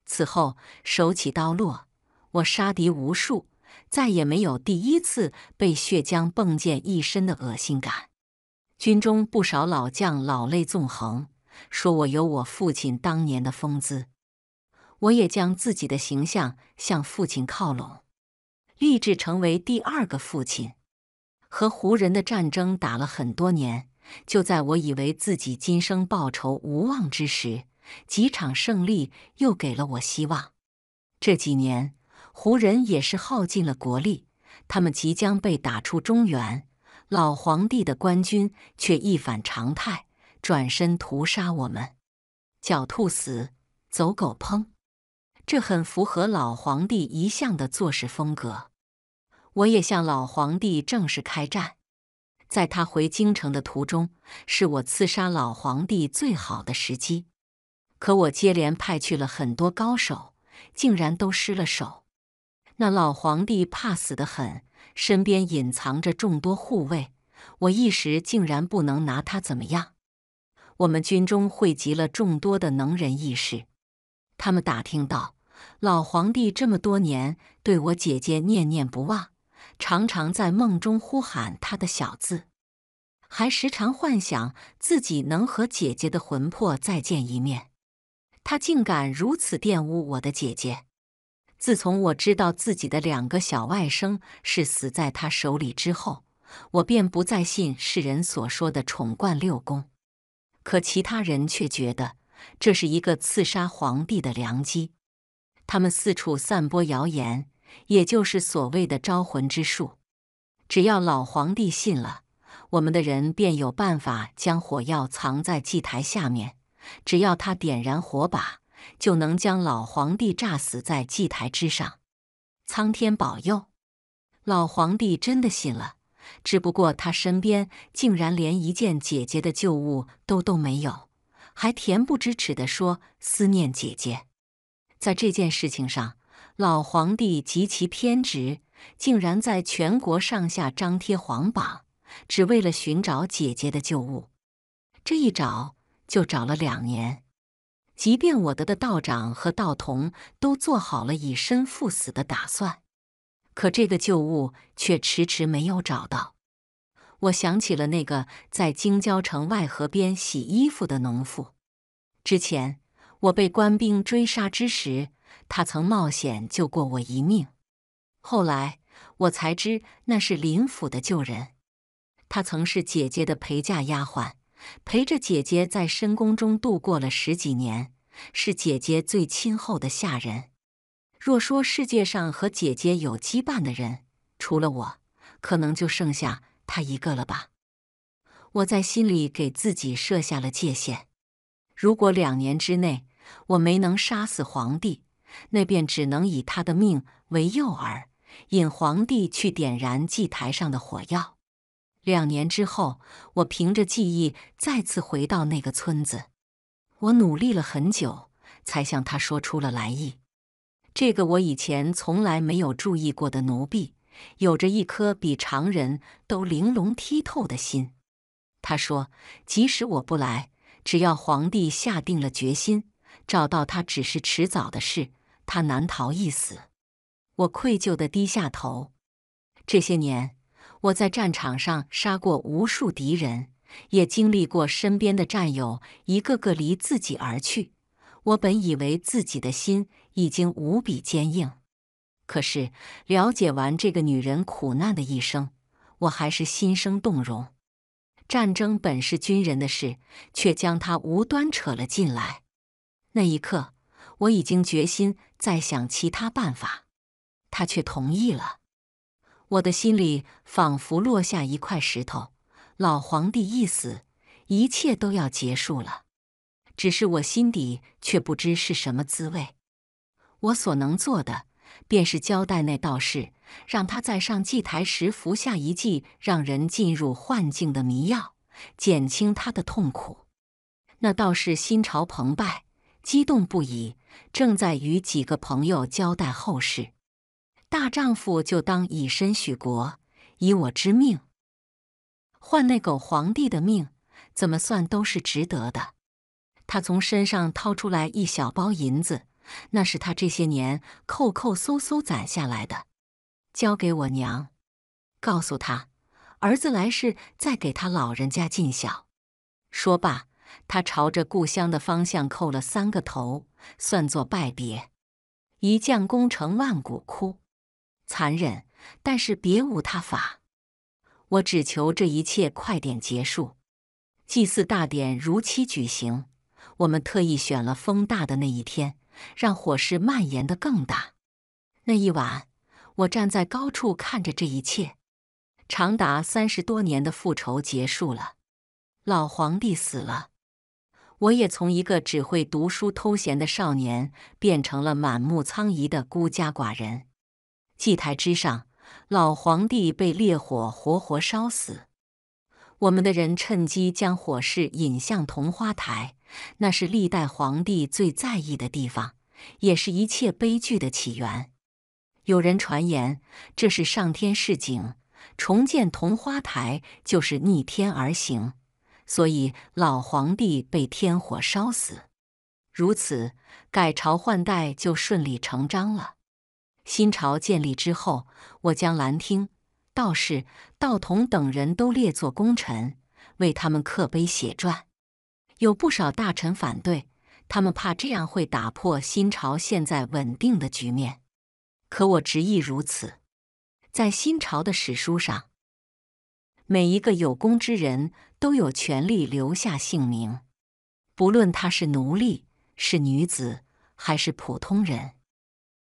此后手起刀落，我杀敌无数，再也没有第一次被血浆迸溅一身的恶心感。军中不少老将老泪纵横，说我有我父亲当年的风姿。我也将自己的形象向父亲靠拢，立志成为第二个父亲。和胡人的战争打了很多年，就在我以为自己今生报仇无望之时，几场胜利又给了我希望。这几年，胡人也是耗尽了国力，他们即将被打出中原，老皇帝的官军却一反常态，转身屠杀我们。狡兔死，走狗烹，这很符合老皇帝一向的做事风格。我也向老皇帝正式开战，在他回京城的途中，是我刺杀老皇帝最好的时机。可我接连派去了很多高手，竟然都失了手。那老皇帝怕死的很，身边隐藏着众多护卫，我一时竟然不能拿他怎么样。我们军中汇集了众多的能人异士，他们打听到老皇帝这么多年对我姐姐念念不忘。常常在梦中呼喊他的小字，还时常幻想自己能和姐姐的魂魄再见一面。他竟敢如此玷污我的姐姐！自从我知道自己的两个小外甥是死在他手里之后，我便不再信世人所说的宠冠六宫。可其他人却觉得这是一个刺杀皇帝的良机，他们四处散播谣言。也就是所谓的招魂之术，只要老皇帝信了，我们的人便有办法将火药藏在祭台下面。只要他点燃火把，就能将老皇帝炸死在祭台之上。苍天保佑，老皇帝真的信了。只不过他身边竟然连一件姐姐的旧物都都没有，还恬不知耻的说思念姐姐。在这件事情上。老皇帝极其偏执，竟然在全国上下张贴皇榜，只为了寻找姐姐的旧物。这一找就找了两年，即便我的的道长和道童都做好了以身赴死的打算，可这个旧物却迟迟没有找到。我想起了那个在京郊城外河边洗衣服的农妇，之前我被官兵追杀之时。他曾冒险救过我一命，后来我才知那是林府的旧人。他曾是姐姐的陪嫁丫鬟，陪着姐姐在深宫中度过了十几年，是姐姐最亲厚的下人。若说世界上和姐姐有羁绊的人，除了我，可能就剩下他一个了吧。我在心里给自己设下了界限：如果两年之内我没能杀死皇帝，那便只能以他的命为诱饵，引皇帝去点燃祭台上的火药。两年之后，我凭着记忆再次回到那个村子。我努力了很久，才向他说出了来意。这个我以前从来没有注意过的奴婢，有着一颗比常人都玲珑剔透的心。他说：“即使我不来，只要皇帝下定了决心，找到他只是迟早的事。”他难逃一死，我愧疚的低下头。这些年，我在战场上杀过无数敌人，也经历过身边的战友一个个离自己而去。我本以为自己的心已经无比坚硬，可是了解完这个女人苦难的一生，我还是心生动容。战争本是军人的事，却将他无端扯了进来。那一刻。我已经决心再想其他办法，他却同意了。我的心里仿佛落下一块石头。老皇帝一死，一切都要结束了。只是我心底却不知是什么滋味。我所能做的，便是交代那道士，让他在上祭台时服下一剂让人进入幻境的迷药，减轻他的痛苦。那道士心潮澎湃，激动不已。正在与几个朋友交代后事，大丈夫就当以身许国。以我之命换那狗皇帝的命，怎么算都是值得的。他从身上掏出来一小包银子，那是他这些年扣扣搜搜攒下来的，交给我娘，告诉他儿子来世再给他老人家尽孝。说罢，他朝着故乡的方向叩了三个头。算作拜别，一将功成万骨枯，残忍，但是别无他法。我只求这一切快点结束。祭祀大典如期举行，我们特意选了风大的那一天，让火势蔓延的更大。那一晚，我站在高处看着这一切，长达三十多年的复仇结束了，老皇帝死了。我也从一个只会读书偷闲的少年，变成了满目苍夷的孤家寡人。祭台之上，老皇帝被烈火活活烧死。我们的人趁机将火势引向桐花台，那是历代皇帝最在意的地方，也是一切悲剧的起源。有人传言，这是上天示警，重建桐花台就是逆天而行。所以老皇帝被天火烧死，如此改朝换代就顺理成章了。新朝建立之后，我将兰汀、道士、道同等人都列作功臣，为他们刻碑写传。有不少大臣反对，他们怕这样会打破新朝现在稳定的局面。可我执意如此，在新朝的史书上，每一个有功之人。都有权利留下姓名，不论他是奴隶、是女子还是普通人。